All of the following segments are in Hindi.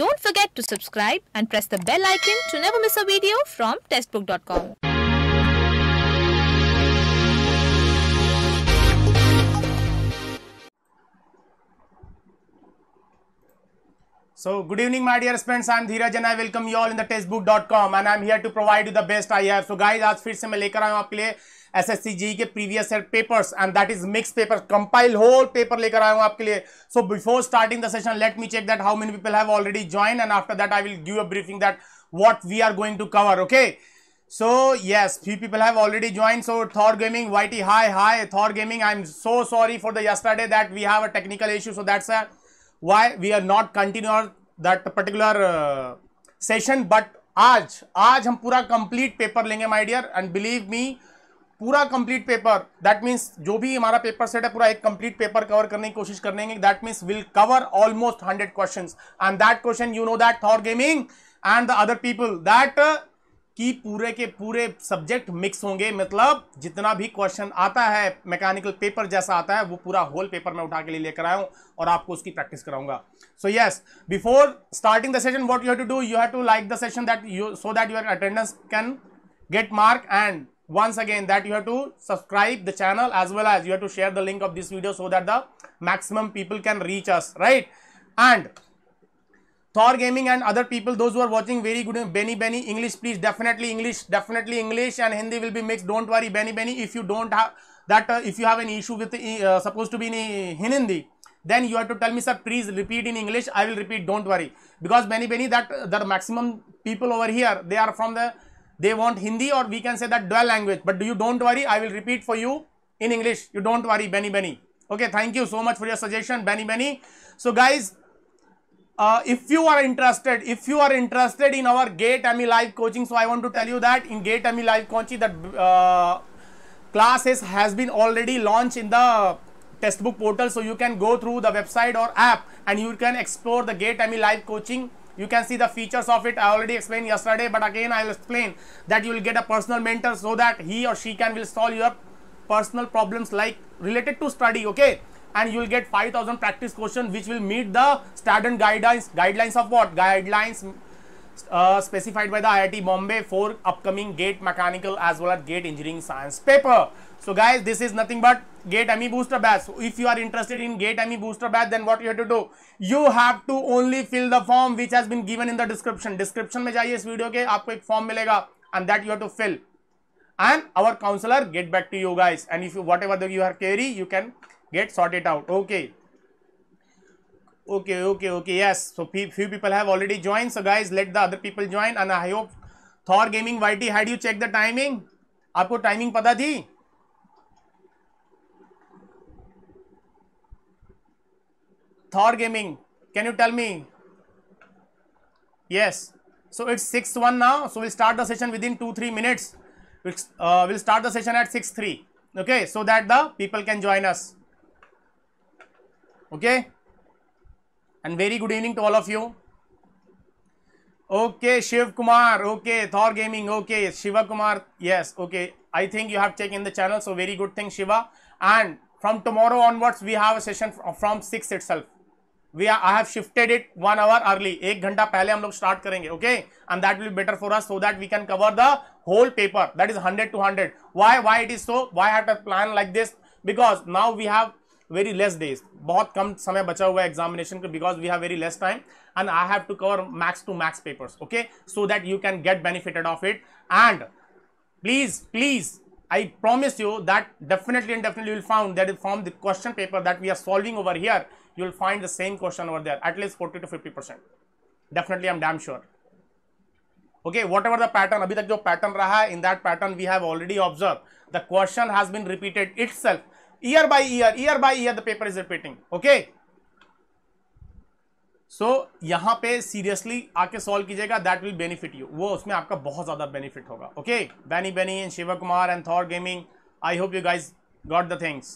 Don't forget to subscribe and press the bell icon to never miss a video from testbook.com. So, good evening my dear friends, I am Dheeraj and I welcome you all in the testbook.com and I am here to provide you the best I have. So guys, आज फिर से I'm हूँ you. एसएससी जी के previous year papers and that is mix paper compile whole paper लेकर आया हूं आपके लिए so before starting the session let me check that how many people have already join and after that I will give a briefing that what we are going to cover okay so yes few people have already joined so thor gaming yt hi hi thor gaming i'm so sorry for the yesterday that we have a technical issue so that's a, why we are not continue that particular uh, session but आज आज हम पूरा कंप्लीट पेपर लेंगे my dear and believe me पूरा कंप्लीट पेपर दैट मींस जो भी हमारा पेपर सेट है पूरा एक कंप्लीट पेपर कवर करने की कोशिश करेंगे that means will cover almost hundred question and that question you know that Thor gaming and the other people that कि पूरे के पूरे सब्जेक्ट मिक्स होंगे मतलब जितना भी क्वेश्चन आता है मैकेनिकल पेपर जैसा आता है वो पूरा होल पेपर में उठा के लिए लेकर आया हूँ और आपको उसकी प्रैक्टिस कराऊंगा so yes before starting the session what you have to do you have to like the session that you so that your attendance can get mark and once again that you have to subscribe the channel as well as you have to share the link of this video so that the maximum people can reach us right and Thor Gaming and other people, those who are watching, very good. Benny Benny, English, please, definitely English, definitely English and Hindi will be mixed. Don't worry, Benny Benny, if you don't have that, uh, if you have an issue with, uh, supposed to be in uh, Hindi, then you have to tell me, sir, please repeat in English. I will repeat, don't worry. Because Benny Benny, that, uh, that maximum people over here, they are from the they want Hindi or we can say that dual language. But do you don't worry, I will repeat for you in English. You don't worry, Benny Benny. Okay, thank you so much for your suggestion, Benny Benny. So guys, uh, if you are interested, if you are interested in our Gate ME Live coaching, so I want to tell you that in Gate ME Live coaching, that uh, classes has been already launched in the textbook portal. So you can go through the website or app and you can explore the Gate ME Live coaching you can see the features of it i already explained yesterday but again i'll explain that you will get a personal mentor so that he or she can will solve your personal problems like related to study okay and you will get 5000 practice question which will meet the standard guidelines guidelines of what guidelines uh, specified by the IIT Bombay for upcoming gate mechanical as well as gate engineering science paper so guys, this is nothing but Gate ME booster batch. So if you are interested in Gate ME booster batch, then what you have to do? You have to only fill the form which has been given in the description. Description में जाइए is video ke आपको ek form milega and that you have to fill. And our counselor get back to you guys. And if you whatever the you are query, you can get sorted out. Okay. Okay, okay, okay. Yes. So few, few people have already joined. So guys, let the other people join. And I hope Thor Gaming YT had you check the timing. आपको timing पता thi? Thor Gaming, can you tell me? Yes. So it's 6-1 now. So we'll start the session within 2-3 minutes. We'll, uh, we'll start the session at 6-3. Okay. So that the people can join us. Okay. And very good evening to all of you. Okay, Shiv Kumar. Okay, Thor Gaming. Okay, Shiva Kumar. Yes. Okay. I think you have checked in the channel. So very good thing, Shiva. And from tomorrow onwards, we have a session from 6 itself. We I have shifted it one hour early एक घंटा पहले हम लोग स्टार्ट करेंगे okay and that will better for us so that we can cover the whole paper that is hundred two hundred why why it is so why have plan like this because now we have very less days बहुत कम समय बचा हुआ है एग्जामिनेशन का because we have very less time and I have to cover max to max papers okay so that you can get benefited of it and please please I promise you that definitely and definitely you will find that from the question paper that we are solving over here, you will find the same question over there at least 40 to 50 percent definitely i'm damn sure okay whatever the pattern abhi tak jo pattern raha in that pattern we have already observed the question has been repeated itself year by year year by year the paper is repeating okay so so, यहां पे सीरियसली आके सॉल्व कीजिएगा दैट विल बेनिफिट यू वो उसमें आपका बहुत ज्यादा बेनिफिट होगा okay Benny Benny and Shiv Kumar and Thor gaming I hope you guys got the things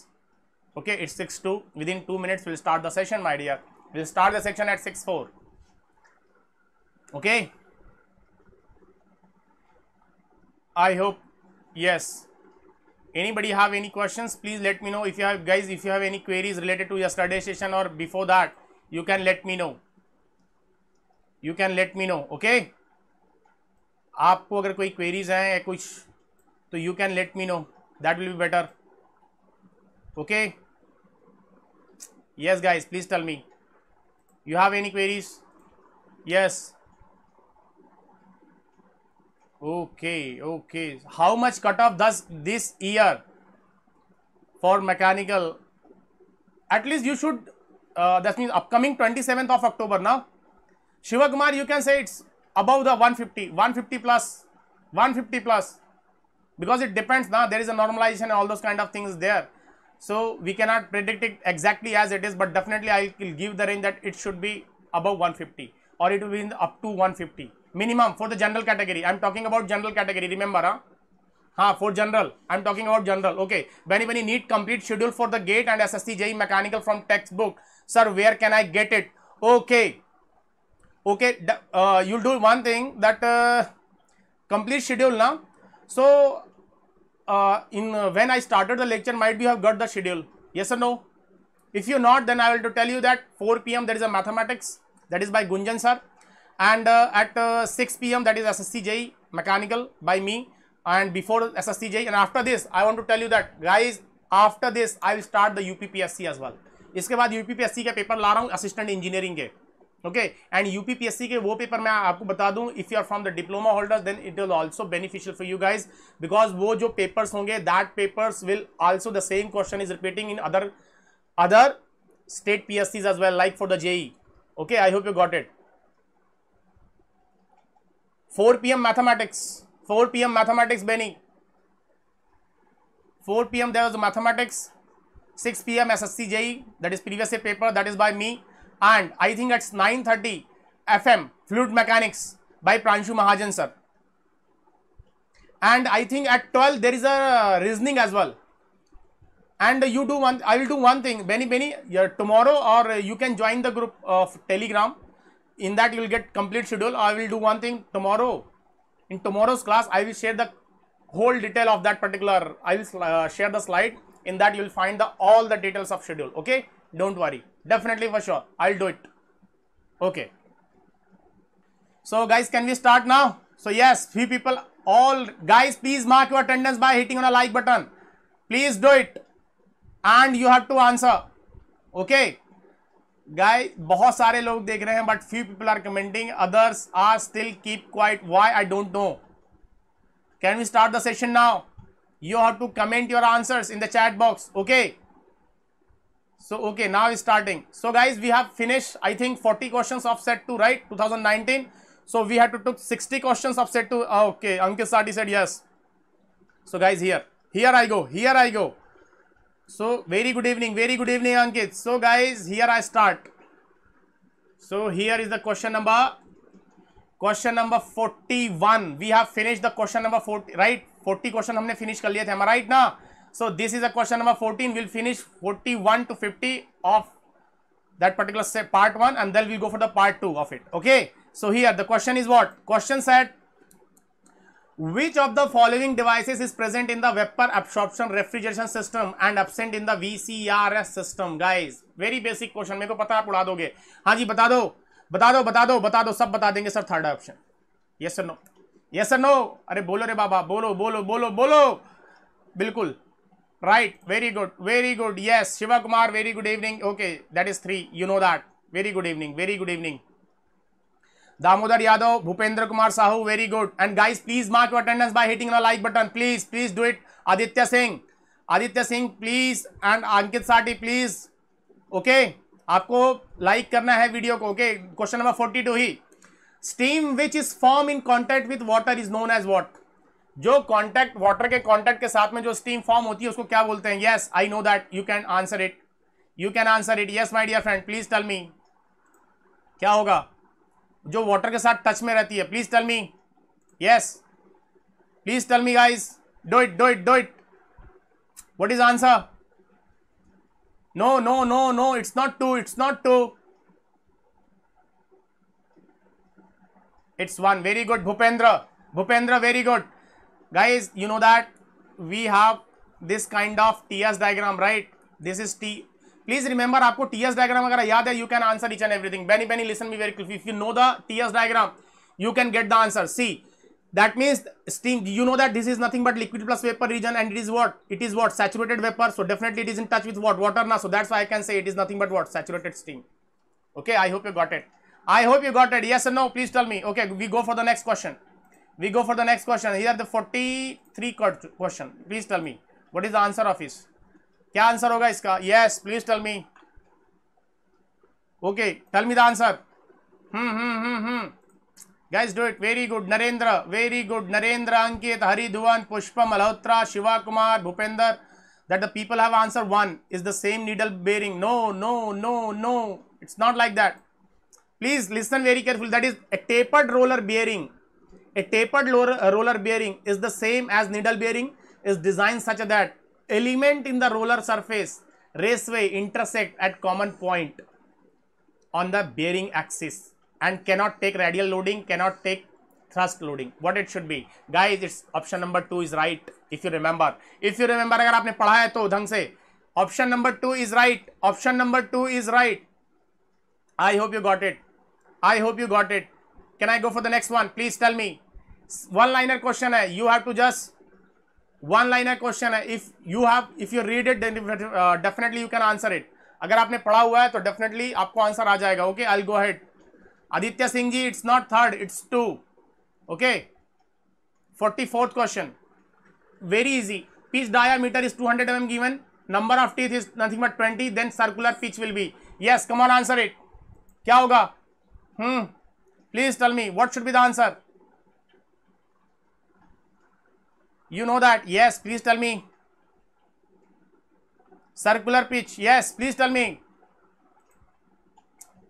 okay it's 6 within 2 minutes we'll start the session my dear we'll start the section at 6 4 okay i hope yes anybody have any questions please let me know if you have guys if you have any queries related to yesterday's session or before that you can let me know you can let me know okay आपको अगर कोई queries हैं या कुछ तो you can let me know. That will be better. Okay. Yes, guys, please tell me. You have any queries? Yes. Okay, okay. How much cutoff does this year for mechanical? At least you should, uh, that means upcoming 27th of October now. shivakumar Kumar, you can say it's above the 150, 150 plus, 150 plus because it depends now there is a normalization and all those kind of things there so, we cannot predict it exactly as it is, but definitely I will give the range that it should be above 150 or it will be up to 150 minimum for the general category. I am talking about general category, remember, huh? ha, for general, I am talking about general, okay. When you need complete schedule for the gate and SST JE mechanical from textbook, sir, where can I get it? Okay, okay, uh, you'll do one thing that uh, complete schedule now. So, uh, in uh, when I started the lecture, might be you have got the schedule? Yes or no? If you not, then I will to tell you that 4 p.m. there is a mathematics that is by Gunjan sir, and uh, at uh, 6 p.m. that is SSCJ mechanical by me, and before SSCJ and after this, I want to tell you that guys, after this I will start the UPPSC as well. इसके बाद UPPSC के पेपर ला रहा हूँ असिस्टेंट इंजीनियरिंग के ओके एंड यूपीपीएससी के वो पेपर मैं आपको बता दूं if you are from the diploma holders then it will also beneficial for you guys because वो जो पेपर्स होंगे that papers will also the same question is repeating in other other state पीएससीज as well like for the JE okay I hope you got it 4 pm mathematics 4 pm mathematics benny 4 pm mathematics six P 6 S S C JE that is previous paper that is by me and I think it's 9.30 FM Fluid Mechanics by Pranshu Mahajan sir. And I think at 12 there is a reasoning as well. And you do one, I will do one thing, Benny Benny, tomorrow or you can join the group of Telegram. In that you will get complete schedule. I will do one thing tomorrow. In tomorrow's class, I will share the whole detail of that particular, I will uh, share the slide. In that you will find the all the details of schedule, okay? Don't worry definitely for sure i'll do it okay so guys can we start now so yes few people all guys please mark your attendance by hitting on a like button please do it and you have to answer okay guy bahut sare log dekh rahe hain but few people are commenting others are still keep quiet why i don't know can we start the session now you have to comment your answers in the chat box okay so okay now is starting so guys we have finished i think 40 questions of set 2 right 2019 so we had to took 60 questions of set 2 oh, okay ankit sir said yes so guys here here i go here i go so very good evening very good evening ankit so guys here i start so here is the question number question number 41 we have finish the question number 40 right 40 question हमने फिनिश कर लिए थे हम right ना So this is a question number 14. We'll finish 41 to 50 of that particular say part 1 and then we'll go for the part 2 of it. Okay. So here the question is what? Question said, which of the following devices is present in the vapor absorption refrigeration system and absent in the VCRS system? Guys, very basic question. मेरे को पता aap uda doge ha ji bata do bata do bata do bata do sab bata denge sir third option yes or no yes or no are bolo re baba bolo bolo bolo bolo bilkul right very good very good yes shiva kumar very good evening okay that is 3 you know that very good evening very good evening damodar yadav bhupendra kumar sahu very good and guys please mark your attendance by hitting the like button please please do it aditya singh aditya singh please and ankit sati please okay आपको लाइक करना है वीडियो को okay question number forty two ही steam which is form in contact with water is known as what जो कॉन्टैक्ट वाटर के कॉन्टैक्ट के साथ में जो स्टीम फॉर्म होती है उसको क्या बोलते हैं yes I know that you can answer it you can answer it yes my dear friend please tell me क्या होगा जो वाटर के साथ टच में रहती है please tell me yes please tell me guys do it do it do it what is answer no no no no it's not two it's not two it's one very good Bhupendra Bhupendra very good guys you know that we have this kind of TS diagram right this is T please remember to TS diagram अगर you can answer each and everything Benny Benny listen me very carefully if you know the TS diagram you can get the answer see that means steam you know that this is nothing but liquid plus vapor region and it is what it is what saturated vapor so definitely it is in touch with what water now so that's why I can say it is nothing but what saturated steam okay I hope you got it I hope you got it yes or no please tell me okay we go for the next question we go for the next question here the 43 question please tell me what is the answer of this क्या आंसर होगा इसका yes please tell me okay tell me the answer hmm hmm hmm hmm guys do it very good Narendra very good Narendra Ankit Hari Dhuvan Pushp Malhotra Shiva Kumar Bhupendra that the people have answered one is the same needle bearing no no no no it's not like that please listen very carefully that is a tapered roller bearing A tapered uh, roller bearing is the same as needle bearing is designed such that element in the roller surface raceway intersect at common point on the bearing axis and cannot take radial loading, cannot take thrust loading. What it should be? Guys, it's option number two is right if you remember. If you remember अगर आपने पढ़ा है तो option number two is right. Option number two is right. I hope you got it. I hope you got it. Can I go for the next one? Please tell me. One liner question है you have to just one liner question है if you have if you read it definitely you can answer it अगर आपने पढ़ा हुआ है तो डेफिनेटली आपको आंसर आ जाएगा okay I go head Aditya Singh ji it's not third it's two okay forty fourth question very easy pitch diameter is two hundred M given number of teeth is nothing but twenty then circular pitch will be yes come on answer it क्या होगा please tell me what should be the answer You know that? Yes, please tell me. Circular pitch yes please tell me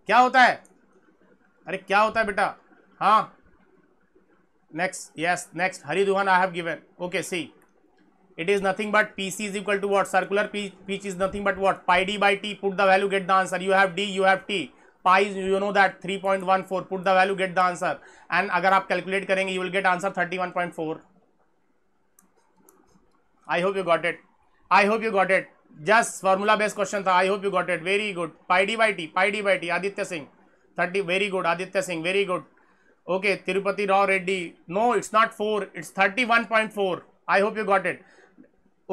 क्या होता है अरे क्या होता है बेटा हाँ next yes next Hari Duhan I have given okay see it is nothing but P C is equal to what circular pitch is nothing but what pi D by T put the value get the answer you have D you have T pi you know that three point one four put the value get the answer and अगर आप कैलकुलेट करेंगे you will get answer thirty one point four I hope you got it I hope you got it just formula based question था I hope you got it very good pi D by T pi D by T Aditya Singh thirty very good Aditya Singh very good okay Tirupati Rao Reddy no it's not four it's thirty one point four I hope you got it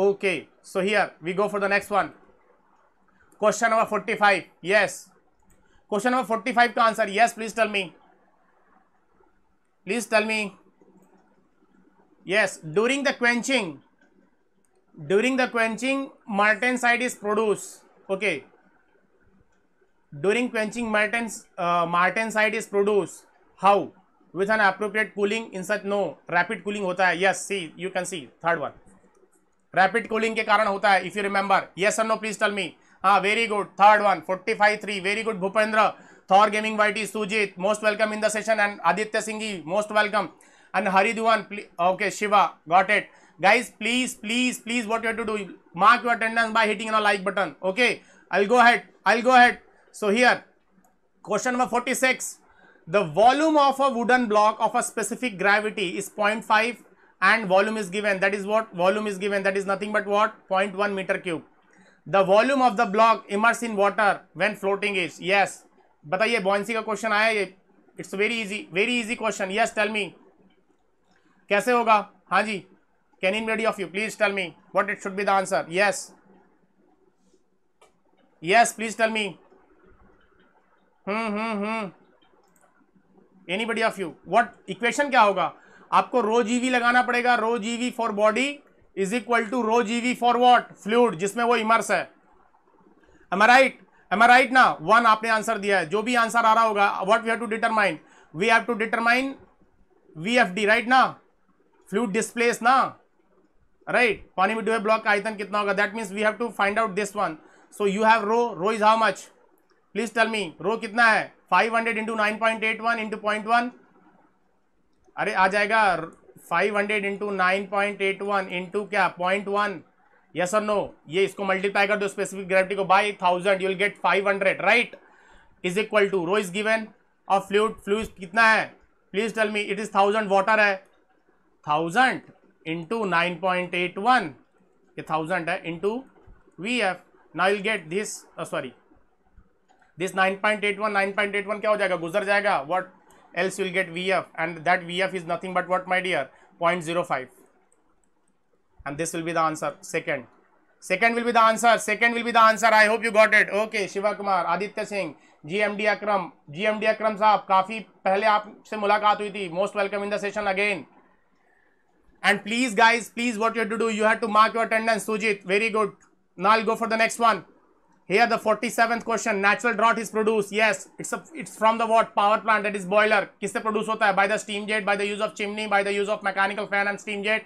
okay so here we go for the next one question number forty five yes question number forty five का answer yes please tell me please tell me yes during the quenching during the quenching martensite is produced okay during quenching martens uh, martensite is produced how with an appropriate cooling in such no rapid cooling hota hai yes see you can see third one rapid cooling के कारण होता है if you remember yes or no please tell me हाँ very good third one 453 very good Bhupendra Thor gaming YT Sujit most welcome in the session and Aditya Singh most welcome and Haridhuvan okay Shiva got it guys please please please what you have to do mark your attendance by hitting a like button okay i'll go ahead i'll go ahead so here question number 46 the volume of a wooden block of a specific gravity is 0.5 and volume is given that is what volume is given that is nothing but what 0.1 meter cube the volume of the block immersed in water when floating is yes bataiye buoyancy ka question aaya ye it's very easy very easy question yes tell me kaise hoga हाँ जी Can anybody of you please tell me what it should be the answer? Yes. Yes, please tell me. Hmm, hmm, hmm. Anybody of you? What equation क्या होगा आपको रो जीवी लगाना पड़ेगा rho g V for body is equal to rho g V for what fluid जिसमें वो इमर्स है एम राइट एम राइट ना वन आपने आंसर दिया है जो भी आंसर आ रहा होगा what we have to determine we have to determine V F D right ना फ्लूड डिस्प्लेस ना राइट right Paani ब्लॉक का आयतन कितना होगा that means we have to find out this one so you have rho rho is how much please tell me rho कितना है 500 hundred into nine point eight one into point one अरे आ जाएगा 500 hundred into nine point eight one into क्या पॉइंट वन यस और नो ये इसको मल्टीप्लाई कर दो स्पेसिफिक ग्रेविटी को by thousand you'll get five hundred right is equal to rho is given और फ्लूड फ्लूज कितना है please tell me it is thousand water है thousand into nine point eight one ये थाउजेंड है इंटू वी एफ ना will get this sorry this nine point eight one nine point eight one क्या हो जाएगा गुजर जाएगा what else will get V F and that V F is nothing but what my dear point zero five and this will be the answer second second will be the answer second will be the answer i hope you got it okay shiva kumar aditya Akram gmd akram gmd akram sahab काफी पहले आपसे मुलाकात हुई थी most welcome in the session again And please, guys, please, what you have to do, you have to mark your attendance. Sujit, very good. Now I'll go for the next one. Here, the 47th question. Natural draught is produced. Yes, it's a, it's from the what? Power plant, that is boiler. kisse produce hota hai By the steam jet, by the use of chimney, by the use of mechanical fan and steam jet,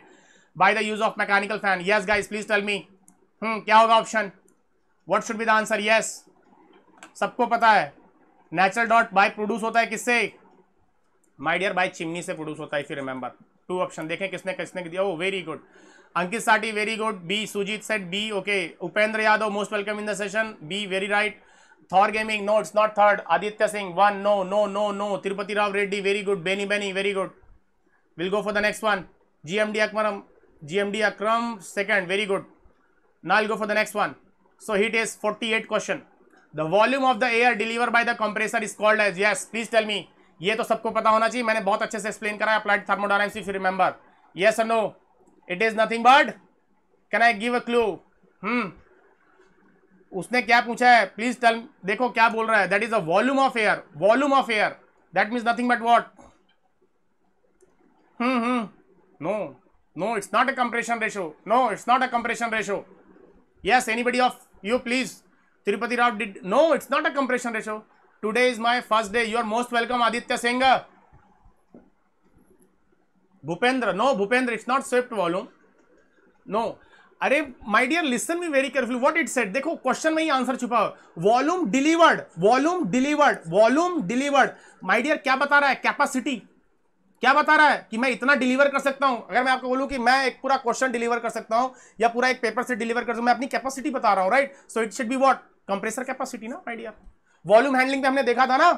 by the use of mechanical fan. Yes, guys, please tell me. hmm kya hoga option What should be the answer? Yes. sabko pata hai natural dot by produce hota hai kisse my dear by chimney se produce hota hai if you remember two option देखें किसने किसने दिया वो very good Ankit Sathi very good B Sujit said B okay Upendra Yadav most welcome in the session B very right Thor gaming no it's not third Aditya Singh one no no no no Tirupati Rao Reddy very good Beni Beni very good will go for the next one GMD M D अकमरम ji Akram second very good now will go for the next one so it is 48 question the volume of the air deliver by the compressor is called as yes please tell me ये तो सबको पता होना चाहिए मैंने बहुत अच्छे से एक्सप्लेन करा applied thermodynamics if you remember yes और no it is nothing but can I give a clue hmm उसने क्या पूछा है प्लीज टेल देखो क्या बोल रहा है that is a volume of air volume of air that means nothing but what hmm hmm no no it's not a compression ratio no it's not a compression ratio yes anybody of you please Tirupati Rao did no it's not a compression ratio today is my first day you are most welcome Aditya Singh Bhupendra no Bhupendra it's not swift volume no अरे my dear listen me very careful what it said देखो क्वेश्चन में ही आंसर छुपा हुआ volume delivered volume delivered volume delivered my dear क्या बता रहा है कैपेसिटी क्या बता रहा है कि मैं इतना डिलीवर कर सकता हूं अगर मैं आपको बोलूं कि मैं एक पूरा क्वेश्चन डिलीवर कर सकता हूं या पूरा एक पेपर से डिलीवर कर सकता हूं मैं अपनी कैपेसिटी बता रहा हूं right so it should be what compressor capacity ना माय डियर वॉल्यूम हैंडलिंग पे हमने देखा था ना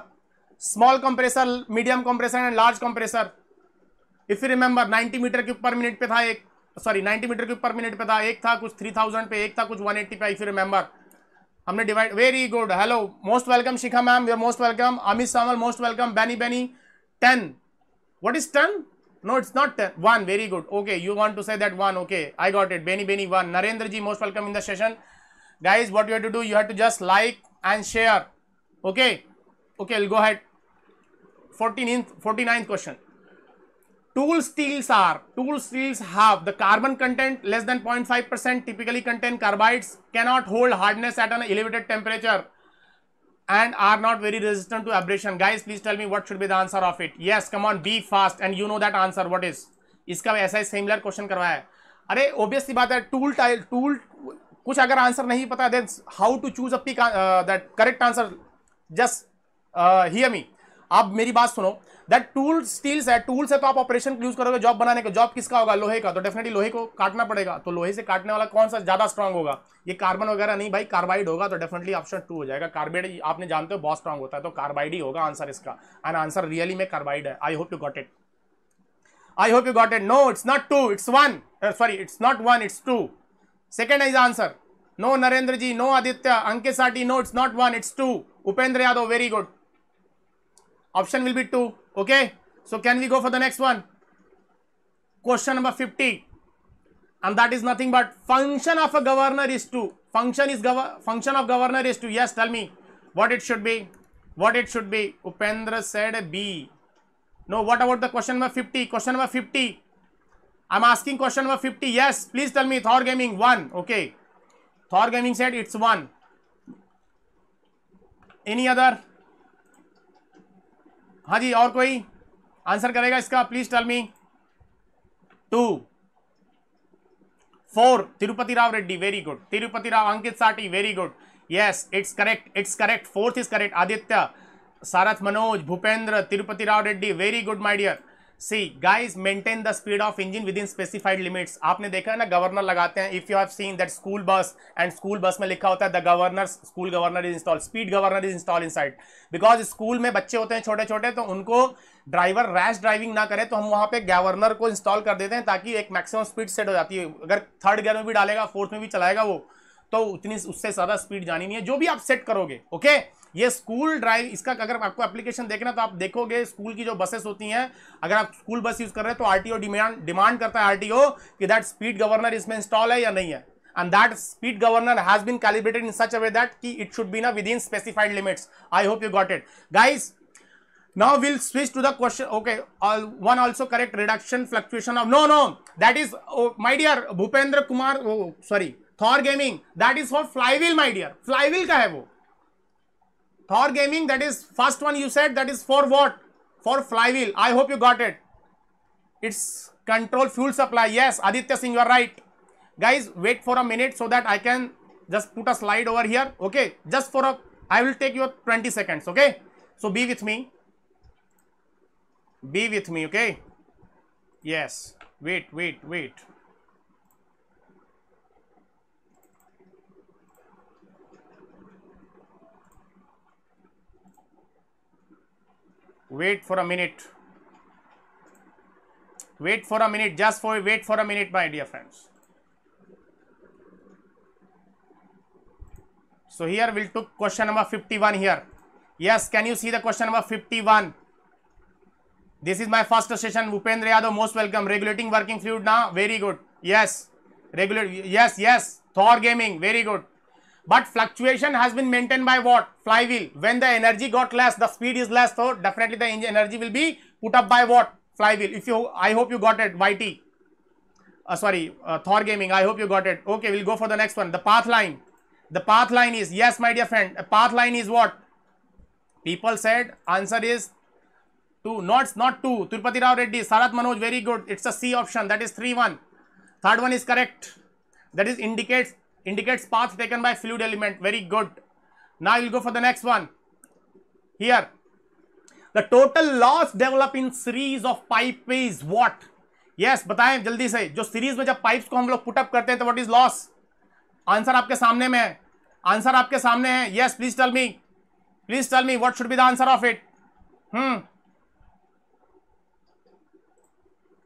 small compressor medium compressor and large compressor if you remember 90 meter cube per minute पे था एक sorry 90 meter cube per minute पे था एक था कुछ 3000 पे एक था कुछ 180 पे इफ यू रिमेंबर हमने divide very good hello most welcome Shikha ma'am your most welcome Amit Sawal most welcome Beni Beni ten what is ten no it's not ten one very good okay you want to say that 1 okay i got Beni Beni beni 1 narendra ji most welcome in the session guys what you have to do you have to just like Okay, okay, I'll go ahead. 49th, 49th question. Tool steels are, tool steels have the carbon content less than 0.5% typically contain carbides, cannot hold hardness at an elevated temperature and are not very resistant to abrasion. Guys, please tell me what should be the answer of it. Yes, come on, be fast and you know that answer, what is? इसका ऐसा ही सिमिलर क्वेश्चन करवाया है अरे ऑब्वियसली बात है टूल टाइल टूल कुछ अगर आंसर नहीं पता then how to choose a pick that correct answer just ही मी आप मेरी बात सुनो दैट टूल स्टील्स है टूल से तो आप ऑपरेशन यूज करोगे जॉब बनाने का जॉब किसका होगा लोहे का तो डेफिनेटली लोहे को काटना पड़ेगा तो लोहे से काटने वाला कौन सा ज्यादा स्ट्रांग होगा ये कार्बन वगैरह नहीं भाई कार्बाइड होगा तो डेफिनेटली ऑप्शन टू हो जाएगा कार्बेड आपने जानते हो बहुत स्ट्रांग होता है तो कार्बाइड ही होगा आंसर इसका एंड आंसर रियली में कार्बाइड है I hope you got it I hope you got it no it's not two it's one sorry it's not one it's two second is answer no Narendra ji no Aditya Ankit Sathi no it's not one it's two Upendra Yadav, very good. Option will be 2. Okay. So can we go for the next one? Question number 50. And that is nothing but function of a governor is to. Function is function of governor is to. Yes, tell me what it should be. What it should be. Upendra said B. No, what about the question number 50? Question number 50. I'm asking question number 50. Yes, please tell me Thor Gaming 1. Okay. Thor Gaming said it's 1. Any other हाँ जी और कोई आंसर करेगा इसका please tell me two four Tirupati Rao Reddy very good Tirupati Rao Ankit साटी very good yes it's correct it's correct fourth is correct Aditya Sarath Manoj Bhupendra Tirupati Rao Reddy very good my dear see guys maintain the speed of engine within specified limits आपने देखा है ना गवर्नर लगाते हैं if you have seen that school bus and school bus में लिखा होता है the governor school governor is install speed governor is install inside because school में बच्चे होते हैं छोटे छोटे तो उनको ड्राइवर रैश ड्राइविंग ना करे तो हम वहाँ पे गवर्नर को इंस्टॉल कर देते हैं ताकि एक मैक्सिमम स्पीड सेट हो जाती है अगर थर्ड गियर में भी डालेगा फोर्थ में भी चलाएगा वो तो उतनी उससे ज़्यादा स्पीड जानी नहीं है जो भी आप सेट करोगे ओके okay? ये स्कूल ड्राइव इसका अगर आपको एप्लीकेशन देखना तो आप देखोगे स्कूल की जो बसेस होती हैं अगर आप स्कूल बस यूज कर रहे हैं तो आरटीओ डिमांड डिमांड करता है आरटीओ कि दैट स्पीड गवर्नर इसमें इंस्टॉल है या नहीं है and that speed governor has been calibrated in such a way that कि इट शुड बी ना within specified limits I hope you got it guys now will switch to the question okay one also correct reduction fluctuation of no no that is my dear Bhupendra Kumar sorry Thor gaming that is for flywheel my dear flywheel का है वो Thor Gaming, that is first one you said, that is for what? For flywheel. I hope you got it. It's control fuel supply. Yes, Aditya Singh, you are right. Guys, wait for a minute so that I can just put a slide over here. Okay, just for a, I will take your 20 seconds. Okay, so be with me. Be with me, okay? Yes, wait, wait, wait. wait for a minute wait for a minute just for wait for a minute my dear friends so here we'll took question number 51 here yes can you see the question number 51 this is my first session upendra yadav most welcome regulating working fluid now very good yes regular yes yes thor gaming very good but fluctuation has been maintained by what? Flywheel. When the energy got less, the speed is less. So definitely the energy will be put up by what? Flywheel. If you, I hope you got it, YT. Uh, sorry, uh, Thor Gaming, I hope you got it. Okay, we'll go for the next one. The path line. The path line is, yes, my dear friend, a path line is what? People said, answer is 2, not, not 2. Tirupati Rao Reddy, Sarat Manoj, very good. It's a C option, that is 3-1. Third one is correct. That is indicates indicates path taken by fluid element very good now you'll go for the next one here the total loss develop in series of pipe is what yes bataye jaldi se jo series mein jab pipes ko hum log put up karte hain to what is loss answer aapke samne mein hai answer aapke samne hai yes please tell me please tell me what should be the answer of it hmm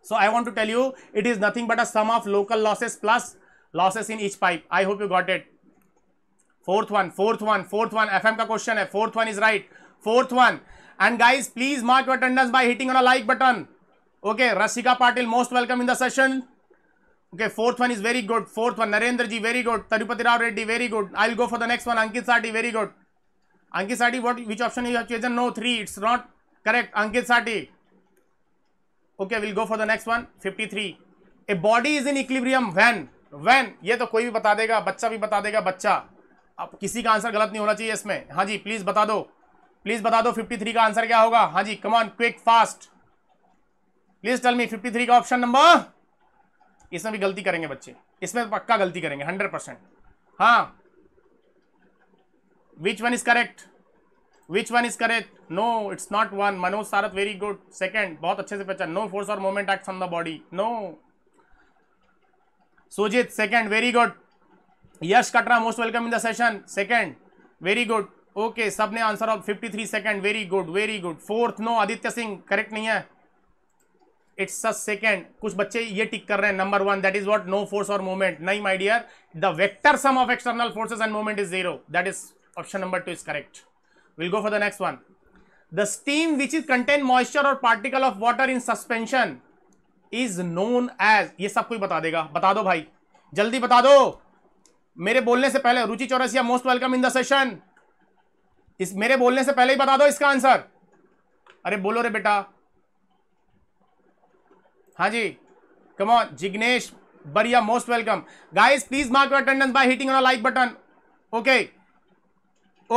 so i want to tell you it is nothing but a sum of local losses plus losses in each pipe I hope you got it fourth one fourth one fourth one FM का क्वेश्चन है fourth one is right fourth one and guys please mark your attendance by hitting on a like button okay Rasika Patil most welcome in the session okay fourth one is very good fourth one narendra ji very good tirupati rao reddy very good i'll go for the next one ankit sati very good ankit sati what which option you have chosen no 3 it's not correct ankit sati okay we'll go for the next one 53 a body is in equilibrium when when ये तो कोई भी बता देगा बच्चा भी बता देगा बच्चा अब किसी का आंसर गलत नहीं होना चाहिए इसमें हाँ जी प्लीज़ बता दो प्लीज़ बता दो 53 का आंसर क्या होगा हाँ जी come on quick fast please tell me 53 का ऑप्शन नंबर इसमें भी गलती करेंगे बच्चे इसमें पक्का गलती करेंगे हंड्रेड परसेंट हाँ which one is correct which one is correct no it's not one Manoj Sarath very good second बहुत अच्छे से पहचान नो फोर्स और moment act on the body no Sujit second very good Yash Katara most welcome in the session second very good okay सब ने answer of 53 second very good very good fourth no Aditya Singh correct नहीं है इट्स अ सेकेंड कुछ बच्चे ये टिक कर रहे हैं number one that is what no force और मूवमेंट नहीं my dear the vector sum of external forces and movement is zero that is option number two is correct will go for the next one the steam which is contain moisture और particle of water in suspension is known as ये सब कोई बता देगा बता दो भाई जल्दी बता दो मेरे बोलने से पहले Ruchi Chaurasia most welcome in the session इस मेरे बोलने से पहले ही बता दो इसका आंसर अरे बोलो रे बेटा हाँ जी कमॉन जिग्नेश बढ़िया most welcome guys please mark your attendance by hitting on like button okay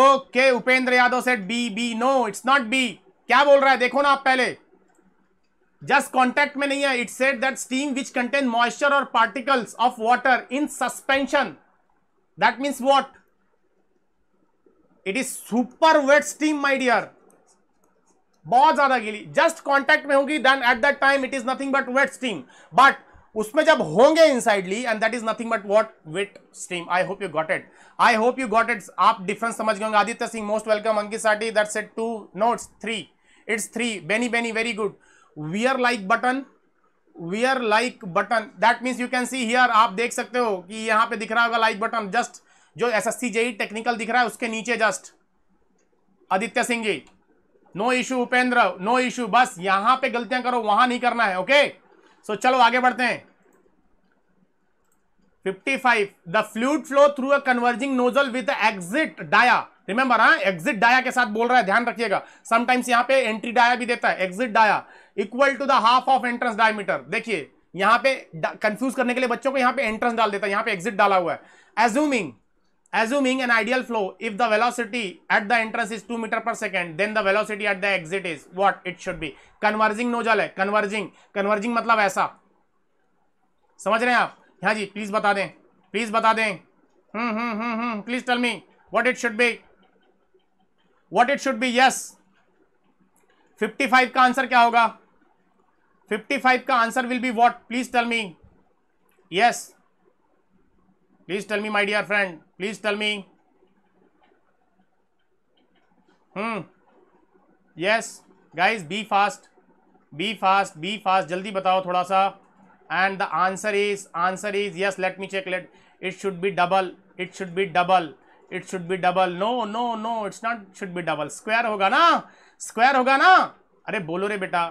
okay Upendra Yadav said B B no it's not B क्या बोल रहा है देखो ना आप पहले जस्ट कॉन्टेक्ट में नहीं है it said that steam which contain moisture और particles of water in suspension that means what it is super wet steam my dear बहुत ज्यादा गिली जस्ट कॉन्टेक्ट में होगी then at that time it is nothing but wet steam but उसमें जब होंगे इन साइडली and that is nothing but what wet steam I hope you got it I hope you got it आप डिफरेंस समझ गए Aditya Singh most welcome Ankit Sathi that said two notes three it's three Beni Beni very good where like button where like button that means you can see here आप देख सकते हो कि यहाँ पे दिख रहा होगा लाइक बटन जस्ट जो एस एस टेक्निकल दिख रहा है उसके नीचे just Aditya Singh ji no issue Upendra no issue बस यहाँ पे गलतियां करो वहां नहीं करना है ओके सो so, चलो आगे बढ़ते हैं 55 the fluid flow through a converging nozzle with exit dia remember हाँ एग्जिट डाया के साथ बोल रहा है ध्यान रखिएगा समटाइम्स यहाँ पे एंट्री डाया भी देता है exit dia equal to the half of entrance diameter देखिए यहां पे कंफ्यूज करने के लिए बच्चों को यहां पे एंट्रेंस डाल देता है यहां पे एग्जिट डाला हुआ है assuming assuming an ideal flow if the velocity at the entrance is 2 meter per second then the velocity at the exit is what it should be converging nozzle है कन्वर्जिंग कन्वर्जिंग मतलब ऐसा समझ रहे हैं आप हाँ जी प्लीज बता दें प्लीज बता दें hmm hmm hmm hmm please tell me what it should be what it should be yes 55 का आंसर क्या होगा फिफ्टी फाइव का answer will be what please tell me yes please tell me my dear friend please tell me hmm yes guys be fast be fast be fast जल्दी बताओ थोड़ा सा and the answer is answer is yes let me check let it should be double it should be double it should be double no no no it's not should be double square होगा ना स्क्वायर होगा ना अरे बोलो रे बेटा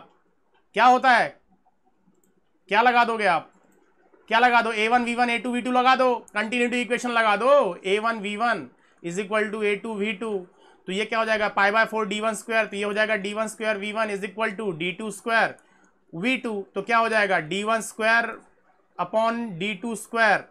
क्या होता है क्या लगा दोगे आप क्या लगा दो A one V one A two V two लगा दो कंटिन्यूटी इक्वेशन लगा दो A one V one is equal to A two V two तो ये क्या हो जाएगा pi by four D one square तो ये हो जाएगा D one square V one is equal to D two square V two तो क्या हो जाएगा D one square upon D two square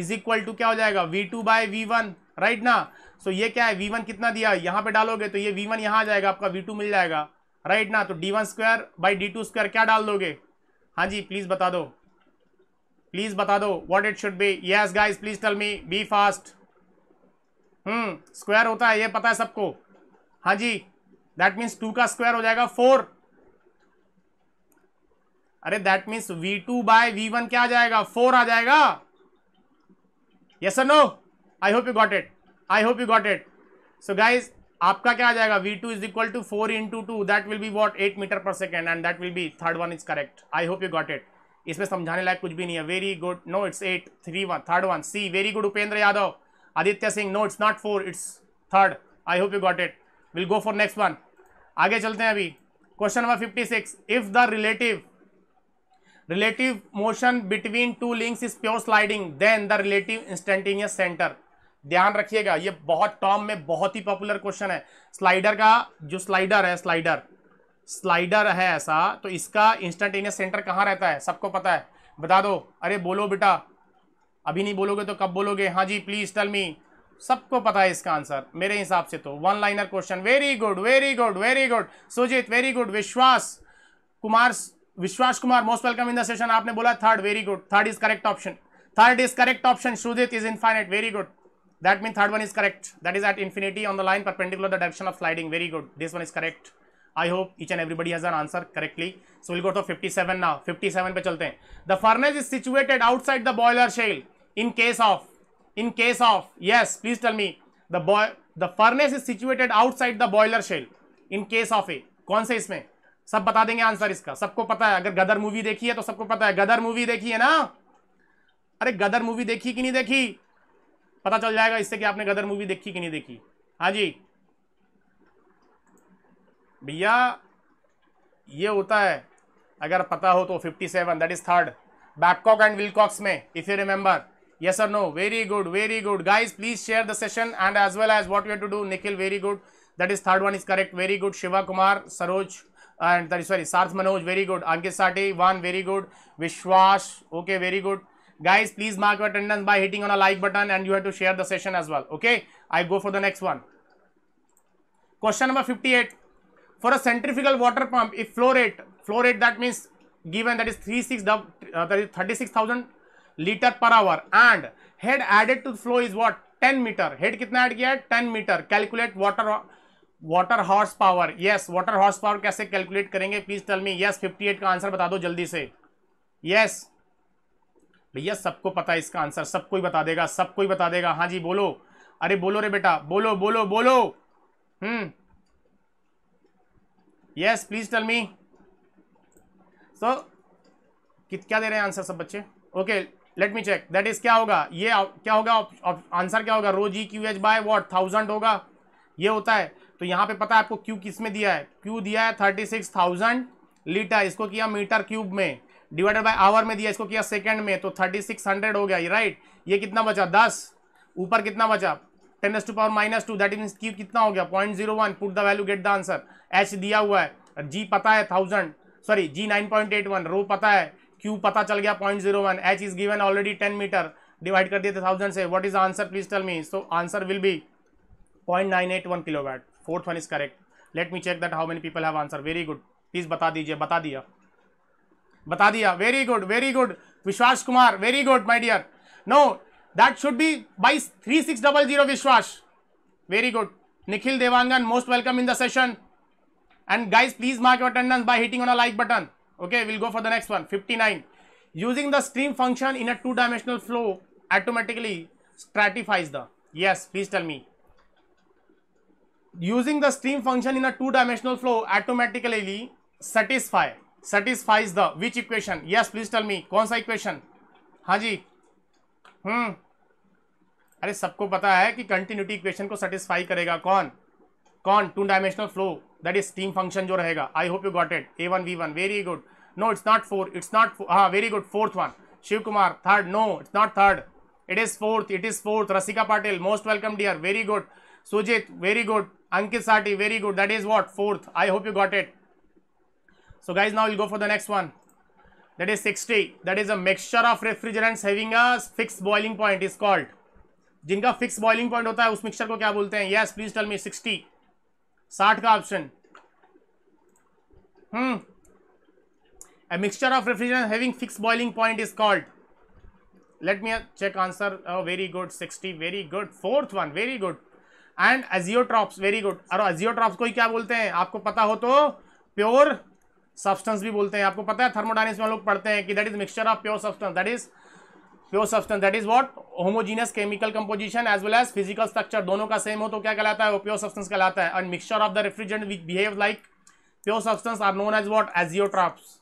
is equal to क्या हो जाएगा V two by V one right ना सो so ये क्या है वी वन कितना दिया यहाँ पे डालोगे तो ये वी वन यहाँ आ जाएगा आपका वी टू मिल जाएगा राइट ना तो D one square by D two square क्या डाल दोगे हाँ जी प्लीज बता दो प्लीज बता दो what it should be yes guys please tell me be fast hmm square होता है ये पता है सबको हाँ जी दैट मीन्स टू का स्क्वायर हो जाएगा फोर अरे that means V two by V one क्या आ जाएगा फोर आ जाएगा yes sir no I hope you got it I hope you got it so guys आपका क्या आ जाएगा V two is equal to four into two that will be what eight metre पर second and that will be third one is correct I hope you got it इसमें समझाने लायक कुछ भी नहीं है very good no it's eight three one third one see very good Upendra Yadav Aditya Singh no it's not four it's third I hope you got it will go for next one आगे चलते हैं अभी question number fifty six if the relative relative motion between two links is pure sliding then the relative instantaneous centre ध्यान रखिएगा ये बहुत टॉम में बहुत ही पॉपुलर क्वेश्चन है स्लाइडर का जो स्लाइडर है स्लाइडर स्लाइडर है ऐसा तो इसका इंस्टेंटेनियस सेंटर कहाँ रहता है सबको पता है बता दो अरे बोलो बेटा अभी नहीं बोलोगे तो कब बोलोगे हाँ जी प्लीज टेल मी सबको पता है इसका आंसर मेरे हिसाब से तो one liner question very good very good very good Sujit very good Vishwas Kumar Vishwas Kumar most welcome in the session आपने बोला third very good third is correct option third is correct option Sujit is infinite very good that means third one is correct that is at infinity on the line perpendicular to the direction of sliding very good this one is correct i hope each and everybody has an answer correctly so we'll go to 57 now 57 pe chalte hain the furnace is situated outside the boiler shell in case of in case of yes please tell me the boy the furnace is situated outside the boiler shell in case of a kaun se isme sab bata denge answer iska sabko pata hai agar gadar movie dekhi hai to sabko pata hai gadar movie dekhi hai na अरे गदर मूवी देखी कि नहीं देखी पता चल जाएगा इससे कि आपने गदर मूवी देखी कि नहीं देखी हाँ जी भैया ये होता है अगर पता हो तो fifty seven that is third Babcock and Wilcox में इफ यू रिमेंबर ये sir no very good very good guys please share the session and as well as what you to do Nikhil very good that is third one is correct very good Shiva Kumar Saroj and sorry Sarth Manoj very good Ankit Sathi one very good Vishwas okay very good guys please mark your attendance by hitting on a like button and you have to share the session as well okay i go for the next one question number 58 for a centrifugal water pump if flow rate flow rate that means given that is 36 uh, that is 36000 liter per hour and head added to the flow is what 10 meter head kitna add kiya 10 meter calculate water water horse power yes water horse power कैसे कैलकुलेट करेंगे प्लीज टेल मी यस 58 का आंसर बता दो जल्दी से यस yes. भैया सबको पता है इसका आंसर सबको ही बता देगा सबको ही बता देगा हाँ जी बोलो अरे बोलो रे बेटा बोलो बोलो बोलो hmm yes please tell me so क्या दे रहे हैं आंसर सब बच्चे okay let me check that is क्या होगा ये क्या होगा आंसर क्या होगा rho g Q H by what thousand होगा ये होता है तो यहाँ पे पता है आपको क्यू किस में दिया है क्यू दिया है थर्टी सिक्स थाउजेंड लीटर इसको किया मीटर क्यूब में डिवाइडेड बाय आवर में दिया इसको किया सेकंड में तो थर्टी सिक्स हंड्रेड हो गया ये राइट ये कितना बचा दस ऊपर कितना बचा ten S to power minus two that mean Q कितना हो गया point zero one put the value get the answer H दिया हुआ है जी पता है थाउजेंड सॉरी जी nine point eight one rho पता है क्यू पता चल गया point zero one H is given already ten metre divide कर दिए थे थाउजेंड से what is answer please tell me so answer will B point nine eight one kilo watt fourth one is correct let me check that how many people have answer very good please बता दीजिए बता दिया बता दिया very good very good Vishwas Kumar very good my dear no that should be by three six double zero Vishwas very good Nikhil Dewangan most welcome in the session and guys please mark attendance by hitting on a like button okay will go for the next one fifty nine using the stream function in a two dimensional flow automatically satisfies the yes please tell me using the stream function in a two dimensional flow automatically satisfy satisfies the which equation yes please tell me कौन सा इक्वेशन हाँ जी हम्म अरे सबको पता है कि कंटिन्यूटी इक्वेशन को सेटिस्फाई करेगा कौन कौन two dimensional flow that is stream function जो रहेगा I hope you got it A one V one very good no it's not four it's not हाँ very good fourth one Shiv Kumar third no it's not third it is fourth it is fourth Rasika Patil most welcome dear very good Sujit very good Ankit साटी very good that is what fourth I hope you got it So guys, now we'll go for the next one. That is 60. That is a mixture of refrigerants having a fixed boiling point is called. जिनका फिक्स बॉइलिंग पॉइंट होता है उस मिक्सचर को क्या बोलते हैं यस प्लीज टेल मी 60. 60 का option hmm A mixture of refrigerant having fixed boiling point is called. Let me check answer. Oh, very good. 60. Very good. Fourth one. Very good. And azeotropes very good और एजियोट्रॉप्स को ही क्या बोलते हैं आपको पता हो तो प्योर सब्सटेंस भी बोलते हैं आपको पता है थर्मोडाइनिक्स में लोग पढ़ते हैं कि that is mixture of pure substance that is pure substance that is what homogeneous chemical composition as well as physical structure दोनों का सेम हो तो क्या कहलाता है वो प्योर सब्सटेंस कहलाता है and mixture of the refrigerant which behave like pure substance are known as what azeotropes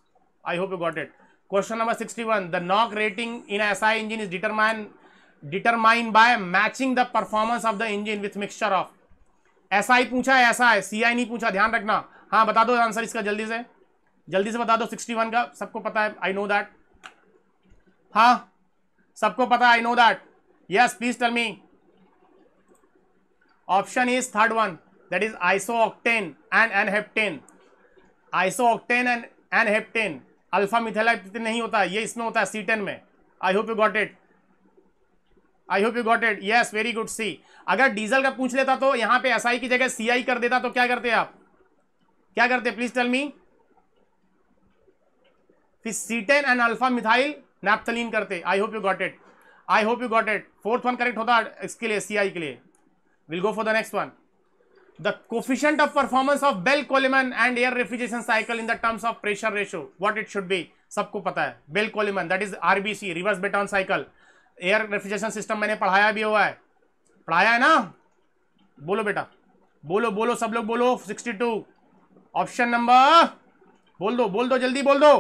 I hope you got it question number sixty one the knock rating in S I engine is determine determine by matching the performance of the engine with mixture of S I पूछा है ऐसा है सी आई नहीं पूछा ध्यान रखना हाँ बता दो आंसर इसका जल्दी से जल्दी से बता दो सिक्सटी वन का सबको पता है आई नो दैट हाँ सबको पता I know that yes please tell me option is third one that is iso octane and heptane iso octane and N heptane alpha methylite नहीं होता ये इसमें होता है सी टेन में I hope you got it I hope you got it yes very good C अगर डीजल का पूछ लेता तो यहां पे एसआई SI की जगह सीआई कर देता तो क्या करते आप क्या करते प्लीज टेल मी फिर cetane and alpha methyl naphthalene करते I hope you got it I hope you got it fourth one correct होता इसके लिए सी के लिए will go for the next one the coefficient of performance of bell coleman and air refrigeration cycle in the terms of pressure ratio what it should be सबको पता है Bell Coleman that is RBC reverse Brayton cycle air refrigeration system मैंने पढ़ाया भी हुआ है पढ़ाया है ना बोलो बेटा बोलो बोलो सब लोग बोलो 62 ऑप्शन नंबर बोल दो बोल दो जल्दी बोल दो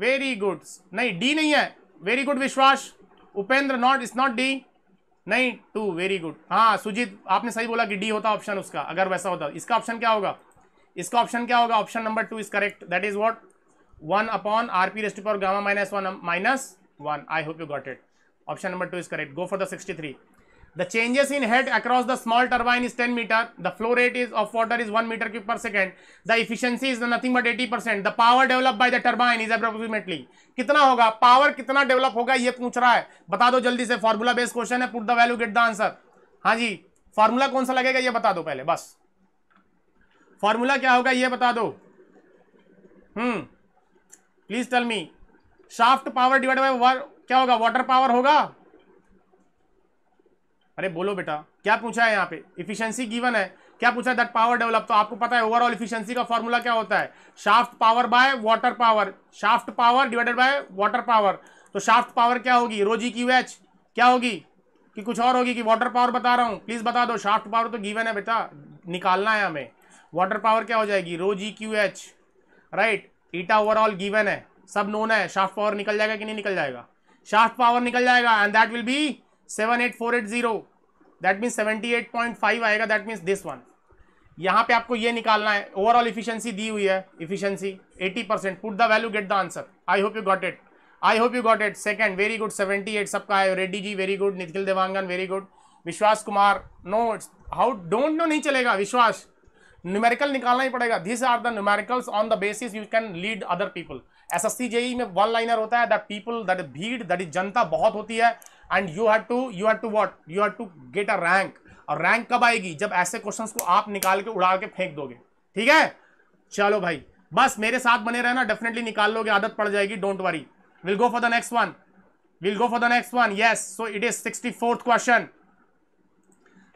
वेरी गुड नहीं डी नहीं है very good Vishwas Upendra not is not D नहीं टू वेरी गुड हाँ सुजीत आपने सही बोला कि डी होता ऑप्शन उसका अगर वैसा होता इसका ऑप्शन क्या होगा इसका ऑप्शन क्या होगा option number two is correct that is what one upon R P raised gamma minus one minus one I hope you got it option number two is correct go for the sixty three The changes in head across the small turbine is 10 meter. The flow rate is of water is 1 meter cube per second. The efficiency is nothing but 80 percent. The power developed by the turbine is approximately कितना होगा पावर कितना डेवलप होगा ये पूछ रहा है बता दो जल्दी से फॉर्मूला बेस्ड क्वेश्चन है put the value get the answer हाँ जी फॉर्मूला कौन सा लगेगा ये बता दो पहले बस फॉर्मूला क्या होगा ये बता दो hmm please tell me shaft power divide by क्या होगा वाटर पावर होगा अरे बोलो बेटा क्या पूछा है यहाँ पे इफिशियंसी गिवन है क्या पूछा है दैट पावर डेवलप तो आपको पता है ओवरऑल इफिशियंसी का फॉर्मूला क्या होता है shaft power by water power shaft power divided by water power तो शाफ्ट पावर क्या होगी रोजी की वैच क्या होगी कि कुछ और होगी कि वाटर पावर बता रहा हूँ प्लीज़ बता दो शाफ्ट पावर तो गिवन है बेटा निकालना है हमें वाटर पावर क्या हो जाएगी rho g Q H right eta overall given है सब नोन है शाफ्ट पावर निकल जाएगा कि नहीं निकल जाएगा शाफ्ट पावर निकल जाएगा and that will be seven eight four eight zero that means seventy eight point five आएगा दैट मीन्स दिस वन यहाँ पे आपको ये निकालना है ओवरऑल इफिशियंसी दी हुई है efficiency eighty percent put the value get the answer I hope you got it I hope you got it second very good seventy eight सबका है Reddy ji very good Nikhil Dewangan very good Vishwas Kumar no it's how don't know नहीं चलेगा विश्वास न्यूमेरिकल निकालना ही पड़ेगा this are the numericals on the basis you can lead other people S S C JE में वन लाइनर होता है दैट पीपल दैट भीड़ दैट इज जनता बहुत होती है and you have to you have to what you have to get a rank और रैंक कब आएगी जब ऐसे क्वेश्चंस को आप निकाल के उड़ा के फेंक दोगे ठीक है चलो भाई बस मेरे साथ बने रहना डेफिनेटली निकाल लोगे आदत पड़ जाएगी don't worry will go for the next one will go for the next one yes so it is sixty question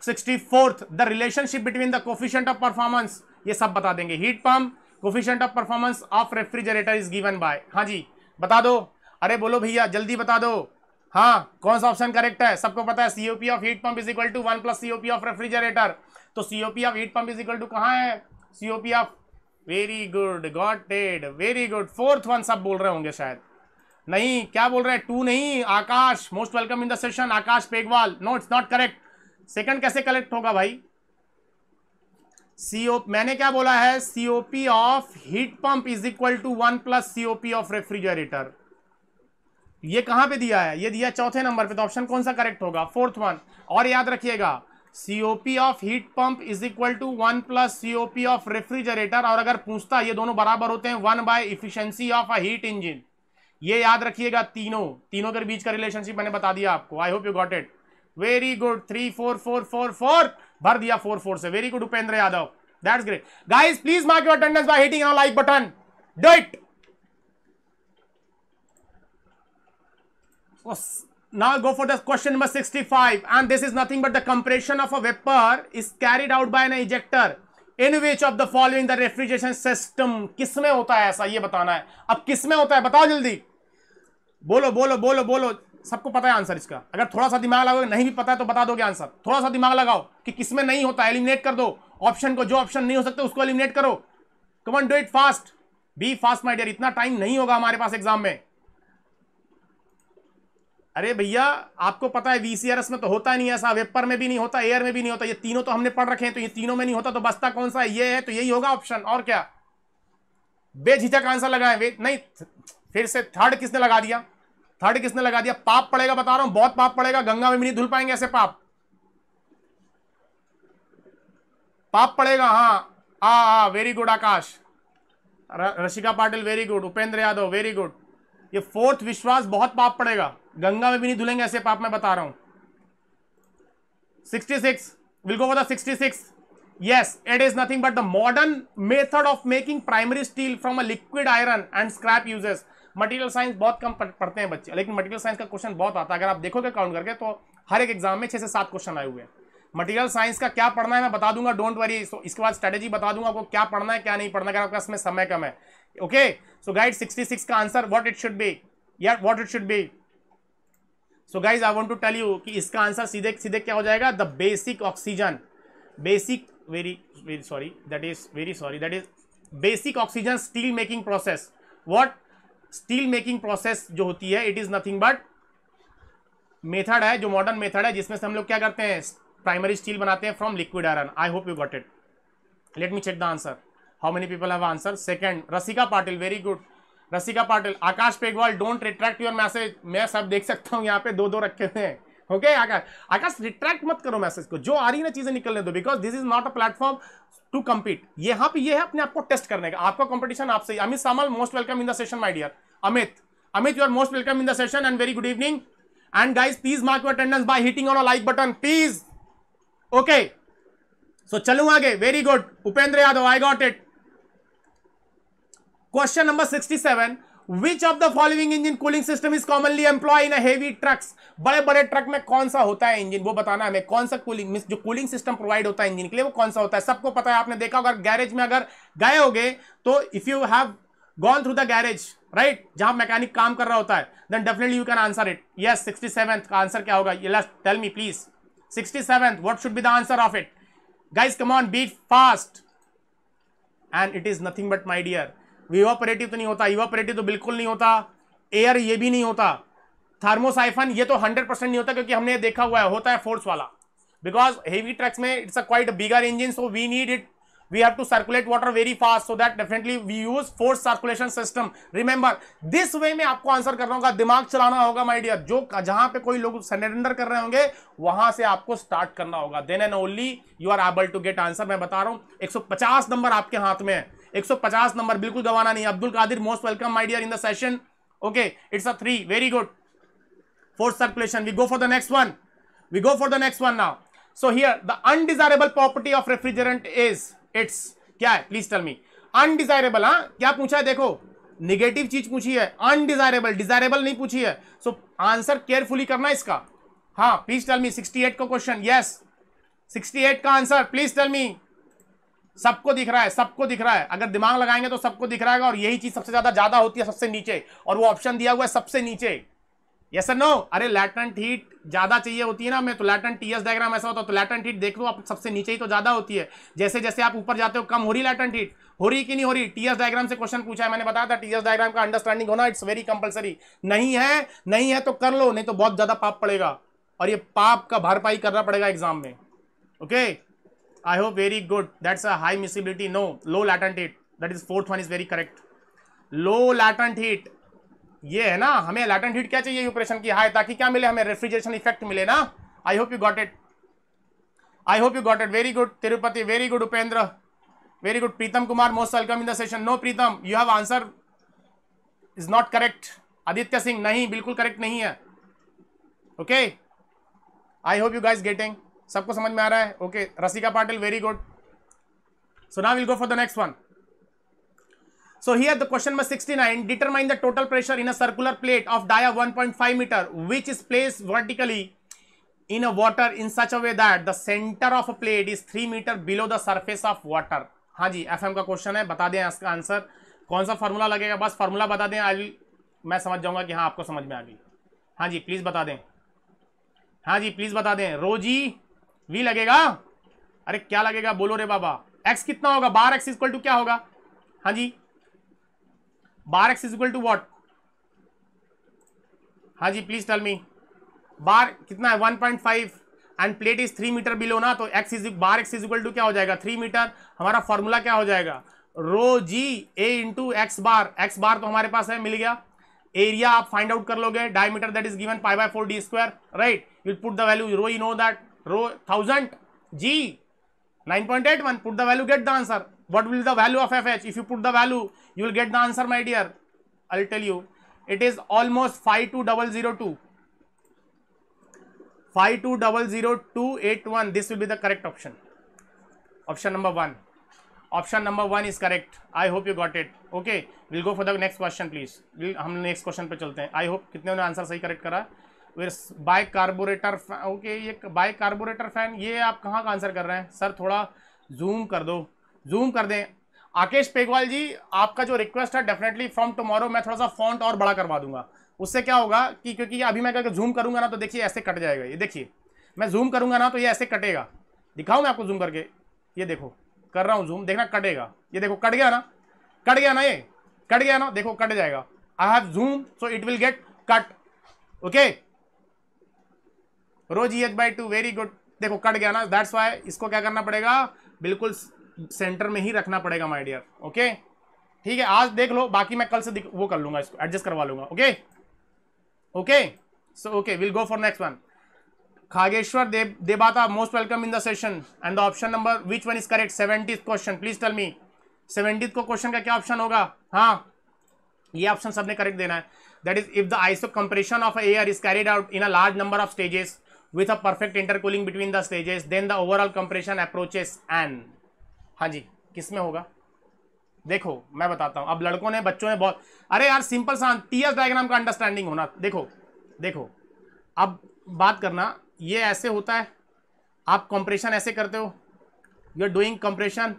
sixty the relationship between the coefficient of performance ये सब बता देंगे heat pump coefficient of performance of refrigerator is given by हाँ जी बता दो अरे बोलो भैया जल्दी बता दो हाँ कौन सा ऑप्शन करेक्ट है सबको पता है COP of heat pump is equal to one plus COP of refrigerator तो COP of heat pump is equal to कहाँ है COP of very good got it very good fourth one सब बोल रहे होंगे शायद नहीं क्या बोल रहे हैं टू नहीं Akash most welcome in the session Akash Pegwal no it's not correct second कैसे करेक्ट होगा भाई सीओ मैंने क्या बोला है COP of heat pump is equal to one plus COP of refrigerator ये कहां पे दिया है ये दिया चौथे नंबर पे तो ऑप्शन कौन सा करेक्ट होगा फोर्थ वन और याद रखिएगा COP of heat pump is equal to one plus COP of refrigerator और अगर पूछता ये दोनों बराबर होते हैं one by efficiency of a heat engine ये याद रखिएगा तीनों तीनों के बीच का रिलेशनशिप मैंने बता दिया आपको I hope you got it very good three four four four four भर दिया फोर फोर से very good Upendra Yadav that's great guys please mark your attendance by hitting like button do it now go for the question number 65 and this is nothing but the compression of a vapor is carried out by an ejector in which of the following the refrigeration system किसमें होता है ऐसा ये बताना है अब किसमें होता है बताओ जल्दी बोलो बोलो बोलो बोलो सबको पता है आंसर इसका अगर थोड़ा सा दिमाग लगाओगे नहीं भी पता है तो बता दोगे आंसर थोड़ा सा दिमाग लगाओ कि किसमें नहीं होता एलिमिनेट कर दो ऑप्शन को जो ऑप्शन नहीं हो सकते उसको एलिमिनेट करो come on do it fast be fast my dear इतना टाइम नहीं होगा हमारे पास एग्जाम में अरे भैया आपको पता है वीसीआरएस में तो होता नहीं ऐसा वेपर में भी नहीं होता एयर में भी नहीं होता ये तीनों तो हमने पढ़ रखे हैं तो ये तीनों में नहीं होता तो बस्ता कौन सा है ये है तो यही होगा ऑप्शन और क्या बेझिझक आंसर लगाए नहीं फिर से थर्ड किसने लगा दिया थर्ड किसने लगा दिया पाप पड़ेगा बता रहा हूं बहुत पाप पड़ेगा गंगा में भी नहीं धुल पाएंगे ऐसे पाप पाप पड़ेगा हाँ आ very good Akash Rashika Patil very good Upendra Yadav very good ये फोर्थ विश्वास बहुत पाप पड़ेगा गंगा में भी नहीं धुलेंगे ऐसे पाप मैं बता रहा हूं sixty six will go the sixty six yes it is nothing but the modern method of making primary steel from a liquid iron and scrap uses material science बहुत कम पढ़ते हैं बच्चे लेकिन मटेरियल साइंस का क्वेश्चन बहुत आता है अगर आप देखोगे काउंट करके तो हर एक एग्जाम में छह से सात क्वेश्चन आए हुए हैं मटेरियल साइंस का क्या पढ़ना है मैं बता दूंगा डोंट वरी इसके बाद स्ट्रेटेजी बता दूंगा आपको क्या पढ़ना है क्या नहीं पढ़ना अगर आपका इसमें समय कम है okay so guys 66 का answer what it should be या what it should be so guys I want to tell you कि इसका आंसर सीधे सीधे क्या हो जाएगा the basic oxygen basic very very sorry that is very sorry that is basic oxygen steel making process what steel making process जो होती है it is nothing but method है जो मॉडर्न मेथड है जिसमें से हम लोग क्या करते हैं प्राइमरी स्टील बनाते हैं from liquid iron I hope you got it let me check the answer how many people have answer second Rasika Patil very good Rasika Patil Akash Pegwal don't retract your message मैं सब देख सकता हूँ यहाँ पे दो दो रखे हुए हैं ओके आकाश आकाश रिट्रैक्ट मत करो मैसेज को जो आ रही ना चीजें निकलने दो because this is not a platform to compete यहाँ पे ये है अपने आपको टेस्ट करने का आपका कॉम्पिटिशन आपसे Amit Samal most welcome in the session my dear Amit Amit you are most welcome in the session and very good evening and guys please mark your attendance by hitting on a like button please okay so चलू आगे very good Upendra Yadav I got it question number 67. Which of the following engine cooling system is commonly employed in a heavy बड़े बड़े ट्रक में कौन सा होता है इंजन वो बताना हमें कौन सा कूलिंग जो कूलिंग सिस्टम प्रोवाइड होता है इंजन के लिए वो कौन सा होता है सबको पता है आपने देखा अगर गैरेज में अगर गए गए तो if you have gone through the garage right जहां मैकेनिक काम कर रहा होता है then definitely you can answer it yes sixty seven का आंसर क्या होगा ये tell me please sixty seven what should be the answer of it guys come on beat fast and it is nothing but my dear evaporative तो नहीं होता इवापरेटिव तो बिल्कुल नहीं होता एयर ये भी नहीं होता थर्मोसाइफन ये तो हंड्रेड परसेंट नहीं होता क्योंकि हमने देखा हुआ है होता है फोर्स वाला बिकॉज हेवी ट्रक्स में it's a quite bigger engine so we need it we have to circulate water very fast so that definitely we use force circulation system remember this way में आपको आंसर करना होगा दिमाग चलाना होगा माइडियर जो जहां पे कोई लोग सरेंडर कर रहे होंगे वहां से आपको स्टार्ट करना होगा then and only you are able to get answer मैं बता रहा हूं 150 नंबर आपके हाथ में है 150 नंबर बिल्कुल गवाना नहीं Abdul Qadir most welcome my dear in the session okay it's a three very good fourth circulation we go for the next one we go for the next one now so here the undesirable property of refrigerant is it's क्या है प्लीज टेल मी अनडिजायरेबल हाँ क्या पूछा है देखो निगेटिव चीज पूछी है अनडिजायरेबल डिजायरेबल नहीं पूछी है सो आंसर केयरफुली करना इसका हाँ प्लीज टेल मी 68 का क्वेश्चन यस 68 का आंसर प्लीज टेल मी सबको दिख रहा है सबको दिख रहा है अगर दिमाग लगाएंगे तो सबको दिख रहा है और यही चीज सबसे ज्यादा ज्यादा होती है सबसे नीचे और वो ऑप्शन दिया हुआ है सबसे नीचे यस सर नो अरे लैटेंट हीट ज्यादा चाहिए होती है ना मैं तो लैटेंट टीएस डायग्राम ऐसा होता है तो लैटेंट हीट देख लो आप सबसे नीचे ही तो ज्यादा होती है जैसे जैसे आप ऊपर जाते हो कम हो रही लैटेंट हीट हो रही कि नहीं हो रही टीएस डायग्राम से क्वेश्चन पूछा है मैंने बताया था टीएस डायग्राम का अंडरस्टैंडिंग होना इट्स वेरी कंपलसरी नहीं है नहीं है तो कर लो नहीं तो बहुत ज्यादा पाप पड़ेगा और ये पाप का भरपाई करना पड़ेगा एग्जाम में okay okay? I hope very good. That's a high miscibility. No, low latent heat. That is fourth one is very correct. Low latent heat. ये है ना हमें लैटेंट हीट क्या चाहिए यूप्रेशन की हाई ताकि क्या मिले हमें रेफ्रिजरेशन इफेक्ट मिले ना I hope you got it I hope you got it very good Tirupati very good Upendra very good Pritam Kumar most welcome in the session no Pritam you have answer is not correct Aditya Singh नहीं बिल्कुल करेक्ट नहीं है okay I hope you guys getting सबको समझ में आ रहा है okay Rasika Patil very good so ना will go for the next one so he the question number 69 determine the total pressure in a circular plate of dia 1.5 metre which is place vertically in a water in such a way that the centre of a plate is three metre below the surface of water हाँ जी एफ का क्वेश्चन है बता दें इसका आंसर कौन सा फॉर्मूला लगेगा बस फॉर्मूला बता दें आई मैं समझ जाऊंगा कि हाँ आपको समझ में आ गई हाँ जी प्लीज बता दें हाँ जी प्लीज बता दें रोजी वी लगेगा अरे क्या लगेगा बोलो रे बाबा एक्स कितना होगा बार एक्स इक्वल टू क्या होगा हाँ जी bar x equal to what हाँ जी प्लीज टेल मी बार कितना है one point five and plate is three metre below ना तो x is bar x is equal to क्या हो जाएगा थ्री मीटर हमारा फॉर्मूला क्या हो जाएगा rho g A into x bar x bar तो हमारे पास है मिल गया एरिया आप फाइंड आउट कर लोगे diameter that is given pi by four D square right will put the value rho you know that rho thousand g nine point eight one put the value get the answer what will the value of F H if you put the value you will get the answer my dear I tell you it is almost five two double zero two five two double zero to eight one this will be the correct option option number one option number one is correct I hope you got it okay will go for the next question please हम नेक्स्ट क्वेश्चन पे चलते हैं आई होप कितने आंसर सही करेक्ट करा बाय कार्बोरेटर ओके ये बाय कार्बोरेटर फैन ये आप कहाँ का आंसर कर रहे हैं सर थोड़ा जूम कर दो जूम कर दें आकेश पेगवाल जी आपका जो रिक्वेस्ट है डेफिनेटली फ्रॉम टुमारो मैं थोड़ा सा फॉन्ट और बड़ा करवा दूंगा उससे क्या होगा कि क्योंकि अभी मैं कहकर जूम करूंगा ना तो देखिए ऐसे कट जाएगा ये देखिए मैं जूम करूंगा ना तो ये ऐसे कटेगा दिखाऊं मैं आपको जूम करके ये देखो कर रहा हूँ जूम देखना कटेगा ये देखो कट गया ना कट गया ना ये कट गया ना देखो कट जाएगा I have zoom so it will get cut okay rose E H by two very good देखो कट गया ना दैट्स वाई इसको क्या करना पड़ेगा बिल्कुल सेंटर में ही रखना पड़ेगा माई डियर ओके ठीक है आज देख लो बाकी मैं कल से वो कर लूंगा इसको एडजस्ट करवा लूंगा okay okay so okay will go for next one Khageshwar Dev Debata, most welcome in the session and the option number which one is correct seventy question please tell me seventy को क्वेश्चन का क्या ऑप्शन होगा हाँ ये ऑप्शन सबने करेक्ट देना है that is if the iso compression of air is carried out in a large number of stages with a perfect intercooling between the stages then the overall compression approaches an हाँ जी किस में होगा देखो मैं बताता हूँ अब लड़कों ने बच्चों ने बहुत अरे यार सिंपल सा एस डायग्राम का अंडरस्टैंडिंग होना देखो देखो अब बात करना ये ऐसे होता है आप कंप्रेशन ऐसे करते हो you are doing compression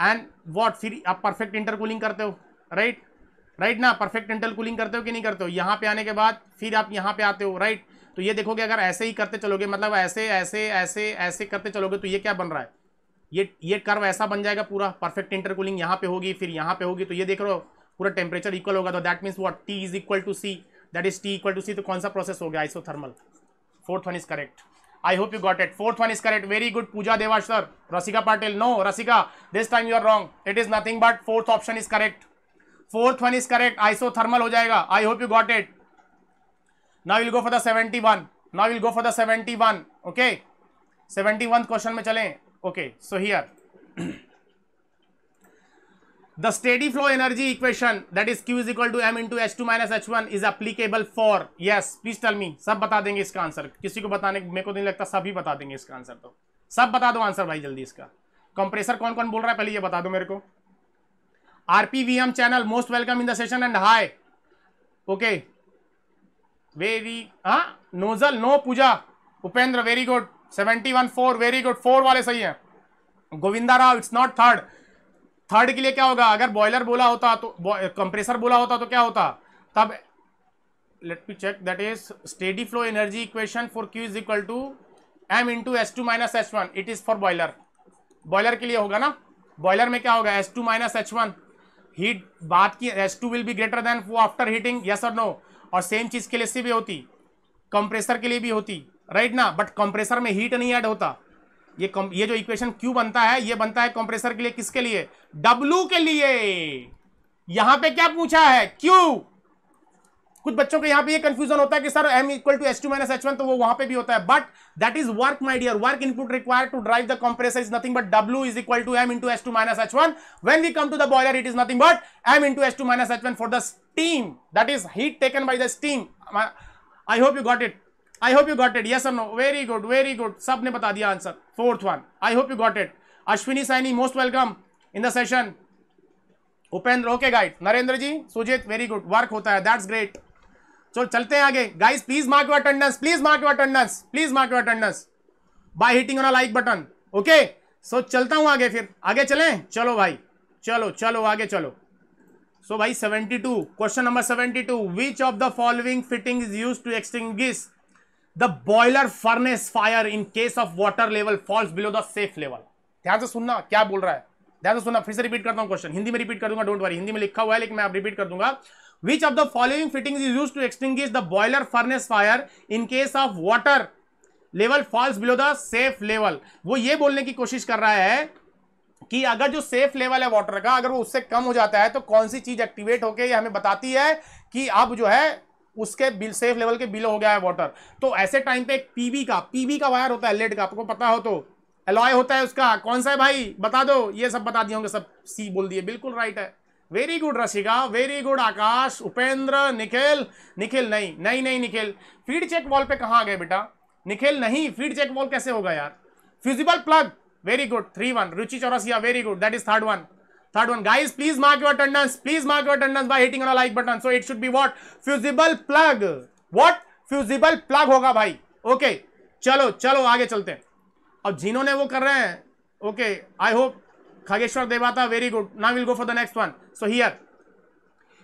and what फिर आप परफेक्ट इंटरकूलिंग करते हो राइट right? राइट right ना परफेक्ट इंटरकूलिंग करते हो कि नहीं करते हो यहाँ पे आने के बाद फिर आप यहाँ पे आते हो राइट right? तो ये देखोगे अगर ऐसे ही करते चलोगे मतलब ऐसे ऐसे ऐसे ऐसे करते चलोगे तो ये क्या बन रहा है ये ये कर्व ऐसा बन जाएगा पूरा परफेक्ट इंटरकूलिंग यहाँ पे होगी फिर यहाँ पे होगी तो ये देख रहे हो पूरा टेम्परेचर इक्वल होगा तो that means what T is equal to C that is T equal to C तो कौन सा प्रोसेस हो गया thermal fourth one is correct I hope you got it fourth one is correct very good Pooja Deva sir Rasika Patil no Rasika this time you are wrong it is nothing but fourth option is correct fourth one is correct thermal हो जाएगा I hope you got it now we'll go for the 71 now we'll go for the 71 okay 71th question mein chale okay so here the steady flow energy equation that is q is equal to m into h2 minus h1 is applicable for yes please tell me सब बता देंगे इसका आंसर किसी को बताने मेरे को नहीं लगता सभी बता देंगे इसका आंसर तो सब बता दो आंसर भाई जल्दी इसका कंप्रेसर कौन कौन बोल रहा है पहले ये बता दो मेरे को RPVM channel most welcome in the session and hi okay very हाँ nozzle no Pooja Upendra very good seventy one four very good four वाले सही है Govinda Rao it's not third third के लिए क्या होगा अगर बॉयलर बोला होता तो कंप्रेसर eh, बोला होता तो क्या होता तब let me check that is steady flow energy equation for Q is equal to M into S two minus H one it is for boiler boiler के लिए होगा ना बॉयलर में क्या होगा S two minus H one heat बात की S two will be greater than after heating yes और नो और सेम चीज़ के लिए सी भी होती कंप्रेसर के लिए भी होती राइट ना बट कंप्रेसर में हीट नहीं ऐड होता ये कम ये जो इक्वेशन क्यू बनता है ये बनता है कंप्रेसर के लिए किसके लिए डब्लू के लिए यहां पे क्या पूछा है क्यू कुछ बच्चों के यहाँ पे ये कंफ्यूजन होता है कि sir M equal to S two minus H one तो वो वहां पे भी होता है but that is work my dear work input required to drive the compressor is nothing but W is equal to M into S two minus H one when we come to the boiler it is nothing but M into S two minus H one for the steam that is heat taken by the steam I hope you got it I hope you got it yes no very good very good सब ने बता दिया answer fourth one I hope you got it Ashwini Saini most welcome in the session Upendra okay guide Narendra ji Sujeet very good work होता है दैट्स ग्रेट चलो चलते हैं आगे guys please mark your attendance please mark your attendance please mark your attendance by hitting on like button okay so चलता हूं आगे फिर आगे चलें चलो भाई चलो चलो आगे चलो सो so भाई 72 question number 72 which of the following fitting is use to extinguish the boiler furnace fire in case of water level falls below the safe level ध्यान से सुनना क्या बोल रहा है ध्यान से सुनना फिर से रिपीट करता हूं क्वेश्चन हिंदी में रिपीट कर दूंगा डोंट वरी हिंदी में लिखा हुआ है लेकिन मैं आप रिपीट कर दूंगा which of the following fitting is use to extinguish the boiler furnace fire in case of water level falls below the safe level वो ये बोलने की कोशिश कर रहा है कि अगर जो सेफ लेवल है वाटर का अगर वो उससे कम हो जाता है तो कौन सी चीज एक्टिवेट होके ये हमें बताती है कि अब जो है उसके बिल सेफ लेवल के बिलो हो गया है वाटर तो ऐसे टाइम पे एक पीवी का पीवी का वायर होता है लेड का आपको पता हो तो एलॉय होता है उसका कौन सा है भाई बता दो ये सब बता दिए होंगे सब सी बोल दिए बिल्कुल राइट है very good Rasika very good Akash Upendra Nikhil Nikhil नहीं नहीं नहीं निखिल फीड चेक वॉल पे कहाँ गए बेटा निखिल नहीं फीड चेक वॉल कैसे होगा यार fusible plug very good three one Ruchi Chaurasia very good that is third one third one guys please mark your attendance please mark your attendance by hitting like button so it should be what fusible plug what fusible plug होगा भाई ओके okay. चलो चलो आगे चलते हैं अब जिन्होंने वो कर रहे हैं okay I hope Khageshwar Devata, very good. Now we'll go for the next one. So here,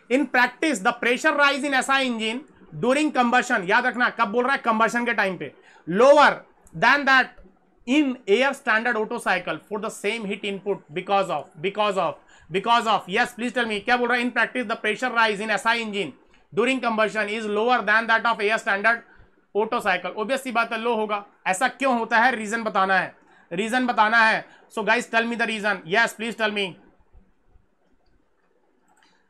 in practice, the pressure rise in SI engine during combustion, याद रखना कब बोल रहा है कंबशन के टाइम पे lower than that in air standard Otto cycle for the same heat input because of because of because of yes please tell me क्या बोल रहा है in practice the pressure rise in SI engine during combustion is lower than that of air standard Otto cycle obviously बात है लो होगा ऐसा क्यों होता है रीजन बताना है रीजन बताना है so guys tell me the reason yes please tell me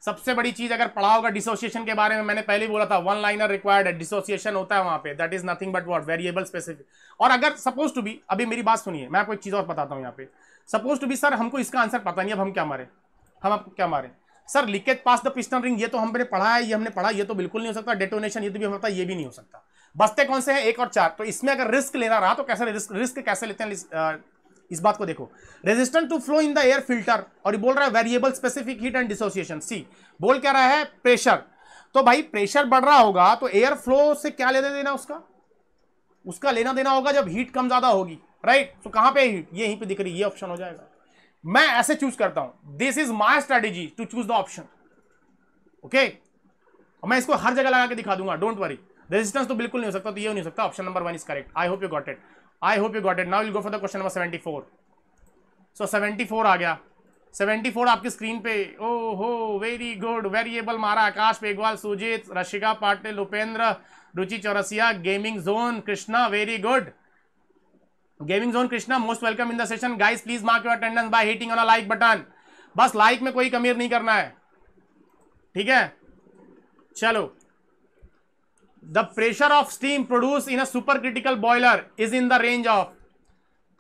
सबसे बड़ी चीज अगर पढ़ा होगा डिसोसिएशन के बारे में मैंने पहले ही बोला था वन लाइनर रिक्वायर्ड है डिसोसिएशन होता है वहां पे that is nothing but what variable specific और अगर सपोज टू बी अभी मेरी बात सुनिए मैं आपको एक चीज और बताता हूँ यहाँ पे सपोज टू बी सर हमको इसका आंसर पता नहीं अब हम क्या मारे हम आपको क्या मारे sir leakage past the piston ring ये तो हमने पढ़ा है ये हमने पढ़ा ये तो बिल्कुल नहीं हो सकता डेटोनेशन ये तो भी हमें पता ये भी नहीं हो सकता बसते कौन से हैं एक और चार तो इसमें अगर रिस्क लेना रहा तो कैसे रिस्क रिस्क कैसे लेते हैं इस बात को देखो resistant to flow in the air filter और ये बोल रहा है variable specific heat and dissociation सी बोल क्या रहा है प्रेशर तो भाई प्रेशर बढ़ रहा होगा तो एयर फ्लो से क्या लेना देना उसका उसका लेना देना होगा जब हीट कम ज्यादा होगी राइट तो कहां पे हीट ये यहीं पे दिख रही है ये ऑप्शन हो जाएगा मैं ऐसे चूज करता हूं this is my strategy to choose the option okay मैं इसको हर जगह लगा के दिखा दूंगा डोंट वरी रेजिस्टेंस तो बिल्कुल नहीं हो सकता तो ये नहीं हो सकता option number one is correct I hope you got it I hope you got it now will go for the question number seventy four so seventy four आ गया सेवेंटी फोर आपकी स्क्रीन पे ओ हो वेरी गुड वेरिएबल मारा Akash Begwal Sujeet Rasika Patil Upendra Ruchi Chaurasia gaming zone Krishna very good gaming zone Krishna most welcome in the session guys please mark your attendance by hitting on a like button बस लाइक में कोई कमीर नहीं करना है ठीक है चलो the pressure of steam produce in a critical boiler is in the range of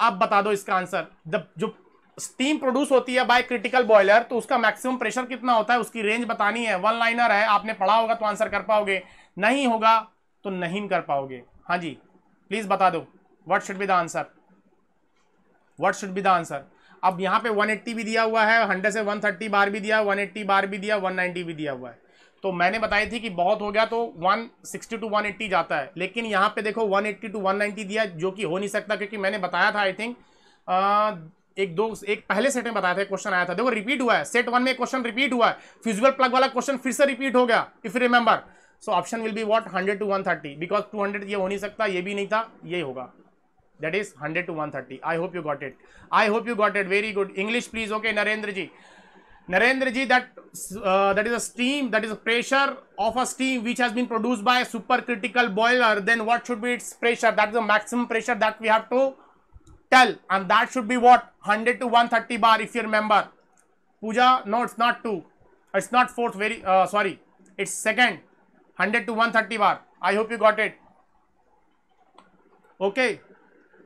आप बता दो इसका आंसर द जो स्टीम प्रोड्यूस होती है बाय क्रिटिकल बॉयलर तो उसका मैक्सिमम प्रेशर कितना होता है उसकी रेंज बतानी है वन लाइनर है आपने पढ़ा होगा तो आंसर कर पाओगे नहीं होगा तो नहीं कर पाओगे हाँ जी प्लीज बता दो what should be the answer what should be the answer अब यहाँ पे 180 भी दिया हुआ है 100 से 130 बार भी दिया 180 बार भी दिया 190 भी दिया हुआ है तो मैंने बताई थी कि बहुत हो गया तो 160 टू 180 जाता है लेकिन यहाँ पे देखो 180 टू 190 दिया जो कि हो नहीं सकता क्योंकि मैंने बताया था आई थिंक एक दो एक पहले सेट में बताया था क्वेश्चन आया था देखो रिपीट हुआ है सेट वन में क्वेश्चन रिपीट हुआ है फ्यूजल प्लग वाला क्वेश्चन फिर से रिपीट हो गया if remember so option will be what hundred to one thirty because two hundred ये हो नहीं सकता ये भी नहीं था ये होगा that is hundred to one thirty I hope you got it I hope you got it very good English please okay Narendra ji Narendra ji, that, uh, that is a steam, that is a pressure of a steam which has been produced by a supercritical boiler, then what should be its pressure? That is the maximum pressure that we have to tell and that should be what? 100 to 130 bar if you remember. Puja, no it's not 2, it's not 4th, very, uh, sorry, it's 2nd, 100 to 130 bar. I hope you got it. Okay.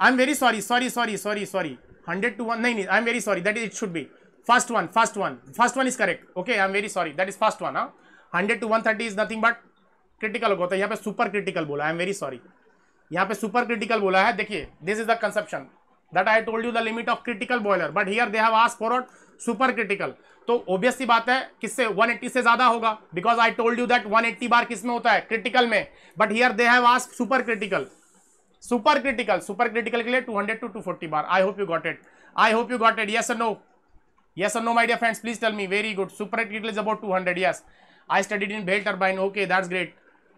I am very sorry, sorry, sorry, sorry, sorry. 100 to 1, no, I am very sorry, that is, it should be. First one, first one, first one is correct. Okay, I'm very sorry. That is first one. Huh? 100 to 130 is nothing but critical होता है यहाँ पे सुपर क्रिटिकल बोला आई एम वेरी सॉरी यहाँ पे सुपर क्रिटिकल बोला है देखिए this is the conception that I told you the limit of critical boiler but here they have ask forward super critical तो ऑब्वियस सी बात है किससे 180 से ज्यादा होगा because I told you that 180 bar किस में होता है क्रिटिकल में but here they have ask super critical super critical super critical के लिए 200 to 240 bar I hope you got it I hope you got it yes no Yes or no, my dear friends? Please tell me. Very good. super heat is about 200. Yes. I studied in Bell turbine. Okay, that's great.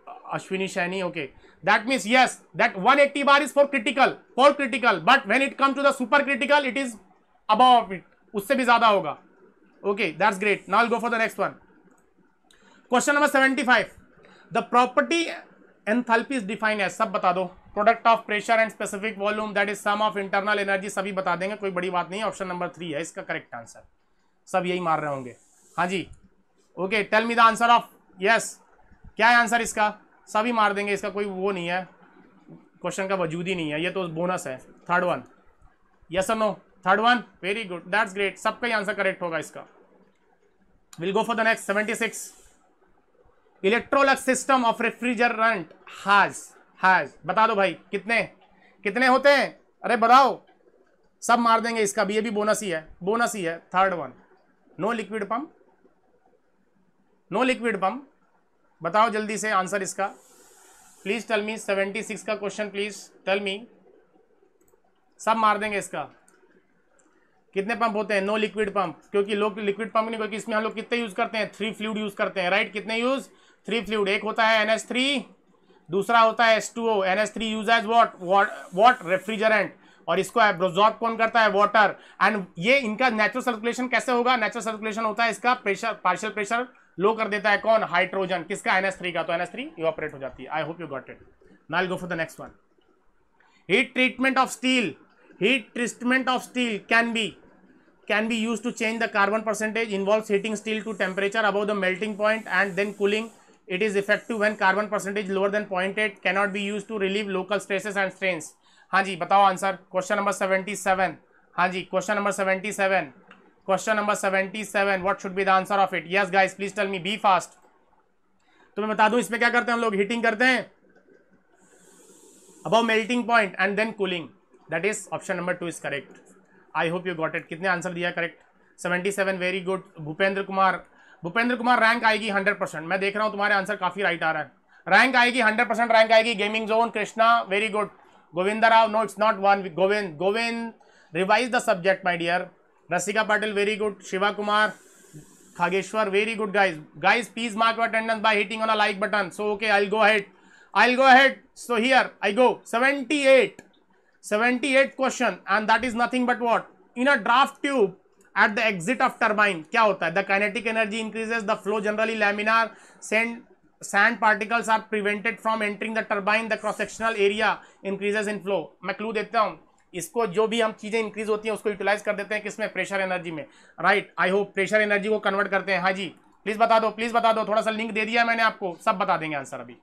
Uh, Ashwini Shani. Okay. That means, yes, that 180 bar is for critical, for critical. But when it comes to the super critical it is above it. usse bhi भी hoga okay that's great now i'll go for the next one question number 75 the property enthalpy is defined है सब बता दो product of pressure and specific volume that is sum of internal energy सभी बता देंगे कोई बड़ी बात नहीं ऑप्शन नंबर थ्री है इसका करेक्ट आंसर सब यही मार रहे होंगे हाँ जी okay tell me the answer of yes क्या है आंसर इसका सभी मार देंगे इसका कोई वो नहीं है क्वेश्चन का वजूद ही नहीं है ये तो बोनस है थर्ड वन यस और no third one very good that's great सबका ही आंसर करेक्ट होगा इसका will go for the next seventy six Electrolux system of refrigerant has has बता दो भाई कितने कितने होते हैं अरे बताओ सब मार देंगे इसका भी ये भी बोनस ही है बोनस ही है third one no liquid pump no liquid pump बताओ जल्दी से आंसर इसका please tell me seventy six का क्वेश्चन प्लीज टेल मी सब मार देंगे इसका कितने पंप होते हैं नो लिक्विड पंप क्योंकि लोग लिक्विड पंप नहीं क्योंकि इसमें हम लोग कितने यूज करते हैं थ्री फ्लूड यूज करते हैं राइट right? कितने यूज थ्री फ्लूड एक होता है एनएस थ्री दूसरा होता है S two O N S three use as what what refrigerant और इसको एब्रोजॉर्ब कौन करता है वाटर एंड ये इनका नेचुरल सर्कुलेशन कैसे होगा नेचुरल सर्कुलेशन होता है इसका प्रेशर पार्शियल प्रेशर लो कर देता है कौन हाइड्रोजन किसका एनएस थ्री का तो एन थ्री इवापरेट हो जाती है I hope you got it नाइल go for the next one heat treatment of steel heat treatment of steel can be can be use to change the carbon percentage involve heating steel to temperature above the melting point and then cooling is effective when carbon percentage lower than point at cannot be use to relieve local stresses and strains हाँ जी बताओ आंसर क्वेश्चन नंबर सेवन हाँ जी question number seven question number seven what should be the answer of it yes guys please tell me be fast तो मैं बता दूं इसमें क्या करते हैं हम लोग हीटिंग करते हैं above melting point and then cooling that is option number two is correct I hope you got it कितने आंसर दिया correct seven very good Bhupendra Kumar Bhupendra Kumar rank आएगी हंड्रेड परसेंट मैं देख रहा हूं तुम्हारे आंसर काफी राइट आ रहा है रैंक आएगी हंड्रेड परसेंट रैंक आएगी gaming zone Krishna very good Govind Rao no it's not one Govind Govind revise the subject my dear Rasika Patil very good Shiva Kumar Khageshwar very good guys guys please mark attendance by hitting on a like button so okay I go ahead I go ahead so here I go seventy eight seventy eight question and that is nothing but what in a draft tube at the exit of turbine क्या होता है the kinetic energy increases the flow generally laminar sand sand particles are prevented from entering the turbine the cross sectional area increases in flow मैं क्लू देता हूँ इसको जो भी हम चीज़ें इंक्रीज होती हैं उसको यूटिलाइज कर देते हैं किसमें प्रेशर एनर्जी में right I hope pressure energy को कन्वर्ट करते हैं हाँ जी प्लीज़ बता दो प्लीज़ बता दो थोड़ा सा लिंक दे दिया मैंने आपको सब बता देंगे आंसर अभी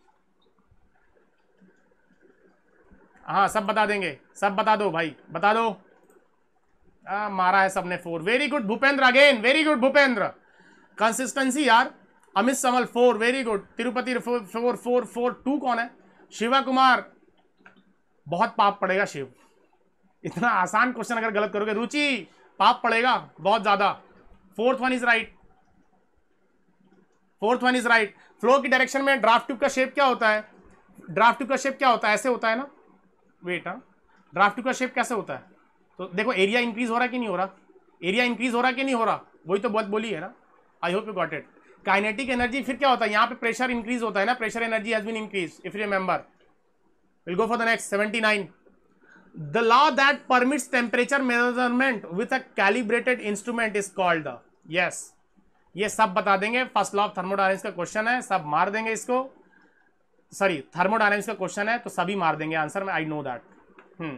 हाँ सब बता देंगे सब बता दो भाई बता दो आ, मारा है सबने four very good Bhupendra again very good Bhupendra consistency यार Amit Samal four very good Tirupati four four four two कौन है शिवा कुमार बहुत पाप पड़ेगा शिव इतना आसान क्वेश्चन अगर गलत करोगे रुचि पाप पड़ेगा बहुत ज्यादा fourth one is right fourth one is right flow की डायरेक्शन में ड्राफ्ट ट्यूब का शेप क्या होता है ड्राफ्ट ट्यूब का शेप क्या होता है ऐसे होता है ना वेट हाँ ड्राफ्ट ट्यूब का शेप कैसे होता है तो देखो एरिया इंक्रीज हो रहा कि नहीं हो रहा एरिया इंक्रीज हो रहा कि नहीं हो रहा वही तो बहुत बोली है ना I hope you got it kinetic energy फिर क्या होता है यहाँ पे प्रेशर इंक्रीज होता है ना pressure energy has been increase if you remember will go for the next seventy nine the law that permits temperature measurement with a calibrated instrument is called yes ये सब बता देंगे फर्स्ट लॉ ऑफ थर्मोडाइनमिक्स का क्वेश्चन है सब मार देंगे इसको सॉरी थर्मोडाइनमिक्स का क्वेश्चन है तो सभी मार देंगे आंसर में आई नो दैट हम्म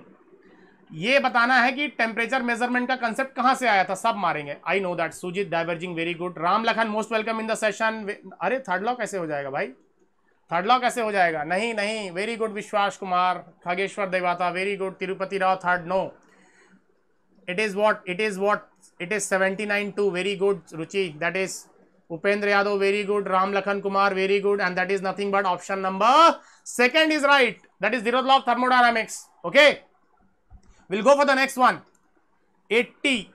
ये बताना है कि टेम्परेचर मेजरमेंट का कंसेप्ट कहां से आया था सब मारेंगे I know that Sujit diverging very good Ram Lakhan most welcome in the session अरे थर्ड लॉ कैसे हो जाएगा भाई थर्ड लॉ कैसे हो जाएगा नहीं नहीं very good Vishwas Kumar Khageshwar Devata very good Tirupati Rao third no it is what it is what it is seventy nine two very good Ruchi that is Upendra Yadav very good Ram Lakhan Kumar very good and that is nothing but option number second is right that is zero law thermodynamics okay We'll go for the next one. 80.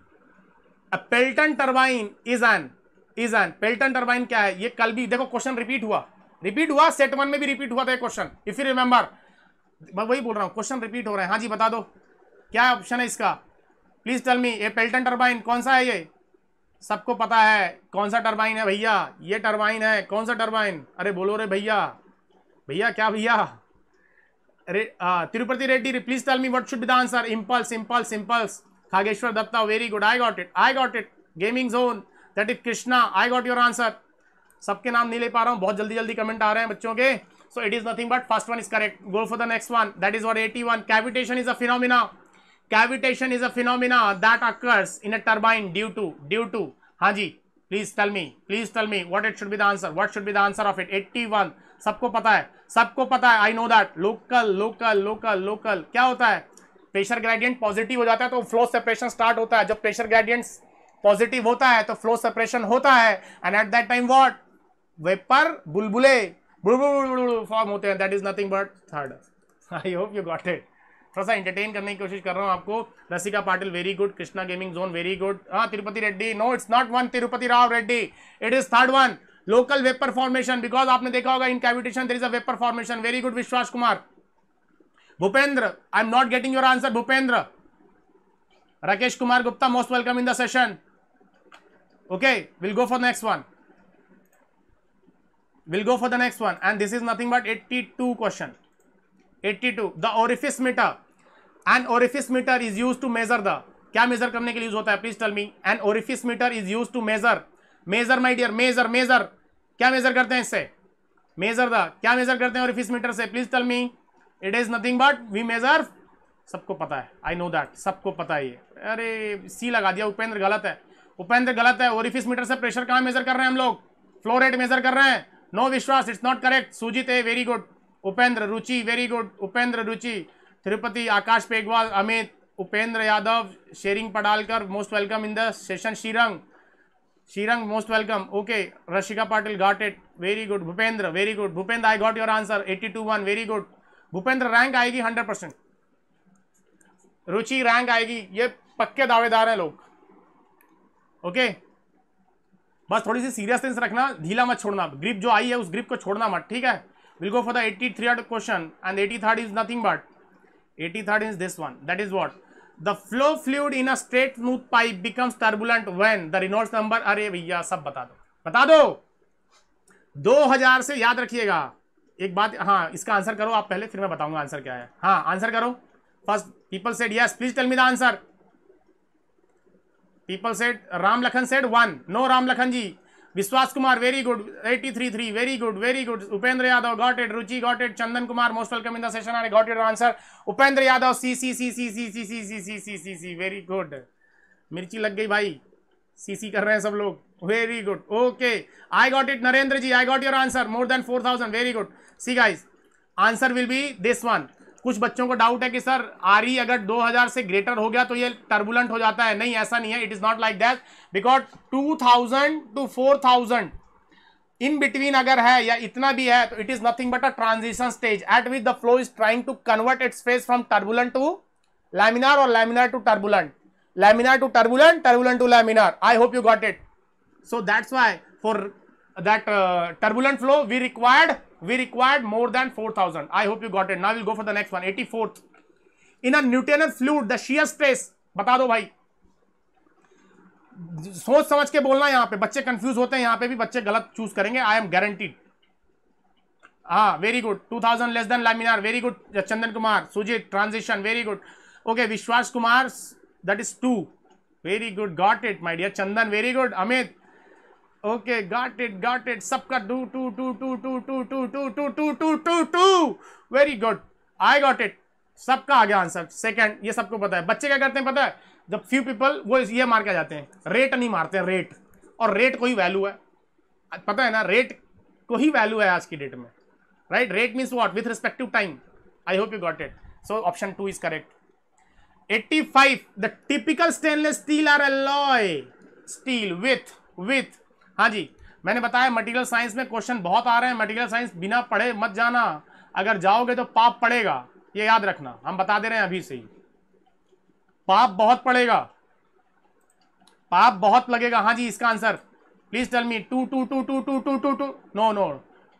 A Pelton turbine is an is an Pelton turbine क्या है ये कल भी देखो क्वेश्चन रिपीट हुआ रिपीट हुआ सेट वन में भी रिपीट हुआ था क्वेश्चन इफ यू रिमेंबर मैं वही बोल रहा हूँ क्वेश्चन रिपीट हो रहा है हाँ जी बता दो क्या ऑप्शन है इसका प्लीज टेल मी ये पेल्टन टर्बाइन कौन सा है ये सबको पता है कौन सा टर्बाइन है भैया ये टर्बाइन है कौन सा टर्बाइन अरे बोलो रे भैया भैया क्या भैया Tirupati Tirupati Reddy, please tell me what should be the answer. Impulse, impulse, impulse. Khageshwar Datta, very good. I got it. I got it. Gaming zone. That is Krishna. I got your answer. सबके नाम नहीं ले पा रहा हूँ बहुत जल्दी जल्दी कमेंट आ रहे हैं बच्चों के so it is nothing but first one is correct go for the next one that is what eighty one cavitation is a phenomena cavitation is a phenomena that occurs in a turbine due to due to हाँ जी please tell me please tell me what it should be the answer what should be the answer of it one सबको पता है सबको पता है I know that local local local local क्या होता है प्रेशर ग्रेडियंट पॉजिटिव हो जाता है तो फ्लो सेपरेशन स्टार्ट होता है जब प्रेशर ग्रेडियंट पॉजिटिव होता है तो फ्लो सेपरेशन होता है and at that time what vapour बुलबुले फॉर्म होते हैं that is nothing but third I hope you got it थोड़ा सा इंटरटेन करने की कोशिश कर रहा हूँ आपको Rasika Patil very good Krishna gaming zone very good हाँ Tirupati Reddy no it's not one Tirupati Rao Reddy it is third one local vapour formation because आपने देखा होगा in cavitation there is a vapour formation very good Vishwas Kumar Bhupendra I am not getting your answer Bhupendra Rakesh Kumar Gupta most welcome in the session okay will go for next one will go for the next one and this is nothing but eighty two question eighty two the orifice meter and orifice meter is use to measure the क्या मेजर करने के लिए यूज होता है please tell me and orifice meter is use to measure measure my dear measure measure क्या मेजर करते हैं इससे मेजर द क्या मेजर करते हैं ऑरिफिस मीटर से please tell me it is nothing but we major सबको पता है आई नो दैट सबको पता है ये अरे सी लगा दिया उपेंद्र गलत है उपेंद्र गलत है ओरिफिस मीटर से प्रेशर कहाँ मेजर कर रहे हैं हम लोग फ्लोरेट मेजर कर रहे हैं no Vishwas it's not correct Sujit है very good Upendra Ruchi very good Upendra Ruchi Tirupati Akash Pegwal Amit Upendra Yadav Shering Padalkar most welcome in the session Shrirang Shirang, most welcome. Okay, Rashika Patil got it. Very good. Bhupendra, very good. Bhupendra, I got your answer. Two one very good. Bhupendra rank आएगी हंड्रेड परसेंट रुचि रैंक आएगी ये पक्के दावेदार हैं लोग ओके बस थोड़ी सी सीरियसनेस रखना ढीला मत छोड़ना ग्रिप जो आई है उस ग्रिप को छोड़ना मत ठीक है will go for the eighty three question and eighty third is nothing but eighty third is this one that is what the flow fluid in a straight smooth pipe becomes turbulent when the Reynold number अरे भैया सब बता दो बता दो 2000 से याद रखिएगा एक बात हाँ इसका आंसर करो आप पहले फिर मैं बताऊंगा आंसर क्या है हाँ आंसर करो first people said yes please tell me the answer people said Ram Lakhan said one no Ram Lakhan ji Vishwas Kumar very good eighty three very good very good Upendra Yadav got it Ruchi got it Chandan Kumar most welcome in the session I got it answer Upendra Yadav C C C C C C C C C C C C very good मिर्ची लग गई भाई सी सी कर रहे हैं सब लोग very good okay I got it Narendra ji I got your answer more than four thousand very good see guys answer will be this one कुछ बच्चों को डाउट है कि सर आर ई अगर 2000 से ग्रेटर हो गया तो ये टर्बुलेंट हो जाता है नहीं ऐसा नहीं है it is not like that because 2000 to 4000 in between अगर है या इतना भी है तो it is nothing but a transition stage at which the flow is trying to convert its phase from turbulent to laminar और laminar to turbulent laminar to turbulent turbulent to laminar I hope you got it so that's why for that turbulent flow we required we required more than 4000 i hope you got it now we'll go for the next one 84th in a newtonian fluid the shear stress बता दो भाई सोच समझ के बोलना यहां पे बच्चे कंफ्यूज होते हैं यहां पे भी बच्चे गलत चूज करेंगे आई एम गारंटीड हाँ very good 2000 less than laminar very good Chandan Kumar Sujit transition very good okay Vishwas Kumar that is two very good got it my dear Chandan very good Amit okay got it got it सबका two two two two two two two two two two two two two very good I got it सबका आ गया आंसर सेकंड ये सबको पता है बच्चे क्या करते हैं पता है जब फ्यू पीपल वो ये मार के जाते हैं रेट नहीं मारते रेट और रेट को ही वैल्यू है पता है ना रेट को ही वैल्यू है आज की डेट में right rate means what with respective time I hope you got it so option 2 is correct 85 the typical stainless steel are alloy steel with with हाँ जी मैंने बताया मटेरियल साइंस में क्वेश्चन बहुत आ रहे हैं मटेरियल साइंस बिना पढ़े मत जाना अगर जाओगे तो पाप पड़ेगा ये याद रखना हम बता दे रहे हैं अभी से ही पाप बहुत पड़ेगा पाप बहुत लगेगा हाँ जी इसका answer please tell me two two two two two two two two no no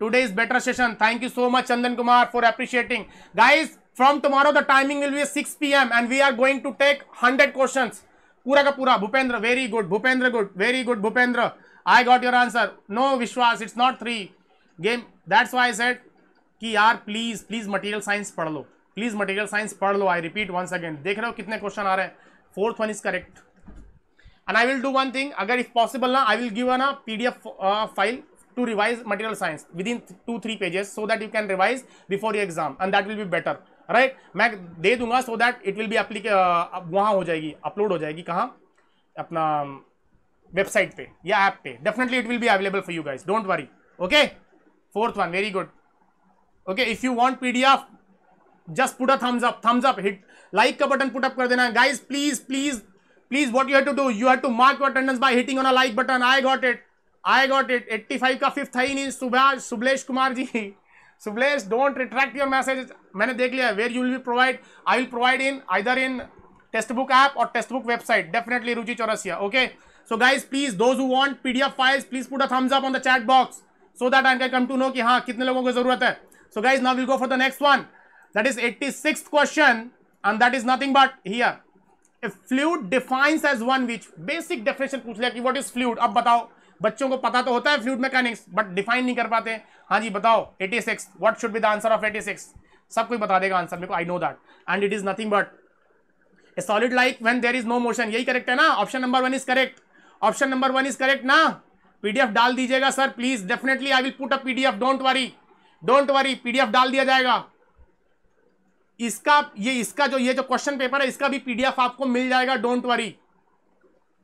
today is better session thank you so much Chandan Kumar for appreciating guys from tomorrow the timing will be P M and we are going to take hundred question पूरा का पूरा Bhupendra very good Bhupendra good very good Bhupendra I got your answer no Vishwas it's not three game that's Y set कि यार प्लीज़ प्लीज़ मटेरियल साइंस पढ़ लो प्लीज़ मटेरियल साइंस पढ़ लो आई रिपीट वंस अगेन देख रहे हो कितने क्वेश्चन आ रहे हैं fourth one is correct and I will do one thing अगर इफ पॉसिबल ना I will give a P D F file to revise material science within two three pages so that you can revise before your exam and that will be better right right? मैं दे दूंगा so that it will be एप्लीके वहाँ हो जाएगी अपलोड हो जाएगी कहाँ अपना वेबसाइट पे या ऐप पे definitely it will be available for you guys don't worry okay fourth one very good okay if you want PDF just put a thumbs up thumbs up hit like का बटन पुट अप कर देना guys please please please what you have to do you have to mark your attendance by hitting on a like button I got it I got it 85 का फिफ्थ है ही नहीं सुबह Sublesh Kumar ji Sublesh don't retract your message मैंने देख लिया where you will be provide I will provide in either in test Testbook app और Testbook website definitely Ruchi Chaurasia okay okay? So guys please do want P D F files please put a thumbs up on the chat box so that I can come to know कि हाँ कितने लोगों को जरूरत है so guys now will go for the next one that is eighty six question and that is nothing but here a fluid defines as one which basic definition पूछ लिया कि वॉट इज फ्लूड अब बताओ बच्चों को पता तो होता है फ्लूड मैकेनिक्स बट डिफाइन नहीं कर पाते हाँ जी बताओ eighty six what should be the answer of eighty six सब कोई बता देगा आंसर मेरे को I know that and it is nothing but a solid like when there is no motion यही करेक्ट है ना option number one is correct option number one is correct ना पीडीएफ डाल दीजिएगा sir please definitely I will put a PDF don't worry don't worry PDF डाल दिया जाएगा इसका ये इसका जो ये जो क्वेश्चन पेपर है इसका भी पीडीएफ आपको मिल जाएगा don't worry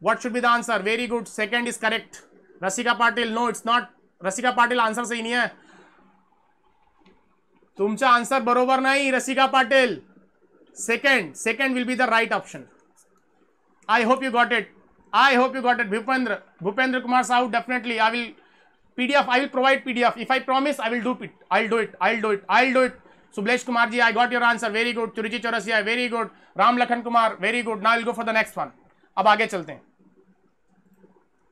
what should be the answer very good second is correct Rasika Patil no it's not Rasika Patil answer सही नहीं है तुमचा आंसर बरोबर नहीं Rasika Patil second second will be the right option I hope you got it I hope you got it. Bhupendra, Bhupendra Kumar Sahu, definitely. I will PDF. I will provide PDF. If I promise, I will do it. I'll do it. I'll do it. I'll do it. Sublesh Kumarji, I got your answer. Very good. Churichi Chaurasia, very good. Ram Lakhan Kumar, very good. Now we'll go for the next one. अब आगे चलते हैं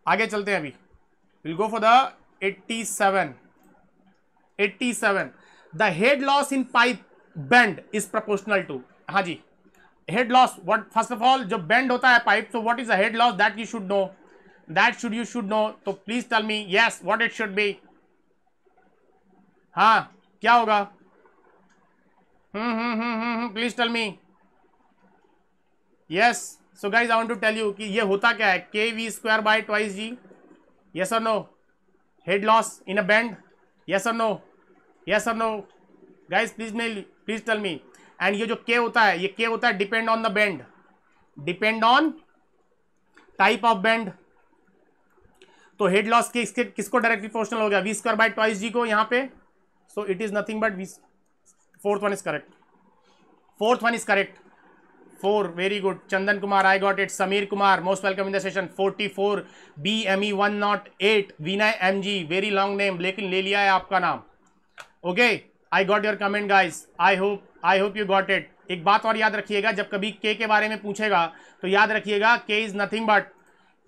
आगे चलते हैं अभी will go for the 87 87 the head loss in pipe bend is proportional to हाँ जी head loss what first of all जो बेंड होता है pipe so what is head loss that you should know that should you should know तो please tell me yes what it should be हाँ क्या होगा please tell me yes so guys I want to tell you कि ये होता क्या है K V square by twice g yes और no head loss in a bend yes और नो यस और no guys please may please tell me and ये जो के होता है ये के होता है depend on the bend depend on type of bend तो हेड लॉस के इसके किसको डायरेक्टली प्रोपोर्शनल हो गया V square by twice g को यहां पे so it is nothing but V fourth one is correct fourth one is correct four very good Chandan Kumar I got it Sameer Kumar most welcome in the session forty four B M E one not eight Vinay M G very long name लेकिन ले लिया है आपका नाम okay I got your comment guys I hope I hope you got it एक बात और याद रखिएगा जब कभी के के बारे में पूछेगा तो याद रखिएगा के इज़ नथिंग बट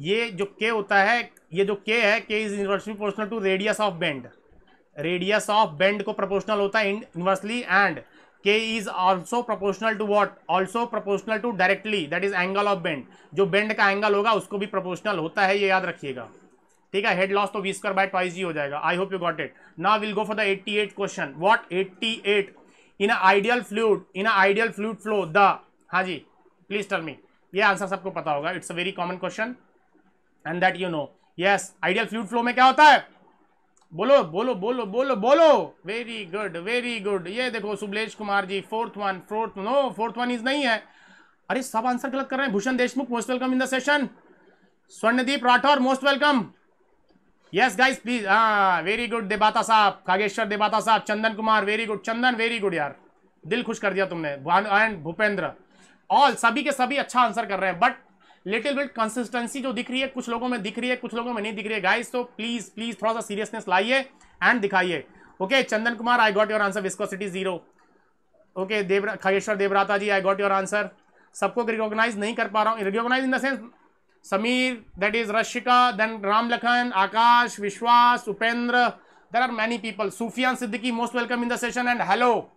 ये जो के होता है ये जो के है K is inversely proportional to radius of bend radius of bend को प्रोपोर्शनल होता है inversely and K is also proportional to what also proportional to directly that is angle of bend जो बेंड का एंगल होगा उसको भी प्रोपोर्शनल होता है ये याद रखिएगा ठीक है हेड लॉस तो वी स्क्वायर बाय ट्वाइस ही हो जाएगा I hope you got it now will go for the 88 question what 88 in ideal fluid in ideal fluid flow the हाँ जी प्लीज टेल मी ये आंसर सबको पता होगा it's a very common question and that you know yes ideal fluid flow में क्या होता है बोलो बोलो बोलो बोलो बोलो वेरी गुड वेरी गुड ये देखो Subalesh Kumar ji fourth one fourth no fourth one is नहीं है अरे सब आंसर गलत कर रहे हैं Bhushan Deshmukh most welcome in the session Swarndeep Rathore most welcome yes guys please हाँ वेरी गुड देबाता साहब खागेश्वर देबाता साहब Chandan Kumar very good Chandan very good यार दिल खुश कर दिया तुमने एंड भूपेंद्र ऑल सभी के सभी अच्छा आंसर कर रहे हैं बट लिटिल बिट कंसिस्टेंसी जो दिख रही है कुछ लोगों में दिख रही है कुछ लोगों में नहीं दिख रही है गाइस तो प्लीज प्लीज थोड़ा सा सीरियसनेस लाइए एंड दिखाइए okay Chandan Kumar I got your answer viscosity zero okay Devra Khageshwar Devrata ji I got your answer सबको रिकॉग्नाइज नहीं कर पा रहा हूँ recognise in the sense Sameer, that is Rashika, then Ram Lakhan, Akash, Vishwas, Upendra. There are many people. Sufyan Siddiqui, most welcome in the session and hello.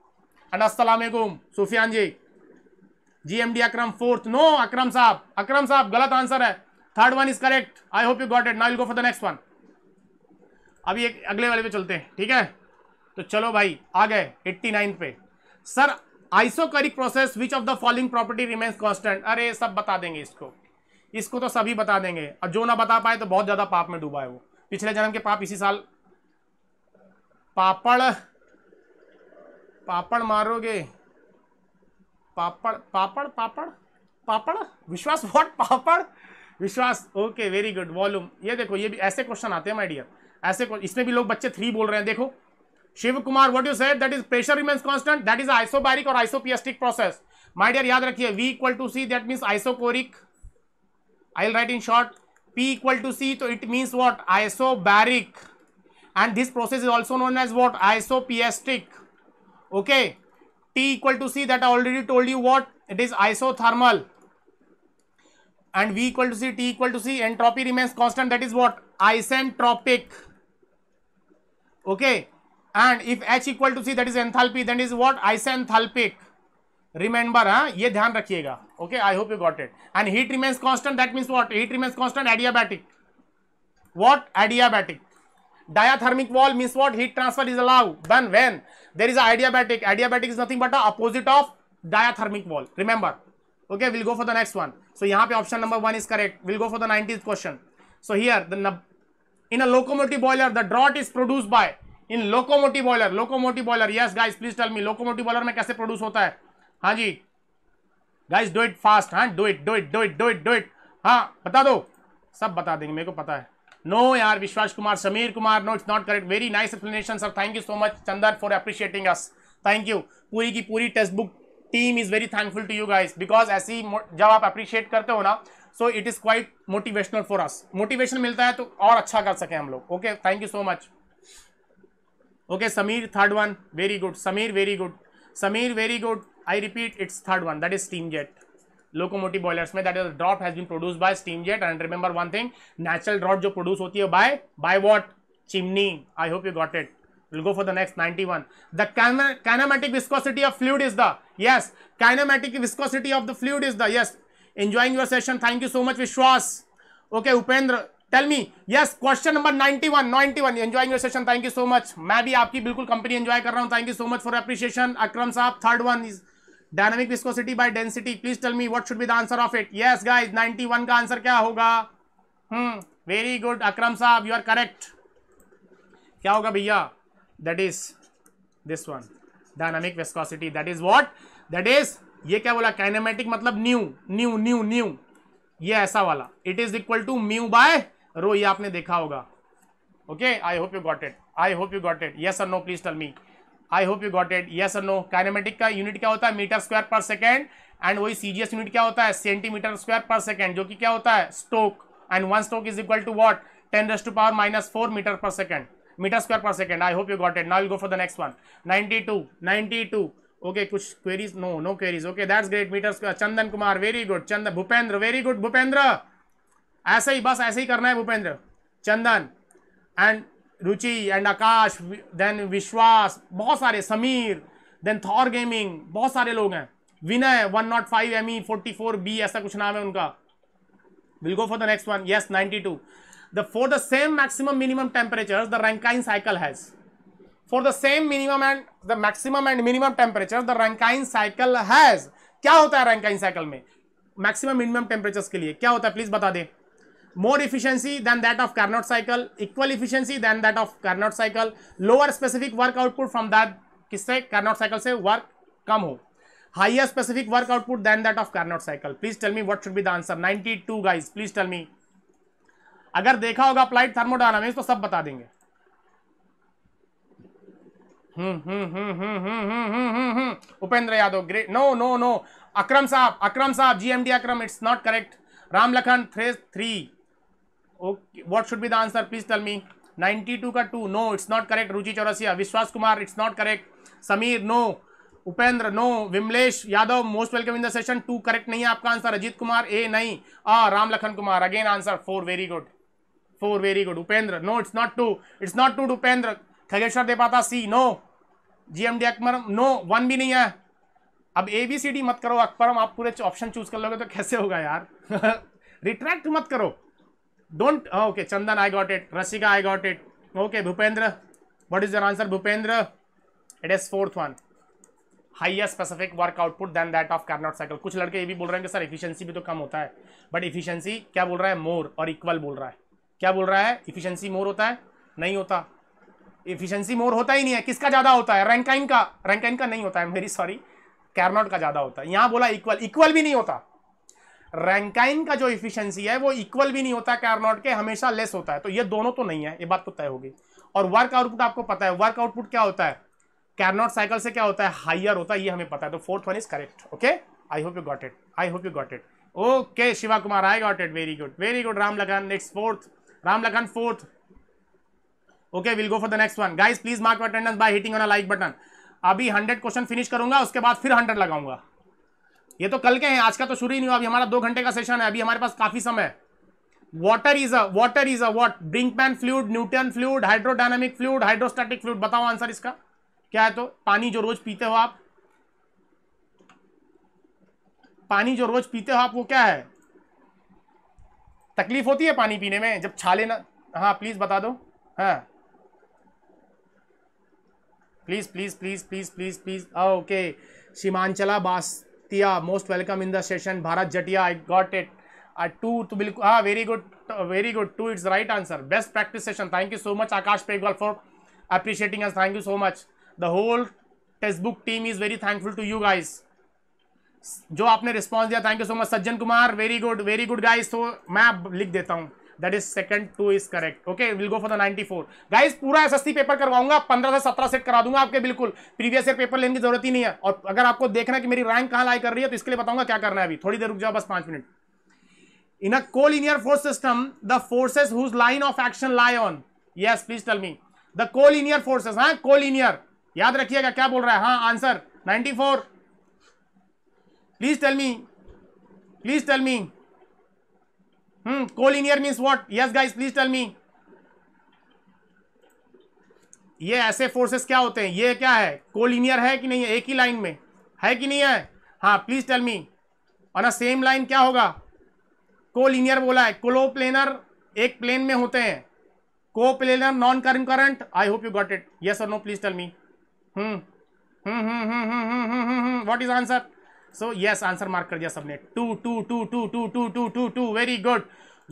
And Assalamualaikum, Sufyan ji. GMD Akram, fourth. No, Akram Saab. Akram Saab, galat answer hai. Third one is correct. I hope you got it. Now we'll go for the next one. अभी एक अगले वाले पे चलते हैं ठीक है तो चलो भाई आ गए 89 पे sir isochoric process which of the following property remains constant अरे सब बता देंगे इसको इसको तो सभी बता देंगे और जो ना बता पाए तो बहुत ज्यादा पाप में डूबा है वो पिछले जन्म के पाप इसी साल पापड़ पापड़ मारोगे पापड़ पापड़ पापड़ पापड़ विश्वास व्हाट पापड़ विश्वास ओके वेरी गुड वॉल्यूम ये देखो ये भी ऐसे क्वेश्चन आते हैं माय डियर ऐसे इसमें भी लोग बच्चे थ्री बोल रहे हैं देखो Shiv Kumar what you said that is pressure remains constant that is isobaric और आइसोपियस्टिक प्रोसेस माय डियर याद रखिए V equal to C that mean isochoric I will write in short P equal to C. So, it means what? Isobaric and this process is also known as what? Isopiastic. Okay. T equal to C that I already told you what? It is isothermal and V equal to C, T equal to C, entropy remains constant that is what? Isentropic. Okay. And if H equal to C that is enthalpy then is what? Isenthalpic. Remember, huh? ये ध्यान रखिएगा okay i hope you got it and heat remains constant that means what heat remains constant adiabatic what adiabatic diathermic wall means what heat transfer is allowed then when there is adiabatic adiabatic is nothing but the opposite of diathermic wall remember okay we'll go for the next one so yahan pe option number 1 is correct we'll go for the 90th question so here the in a locomotive boiler the draught is produced by in locomotive boiler locomotive boiler yes guys please tell me locomotive boiler mein kaise produce hota hai haan ji guys do it fast हाँ do it do it do it do it do it हाँ बता दो सब बता देंगे मेरे को पता है नो no, यार Vishwas Kumar Sameer Kumar no it's not correct very nice explanation sir thank you so much Chandan for appreciating us thank you पूरी की पूरी text book team is very thankful to you guys because ऐसी जब आप अप्रिशिएट करते हो ना so it is quite motivational for us motivation मिलता है तो और अच्छा कर सके हम लोग okay thank you so much okay Sameer third one very good Sameer very good Sameer very good I repeat it's third one that is steam jet locomotive boilers में that is drop has been produce by steam jet and remember one thing natural drop जो प्रोड्यूस होती है by by what chimney I hope you got it will go for the next ninety the kinematic viscosity of fluid is the yes kinematic viscosity of the fluid is the yes enjoying your session thank you so much Vishwas okay Upendra tell me yes question number ninety one ninety one enjoying your session thank you मैं भी आपकी बिल्कुल कंपनी एंजॉय कर रहा हूं thank you so much for appreciation Akram साहब third one is dynamic viscosity by density please tell me what should be the answer of it yes guys 91 का आंसर क्या होगा हम्म वेरी गुड अक्रम साहब यू आर करेक्ट क्या होगा भैया that is this one dynamic viscosity that is what that is ये क्या बोला काइनेमेटिक मतलब न्यू न्यू न्यू न्यू ये ऐसा वाला it is equal to mu by rho ये आपने देखा होगा okay I hope you got it I hope you got it yes sir no please tell me I hope you got it yes और नो काइनेमेटिक का यूनिट क्या होता है मीटर स्क्वायर पर सेकेंड एंड वही सीजीएस यूनिट क्या होता है सेंटीमीटर स्क्वायर पर सेकेंड जो कि क्या होता है stoke and one stoke is equal to what ten raise to power minus four metre पर सेकेंड मीटर स्क्वायर पर second I hope you got it now go for the next one ninety two ninety two okay कुछ queries no no queries okay that's great square Chandan Kumar very good Chandan Bhupendra very good Bhupendra ऐसे ही बस ऐसे ही करना है Bhupendra Chandan and Ruchi and Akash then Vishwas बहुत सारे समीर देन थॉर गेमिंग बहुत सारे लोग हैं Vinay one not five M E forty four B ऐसा कुछ नाम है उनका will go for the next one yes ninety two the for the same maximum minimum temperature the Rankine cycle has for the same minimum and the maximum and minimum temperature the Rankine cycle has क्या होता है रैंकाइन साइकिल में मैक्सिमम मिनिमम टेम्परेचर के लिए क्या होता है प्लीज बता दें more efficiency than that of Carnot cycle, equal efficiency than that of Carnot cycle, lower specific work output from that kisse Carnot cycle se work kam ho higher specific work output than that of Carnot cycle. Please tell me what should be the answer. 92 guys, please tell me. agar dekha hoga applied thermodynamics to sab bata denge hmm hmm hmm hmm hmm hmm hmm upendra yadav great no no no akram saab akram saab gmd akram it's not correct Ram Lakhan 3 okay what should be the answer please tell me 92 का two no it's not correct Ruchi Chaurasia Vishwas Kumar it's not correct Sameer no Upendra no Vimlesh Yadav most welcome in the session two correct नहीं है आपका आंसर अजीत कुमार ए नहीं आ Ram Lakhan Kumar again answer four very good four very good Upendra no it's not two it's not to Upendra Khageshwar Debata C no G M D Akbar no one भी नहीं है अब ए बी सी डी मत करो अकबरम आप पूरे ऑप्शन चूज कर लोगे तो कैसे होगा यार रिट्रैक्ट मत करो don't okay Chandan I got it Rasika I got it okay Bhupendra what is is your answer, Bhupendra? It is fourth higher specific work output then that of Carnot cycle कुछ लड़के ये भी बोल रहे हैं कि सर इफिशियंसी भी तो कम होता है बट इफिशियंसी क्या बोल रहा है मोर और इक्वल बोल रहा है क्या बोल रहा है इफिशियंसी मोर होता है नहीं होता इफिशियंसी मोर होता ही नहीं है किसका ज़्यादा होता है रैंकाइन का रैंकाइन का नहीं होता है वेरी सॉरी कैरनॉट का ज़्यादा होता है यहाँ बोला इक्वल इक्वल भी नहीं होता रैंकाइन का जो इफिशियंसी है वो इक्वल भी नहीं होता कार्नॉट के हमेशा लेस होता है तो ये दोनों तो नहीं है ये बात तो तय होगी और वर्क आउटपुट आपको पता है वर्क आउटपुट क्या होता है कैरनॉट साइकिल से क्या होता है हाइयर होता है ये हमें पता है तो fourth one is correct okay I hope you got it I hope you got it okay Shiva Kumar I got it very good very good Ram Lakhan next fourth Ram Lakhan fourth okay will go for the next one guys please mark attendance by hitting on a like button अभी हंड्रेड क्वेश्चन फिनिश करूंगा उसके बाद फिर हंड्रेड लगाऊंगा ये तो कल के हैं आज का तो शुरू ही नहीं हुआ अभी हमारा दो घंटे का सेशन है अभी हमारे पास काफी समय है is a water is a what Brinkman fluid Newton fluid hydrodynamic fluid hydrostatic fluid बताओ आंसर इसका क्या है तो पानी जो रोज पीते हो आप पानी जो रोज पीते हो आप वो क्या है तकलीफ होती है पानी पीने में जब छाले ना हाँ प्लीज बता दो हाँ please please please please please please okay Seemanchala Bas Jatiya most welcome in the session Bharat Jatiya I got it two तो बिल्कुल हाँ very good very good two it's right answer best practice session thank you so much Akash Pegwal for appreciating us thank you so much the whole text book team is very thankful to you guys जो आपने रिस्पॉन्स दिया thank you so much Sajjan Kumar very good very good guys तो मैं लिख देता हूँ that is second two is correct okay will go for the 94 guys पूरा एसएससी पेपर करवाऊंगा 15 से 17 सेट करा दूंगा आपके बिल्कुल प्रीवियस ईयर पेपर लेने की जरूरत ही नहीं है और अगर आपको देखना कि मेरी रैंक कहां लाई कर रही है तो इसके लिए बताऊंगा क्या करना है अभी थोड़ी देर रुक जाओ बस पांच minute in a collinear force system the forces whose line of action lie on yes please tell me the collinear forces हाँ कोलिनियर याद रखिएगा क्या बोल रहा है हाँ answer 94 please tell me please tell me Hmm, collinear means what? Yes, guys, please tell me. ये ऐसे फोर्सेस क्या होते हैं ये क्या है कोलिनियर है कि नहीं है एक ही लाइन में है कि नहीं है हाँ प्लीज टेल मी और सेम लाइन क्या होगा कोलिनियर बोला है कोलोप्लेनर एक प्लेन में होते हैं coplanar non concurrent I hope you got it yes और no please tell me hmm hmm hmm hmm hmm hmm hmm what is answer so yes answer mark कर दिया सबने two two two two two two two two two very good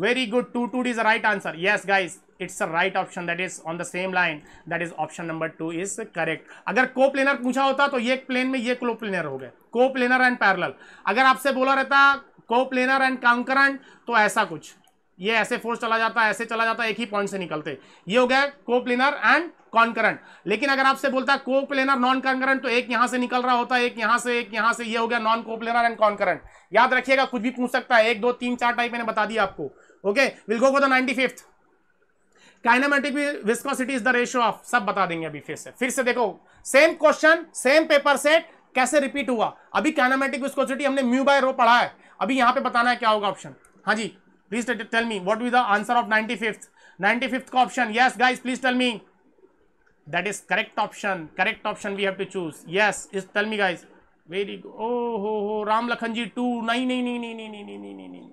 very good two two is right answer answer yes guys it's a right option that is on the same line that is option number 2 is अगर को प्लेनर पूछा होता तो ये प्लेन में ये क्लो प्लेनर हो गए को प्लेनर एंड पैरल अगर आपसे बोला रहता को प्लेनर एंड काउंकर तो ऐसा कुछ ये ऐसे फोर्स चला जाता ऐसे चला जाता एक ही पॉइंट से निकलते ये हो गया को प्लेनर एंड कॉन्करेंट लेकिन अगर आपसे बोलता है को नॉन कॉन्करेंट तो एक यहां से निकल रहा होता है एक यहां से एक यहां से ये यह हो गया नॉन को एंड कॉन्करेंट याद रखिएगा कुछ भी पूछ सकता है एक दो तीन चार टाइप मैंने बता दिया आपको okay will go for the ninety fifth kinematic viscosity is the ratio of सब बता देंगे अभी फिर से फिर से देखो same question same paper set कैसे रिपीट हुआ अभी काइनामेटिक विस्कोसिटी हमने म्यू बाय रो पढ़ा है अभी यहां पे बताना है क्या होगा ऑप्शन हाँ जी please tell me what is the answer of ninety fifth ninety fifth का option yes guys please tell me that is correct option correct option we have to choose yes is tell me guys very good. oh ho ho ram lakhan ji 2 nahi nahi nahi nahi nahi nahi nahi nahi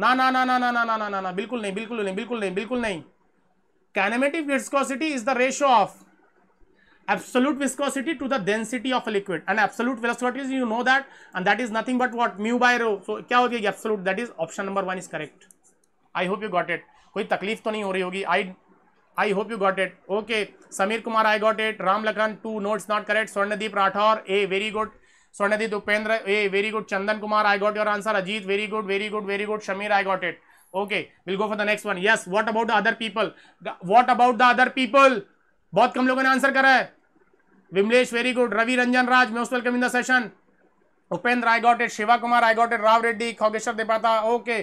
ना ना ना ना ना ना ना ना ना ना बिल्कुल नहीं बिल्कुल नहीं बिल्कुल नहीं बिल्कुल नहीं kinematic viscosity is the ratio of absolute viscosity to the density of a liquid and absolute velocity is you know that and that is nothing but what mu by rho so क्या होती है absolute that is option number one is correct I hope you got it कोई तकलीफ तो नहीं हो रही होगी I I hope you got it okay Sameer Kumar I got it Ram Lakhan two notes not correct Swarndeep Rathore a very good Swarndeep Upendra a very good Chandan Kumar I got your answer Ajit very good very good very good Shameer I got it okay will go for the next one yes what about the other people what about the other people बहुत कम लोगों ने आंसर करा है Vimlesh very good Ravi Ranjan Raj most welcome in the session Upendra I got it Shiva Kumar I got it Rao Reddy Khogeshwar Depata okay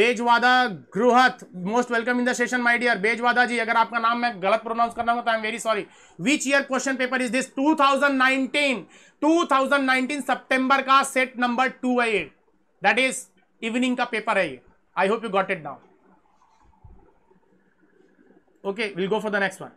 Bezawada Grihat most welcome in the session my dear Bezawada ji अगर आपका नाम मैं गलत प्रोनाउंस कर रहा हूँ तो I am very sorry which year question paper is this 2019 2019 सितंबर का सेट नंबर टू है ये दैट इज इवनिंग का पेपर है ये I hope you got it now okay will go for the next one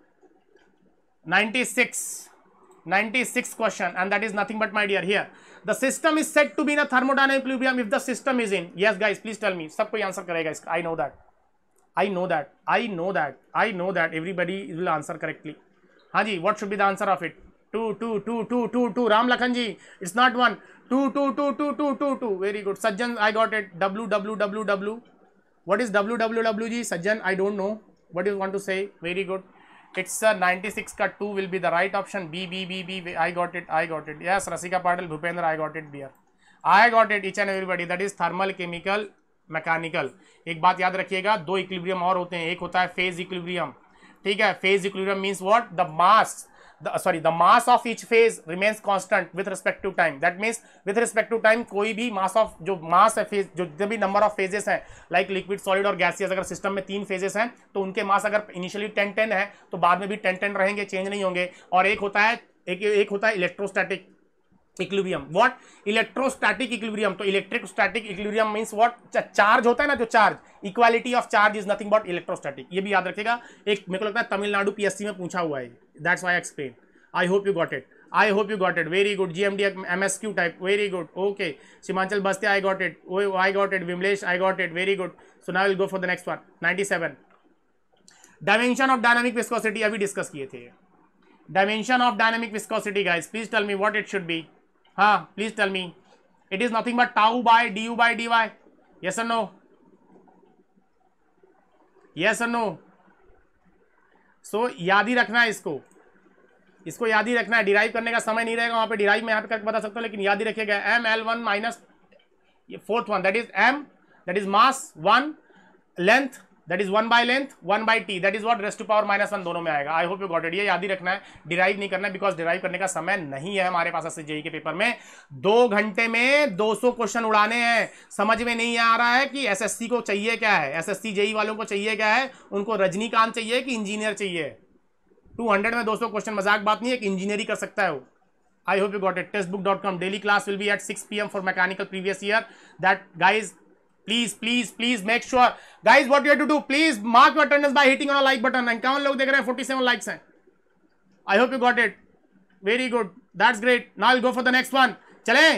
ninety six question and that is nothing but my dear here the system is set to be in thermodynamic equilibrium if the system is in yes guys please tell me सब कोई आंसर करेगा इसका I know that I know that I know that I know that everybody will answer correctly हाँ जी what should be the answer of it two two two two two two Ram Lakhan ji it's not one two two two two two two two very good Sajjan I got it W W W W what is W W W जी सज्जन आई don't know what is want to say very good It's uh, 96 ka 2 will be the right option. B, B, B, B. I got it. I got it. Yes, Rasika Patel, Bhupendra, I got it. Beer. I got it each and everybody. That is thermal, chemical, mechanical एक बात याद रखिएगा दो इक्विलिब्रियम और होते हैं एक होता है फेज इक्विलिब्रियम ठीक है phase equilibrium means what the mass the sorry the mass of each phase remains constant with respect to time that means with respect to time कोई भी mass of जो mass है phase जो जितने भी number of phases हैं like liquid solid और gaseous अगर system में तीन phases हैं तो उनके mass अगर initially 10 10 है तो बाद में भी 10 10 रहेंगे change नहीं होंगे और एक होता है एक एक होता है electrostatic equilibrium what electrostatic equilibrium तो electric static equilibrium means what charge होता है ना जो charge equality of charge is nothing but electrostatic ये भी याद रखेगा एक मेरे को लगता है तमिलनाडु पीएससी में पूछा हुआ है that's why explain I hope you got it I hope you got it very good G M D M S Q type very good okay Seemanchal Baste I got it O I got it Vimlesh I got it very good so now will go for the next one ninety seven dimension of dynamic viscosity अभी डिस्कस किए थे dimension of dynamic viscosity guys please tell me what it should be हाँ please tell me it is nothing but tau by D U by D Y yes no yes no so याद ही रखना है इसको इसको याद ही रखना है डिराइव करने का समय नहीं रहेगा वहां पे डिराइव में यहां पे करके बता सकता हूँ लेकिन याद ही रखेगा M L one minus fourth one that is M that is mass one length that is one by length one by T that is what raised to power minus one दोनों में आएगा आई होप यू गॉट ये याद ही रखना है डिराइव नहीं करना है बिकॉज डिराइव करने का समय नहीं है हमारे पास एस के पेपर में दो घंटे में 200 क्वेश्चन उड़ाने हैं समझ में नहीं आ रहा है कि सी को चाहिए क्या है सी जेई e वालों को चाहिए क्या है उनको रजनीकांत चाहिए कि इंजीनियर चाहिए 200 में 200 क्वेश्चन मजाक बात नहीं है कि इंजीनियरिंग कर सकता है वो I hope you got it test book dot com daily class will be at six P M for mechanical previous year that guys please please please make sure guys what you to do please mark your attendance by hitting on like button इक्यावन लोग देख रहे हैं फोर्टी सेवन लाइक्स हैं I hope you got it very good that's great now go for the next one चले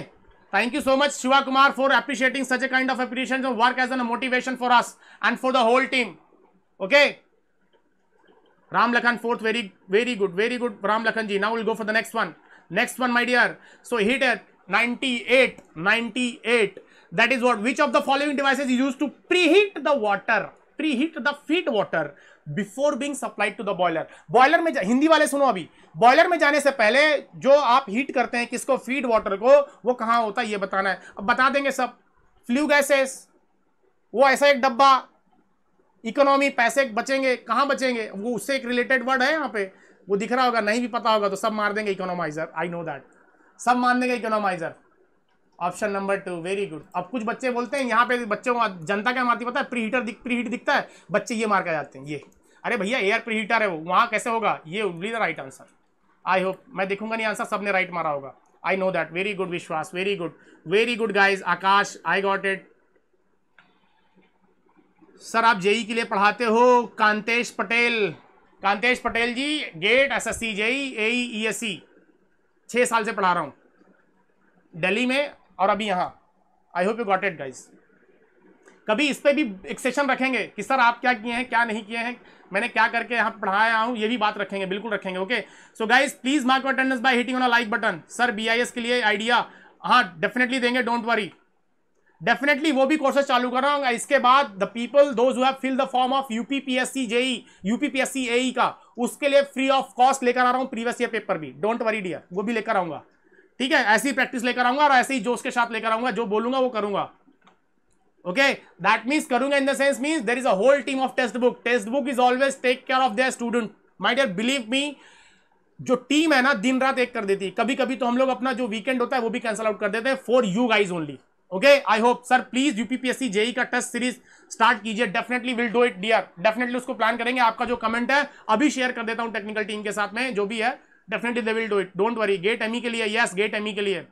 thank you so much Shiva Kumar for appreciating such a kind of appreciation of work as an motivation for us and for the whole team okay Ram Lakhan fourth, very very good, very good Ram Lakhan ji. Now we'll go for the next one. Next one, my dear. So hit at 98, 98. that is what which of the following devices is used to preheat the water preheat the feed water before being supplied to the boiler boiler mein hindi wale suno abhi boiler mein jane se pehle jo aap heat karte hain kisko feed water ko wo kahan hota hai ye batana hai ab bata denge sab flue gases wo aisa ek dabba economy पैसे बचेंगे कहाँ बचेंगे वो उससे एक रिलेटेड वर्ड है यहाँ पे वो दिख रहा होगा नहीं भी पता होगा तो सब मार देंगे इकोनोमाइजर आई नो दैट सब मार देंगे economiser option number two very good अब कुछ बच्चे बोलते हैं यहाँ पे बच्चों को जनता क्या मारती पता है प्री हीटर दिख प्री हीट दिखता है बच्चे ये मार के जाते हैं ये अरे भैया एयर प्री हीटर है वो वहाँ कैसे होगा ये will the right answer I hope मैं देखूंगा नहीं आंसर सबने राइट मारा होगा I know that very good Vishwas very good very good guys Akash I got it sir आप जेई e के लिए पढ़ाते हो Kantesh Patel Kantesh Patel ji GATE S S C JE A E S C छः साल से पढ़ा रहा हूँ दिल्ली में और अभी यहाँ I hope you got it guys कभी इस पर भी एक सेशन रखेंगे कि सर आप क्या किए हैं क्या नहीं किए हैं मैंने क्या करके यहाँ पढ़ाया हूँ ये भी बात रखेंगे बिल्कुल रखेंगे okay so guys please mark attendance by hitting on a like button sir B के लिए आइडिया हाँ डेफिनेटली देंगे डोंट वरी डेफिनेटली वो भी कोर्सेज चालू कर रहा हूँ इसके बाद the people those have fill the form of C JE C E का उसके लिए फ्री ऑफ कॉस्ट लेकर आ रहा हूँ प्रीवियस ईयर पेपर भी डोंट वरी डियर वो भी लेकर आऊंगा ठीक है ऐसी प्रैक्टिस लेकर आऊंगा और ऐसे ही जोश के साथ लेकर आऊंगा जो बोलूंगा वो करूंगा ओके दैट मीन्स करूंगा in the sense means there is a whole team of test book test book is always take care of their student my dear believe me जो टीम है ना दिन रात एक कर देती है कभी कभी तो हम लोग अपना जो वीकेंड होता है वो भी कैंसिल आउट कर देते हैं for you guys only okay I hope sir please UPPSC JE का टेस्ट सीरीज स्टार्ट कीजिए definitely will do it dear definitely उसको प्लान करेंगे आपका जो कमेंट है अभी शेयर कर देता हूं टेक्निकल टीम के साथ में जो भी है definitely they will do it don't worry GATE M के लिए यस गेट एम के लिए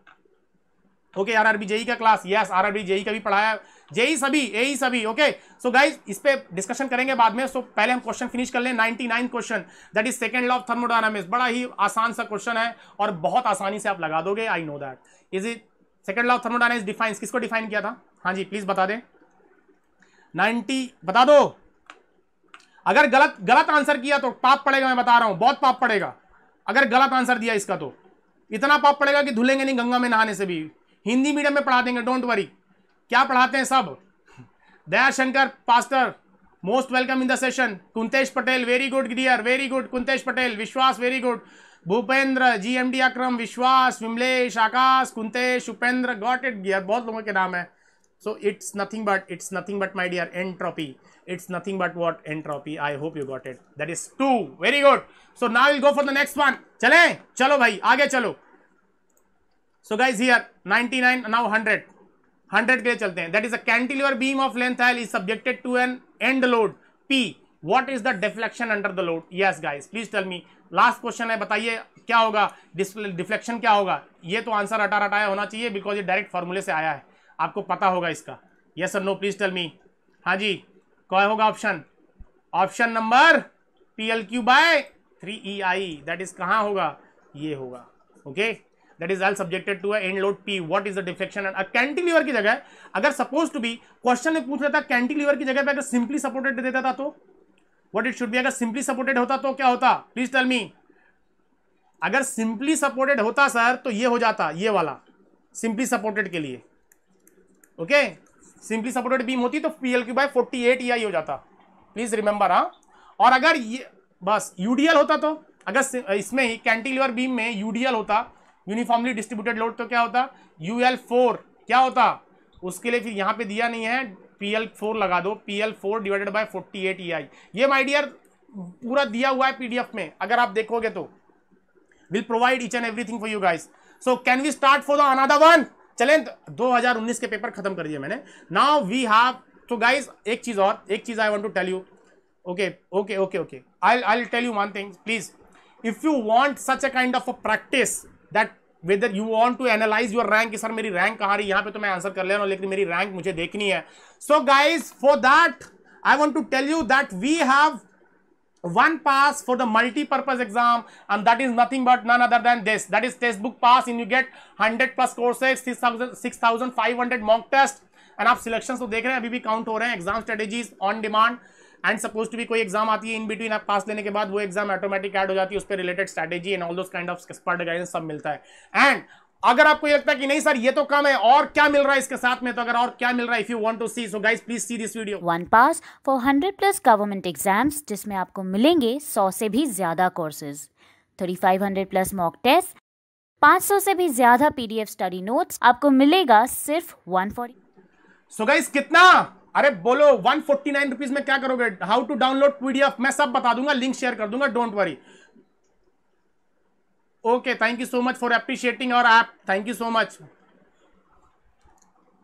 ओके आर आरबी जेई का class yes R RB JE का भी पढ़ाया जेई e सभी ए e सभी ओके सो गाइज इस पर डिस्कशन करेंगे बाद में सो so, पहले हम क्वेश्चन फिनिश कर लें 99 question that is second law of thermodynamics बड़ा ही आसान सा क्वेश्चन है और बहुत आसानी से आप लगा दोगे I know that is it second law of thermodynamics defines किसको डिफाइन किया था हाँ जी प्लीज बता दें 90 बता दो अगर गलत गलत आंसर किया तो पाप पड़ेगा मैं बता रहा हूं बहुत पाप पड़ेगा अगर गलत आंसर दिया इसका तो इतना पाप पड़ेगा कि धुलेंगे नहीं गंगा में नहाने से भी हिंदी मीडियम में पढ़ा देंगे डोंट वरी क्या पढ़ाते हैं सब Dayashankar Pastor most welcome in the session Kuntesh Patel very good dear very good Kuntesh Patel Vishwas very good Bhupendra ji M D Akram Vishwas Vimlesh Akash Kuntesh Upendra got it गियर बहुत लोगों के नाम है so it's nothing but it's nothing but my dear entropy it's nothing but what entropy i hope you got it that is 2 very good so now we'll go for the next one chale chalo bhai aage chalo so guys here 99 now 100 100 ke chalte hain that is a cantilever beam of length l is subjected to an end load p what is the deflection under the load yes guys please tell me last question है बताइए क्या होगा डिफ्लेक्शन क्या होगा ये तो आंसर अटा रटाया होना चाहिए बिकॉज ये डायरेक्ट फॉर्मूले से आया है आपको पता होगा इसका yes sir no please tell me हाँ जी क्या होगा option option number P L cube by three E I that is कहाँ होगा ये होगा okay that is all subjected to end load P what is the deflection and cantilever की जगह अगर सपोज टू बी क्वेश्चन में पूछ लेता कैंटिलीवर की जगह पे अगर सिंपली सपोर्टेड दे देता था तो वट इट शुड बी अगर सिंपली सपोर्टेड होता तो क्या होता प्लीज टेल मी अगर सिंपली सपोर्टेड होता सर तो ये हो जाता ये वाला सिंपली सपोर्टेड के लिए okay okay? Simply supported beam होती तो P L cube by forty eight E I हो जाता प्लीज रिमेंबर हाँ और अगर ये बस यूडीएल होता तो अगर इसमें ही कैंटिलीवर बीम में यूडीएल होता यूनिफॉर्मली डिस्ट्रीब्यूटेड लोड तो क्या होता यू एल फोर क्या होता उसके लिए फिर यहाँ पे दिया नहीं है पी एल फोर लगा दो P L four divided by forty eight E I ये माई डियर पूरा दिया हुआ है पीडीएफ में अगर आप देखोगे तो will provide each and everything for you guys so can we start for the another one चले तो 2019 के पेपर खत्म कर दिए मैंने नाउ वी हैव तो गाइज एक चीज और एक चीज I want to tell you okay okay okay okay I I tell you one thing please if you want such a kind of a practice that whether you want to analyse your rank sir मेरी रैंक कहाँ रही यहाँ पे तो मैं आंसर कर ले रहा हूँ लेकिन मेरी रैंक मुझे देखनी है so guys for that I want to tell you that we have one pass for the multi-purpose exam and that is nothing but none other than this that is textbook pass and you get 100 plus courses 6500 mock test and आप सिलेक्शन तो देख रहे हैं अभी भी काउंट हो रहे हैं exam strategies on demand and suppose to भी कोई एग्जाम आती है इन बिटवीन आप पास लेने के बाद वो एग्जाम ऑटोमेटिक ऐड हो जाती है उस पर related strategy and all those kind of expert guidance सब मिलता है एंड अगर आपको ये लगता है कि नहीं सर ये तो कम है और क्या मिल रहा है इसके साथ में तो अगर और क्या मिल रहा है if you want to see so guys please see this video one pass for hundred plus government exams जिसमें आपको मिलेंगे सौ से भी ज्यादा courses thirty five hundred plus mock test पांच सौ से भी ज्यादा पीडीएफ स्टडी नोट्स आपको मिलेगा सिर्फ 140 सो गाइस कितना अरे बोलो 149 रुपीस में क्या करोगे हाउ टू डाउनलोड पीडीएफ मैं सब बता दूंगा लिंक शेयर कर दूंगा don't worry okay thank you so much for appreciating और आप थैंक यू सो मच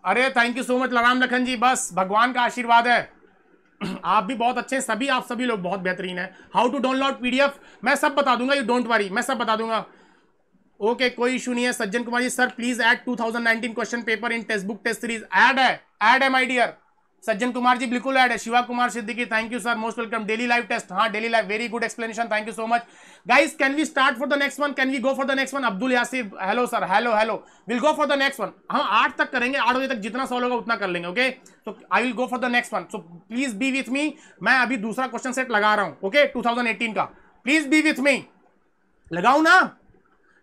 अरे थैंक यू सो मच लराम लखन जी बस भगवान का आशीर्वाद है आप भी बहुत अच्छे हैं सभी आप सभी लोग बहुत बेहतरीन है हाउ टू डाउनलोड पीडीएफ मैं सब बता दूंगा यू डोंट वरी मैं सब बता दूंगा ओके okay, कोई इशू नहीं है Sajjan Kumar ji sir please add 2019 question paper in test book test series add है ऐड है माय डियर सज्जन कुमार जी बिल्कुल ऐड है Shiva Kumar Siddiqui thank you sir most welcome daily live test हाँ daily live very good explanation thank you so much guys can we start for the next one can we go for the next one Abdul Yasif hello sir hello hello will go for the next one हम आठ तक करेंगे आठ बजे तक जितना सॉल्व होगा उतना कर लेंगे ओके तो I will go for the next one so please be with me मैं अभी दूसरा क्वेश्चन सेट लगा रहा हूँ ओके टू का प्लीज बी विथ मी लगाऊ ना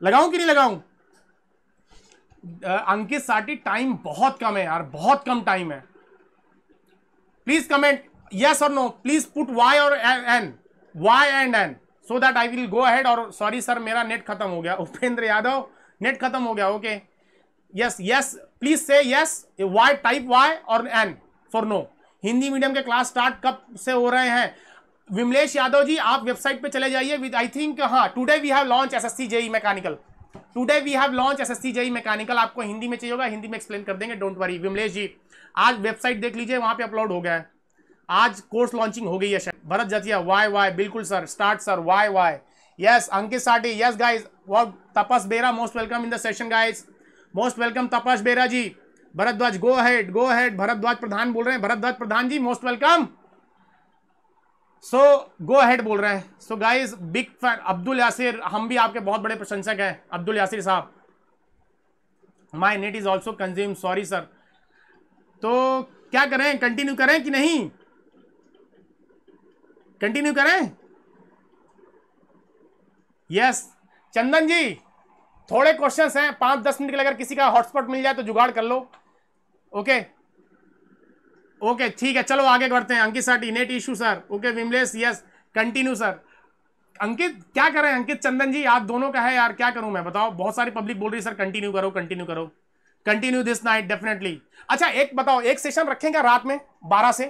लगाऊ कि नहीं लगाऊ अंकित साठी टाइम बहुत कम है यार बहुत कम टाइम है please comment yes or no please put y or n y and n so that i will go ahead or sorry sir mera net khatam ho gaya upendra yadav net khatam ho gaya okay yes yes please say yes y type y or n for no Hindi medium के क्लास स्टार्ट कब से हो रहे हैं विमलेश यादव जी आप वेबसाइट पे चले जाइए विद आई थिंक हाँ today we have launch SSC JE mechanical today we have launch SSC JE mechanical आपको हिंदी में चाहिए होगा हिंदी में एक्सप्लेन कर देंगे डोंट वरी विमलेश जी आज वेबसाइट देख लीजिए वहां पे अपलोड हो गया है आज कोर्स लॉन्चिंग हो गई है भरत जतिया वाई वाई बिल्कुल sir start sir why why yes Ankit Sathi yes guys what Tapas Bera most welcome in the session guys most welcome Tapas Bera ji Bhardwaj go ahead go ahead Bhardwaj Pradhan बोल रहे हैं Bhardwaj Pradhan ji most welcome so go ahead बोल रहे हैं so guys big fan Abdul Yasir हम भी आपके बहुत बड़े प्रशंसक हैं अब्दुल यासिर साहब my net is also consume sorry sir तो क्या करें कंटिन्यू करें कि नहीं कंटिन्यू करें यस चंदन जी थोड़े क्वेश्चंस हैं पांच दस मिनट के अगर किसी का हॉटस्पॉट मिल जाए तो जुगाड़ कर लो ओके ओके ठीक है चलो आगे बढ़ते हैं Ankit sir net issue sir okay Vimlesh yes continue sir Ankit क्या करें अंकित चंदन जी आप दोनों का है यार क्या करूं मैं बताओ बहुत सारी पब्लिक बोल रही सर कंटिन्यू करो कंटिन्यू करो कंटिन्यू दिस नाइट डेफिनेटली अच्छा एक बताओ एक सेशन रखेंगे रात में बारह से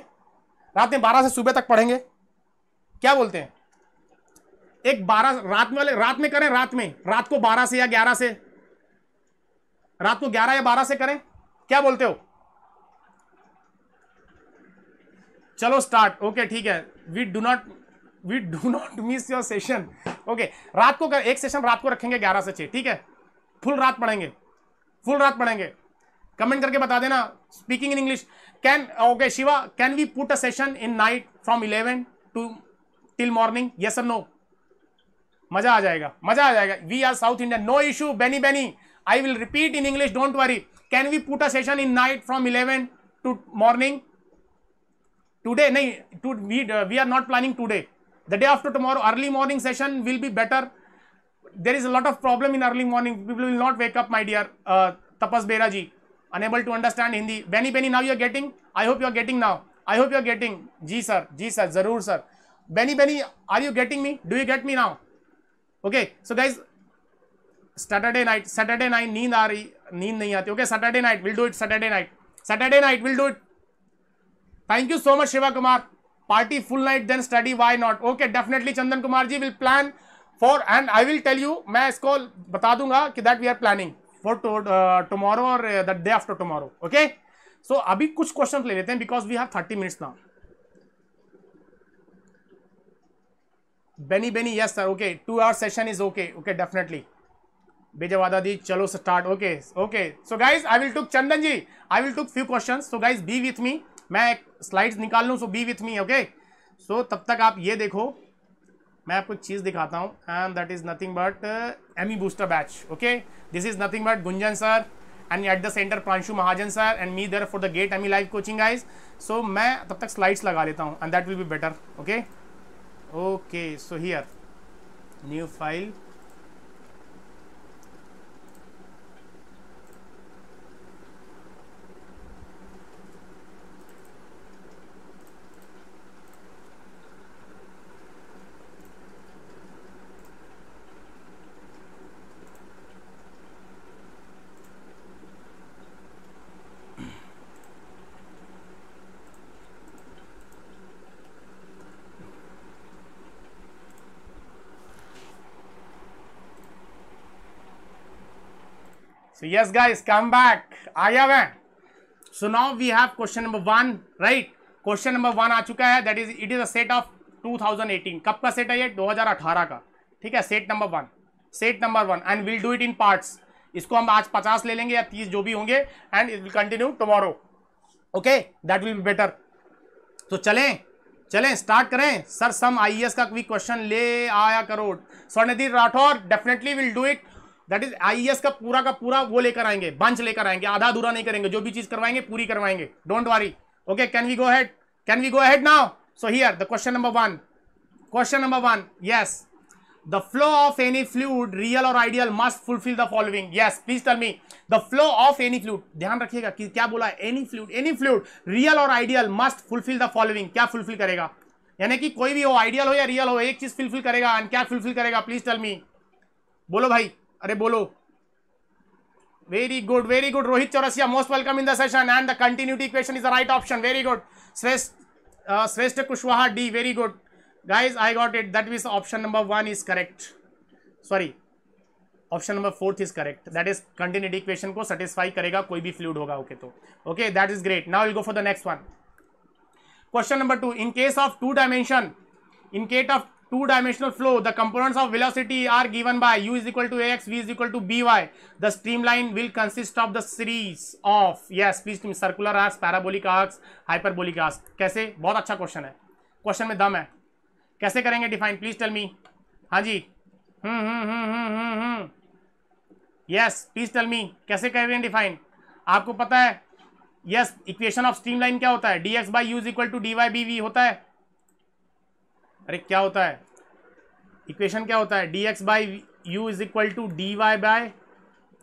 रात में बारह से सुबह तक पढ़ेंगे क्या बोलते हैं एक बारह रात में वाले रात में करें रात में रात को बारह से या ग्यारह से रात को ग्यारह या बारह से करें क्या बोलते हो चलो स्टार्ट ओके ठीक है we do not we do not miss your session okay रात को कर, एक सेशन रात को रखेंगे ग्यारह से छह ठीक है फुल रात पढ़ेंगे फुल रात पढ़ेंगे कमेंट करके बता देना speaking in English can okay Shiva can we put a session in night from eleven to till morning yes um no मजा आ जाएगा मजा आ जाएगा we are south India no issue Benny Benny I will repeat in English don't worry can we put a session in night from eleven to morning today नहीं to we are not planning today the day after tomorrow early morning session will be better there is a lot of problem in early morning. People will not wake up, my dear uh, Tapas Beraji. Unable to understand Hindi. Benny Benny, now you are getting? I hope you are getting now. I hope you are getting. Ji sir, ji sir, zarur sir. Benny Benny, are you getting me? Do you get me now? Okay, so guys, Saturday night, Saturday night, नींद आ nahi aati. Okay. Saturday night. We'll do it. Saturday night. Saturday night. We'll do it. Thank you so much, Shiva Kumar. party full night then study why not okay definitely chandan kumar ji will plan for and I will tell you मैं इसको बता दूंगा कि that we are planning for tomorrow और the day after tomorrow okay so अभी कुछ क्वेश्चन ले लेते हैं because we have thirty minutes now Benny Benny yes sir okay two hour session is okay okay definitely Bezawada दी चलो start okay okay so guys I will took Chandan ji I will took few question so guys be with me मैं स्लाइड्स निकाल लूँ so be with me okay so तब तक आप ये देखो मैं आपको एक चीज़ दिखाता हूँ and that is nothing but Amy booster batch okay this is nothing but Gunjan sir and at the center Pranshu Mahajan sir and me there for the gate Amy live coaching eyes सो मैं तब तक स्लाइड्स लगा लेता हूँ and that will be better okay okay so here new file so yes guys come back आ गया so now we have question number one right question number one आ चुका है that is it is a set of 2018 कब का सेट है ये 2018 का ठीक है set number one set number one and will do it in parts इसको हम आज पचास ले लेंगे या तीस जो भी होंगे and it will continue tomorrow okay that will be better तो चलें चलें स्टार्ट करें सर सम आई का भी क्वेश्चन ले आया करो Swarndheer Rathore definitely will do it that is I का पूरा का पूरा वो लेकर आएंगे बंच लेकर आएंगे आधा अधूरा नहीं करेंगे जो भी चीज करवाएंगे पूरी करवाएंगे don't worry okay can we go ahead can we go ahead now so here the question number one question number one yes the flow of any fluid real और ideal must fulfil the following yes please tell me the flow of any fluid ध्यान रखिएगा कि क्या बोला any fluid any fluid real और ideal must fulfil the following क्या फुलफिल करेगा यानी कि कोई भी हो आइडियल हो या रियल हो एक चीज फुलफिल करेगा एंड क्या फुलफिल करेगा प्लीज टेल मी बोलो भाई अरे बोलो very good very good Rohit Chaurasia most welcome in the session and the continuity question is the right option very good Shreshth Kushwaha D very good guys I got it that mean option number one is correct sorry option number fourth is correct that is continuity question को सेटिस्फाई करेगा कोई भी फ्लूड होगा ओके तो okay that is great now will go for the next one question number two in case of two dimension in case of two dimensional flow the components of velocity are given by u is equal to ax v is equal to by the streamline will consist of the series of yes please तुम circular arcs parabolic arcs hyperbolic arcs कैसे बहुत अच्छा question है question में दम है कैसे करेंगे define please tell me हाँ जी hmm hmm hmm hmm hmm yes please tell me कैसे करेंगे डिफाइन आपको पता है yes equation of stream line क्या होता है D X by U is equal to D Y by V होता है अरे क्या होता है इक्वेशन क्या होता है D X by U is equal to D Y by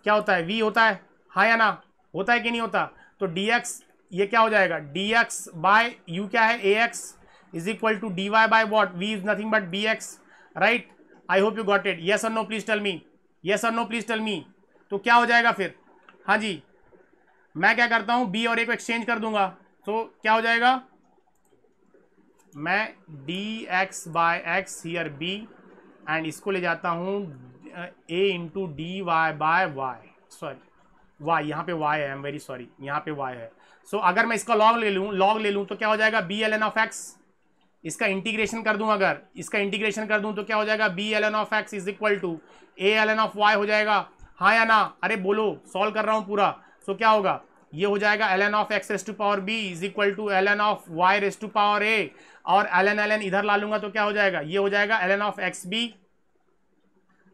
क्या होता है वी होता है हाँ या ना होता है कि नहीं होता तो डी एक्स ये क्या हो जाएगा डी एक्स बाय यू क्या है A X is equal to D Y by what V is nothing but B X right I hope you got it yes और no please tell me yes और नो प्लीज टेल मी तो क्या हो जाएगा फिर हाँ जी मैं क्या करता हूँ बी और ए को एक्सचेंज कर दूंगा तो क्या हो जाएगा मैं D X by X here B and इसको ले जाता हूँ A into D Y by Y sorry Y यहाँ पे वाई है आई एम वेरी सॉरी यहाँ पे वाई है सो so, अगर मैं इसका लॉग ले लूँ लॉग ले लूँ तो क्या हो जाएगा B L N of X इसका इंटीग्रेशन कर दूँ अगर इसका इंटीग्रेशन कर दूँ तो क्या हो जाएगा B L N of X is equal to A L N of Y हो जाएगा हाँ या ना अरे बोलो सॉल्व कर रहा हूँ पूरा सो so, क्या होगा ये हो जाएगा L N of X as to power B is equal to L N of Y as to power A और एल एन एल एन इधर ला लूंगा तो क्या हो जाएगा ये हो जाएगा L N of X B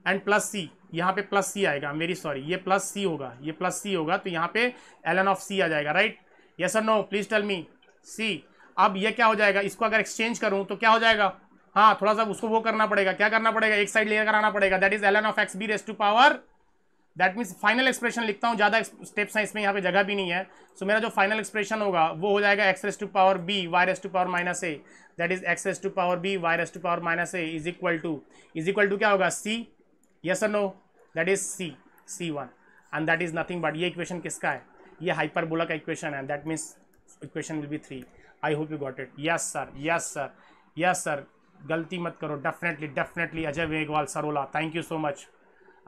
and plus C यहाँ पे प्लस सी आएगा मेरी सॉरी ये प्लस सी होगा ये प्लस सी होगा तो यहाँ पे एल एन ऑफ सी आ जाएगा राइट ये sir no please tell me C अब ये क्या हो जाएगा इसको अगर एक्सचेंज करूँ तो क्या हो जाएगा हाँ थोड़ा सा उसको वो करना पड़ेगा क्या करना पड़ेगा एक साइड लेकर आना पड़ेगा that is L N of X B raise to power that means final expression लिखता हूँ ज़्यादा स्टेप्स हैं इसमें यहाँ पे जगह भी नहीं है सो so, मेरा जो फाइनल एक्सप्रेशन होगा वो हो जाएगा X as to power B Y as to power minus A that is X as to power B Y raise to power minus A is equal to is equal to क्या होगा सी यस और no that is C C one and that is nothing but ये इक्वेशन किसका है ये हाइपरबोला का इक्वेशन है that means equation will be three I hope you got it yes sir yes sir yes sir गलती मत करो definitely definitely Ajay Vegwal Sarola thank you so much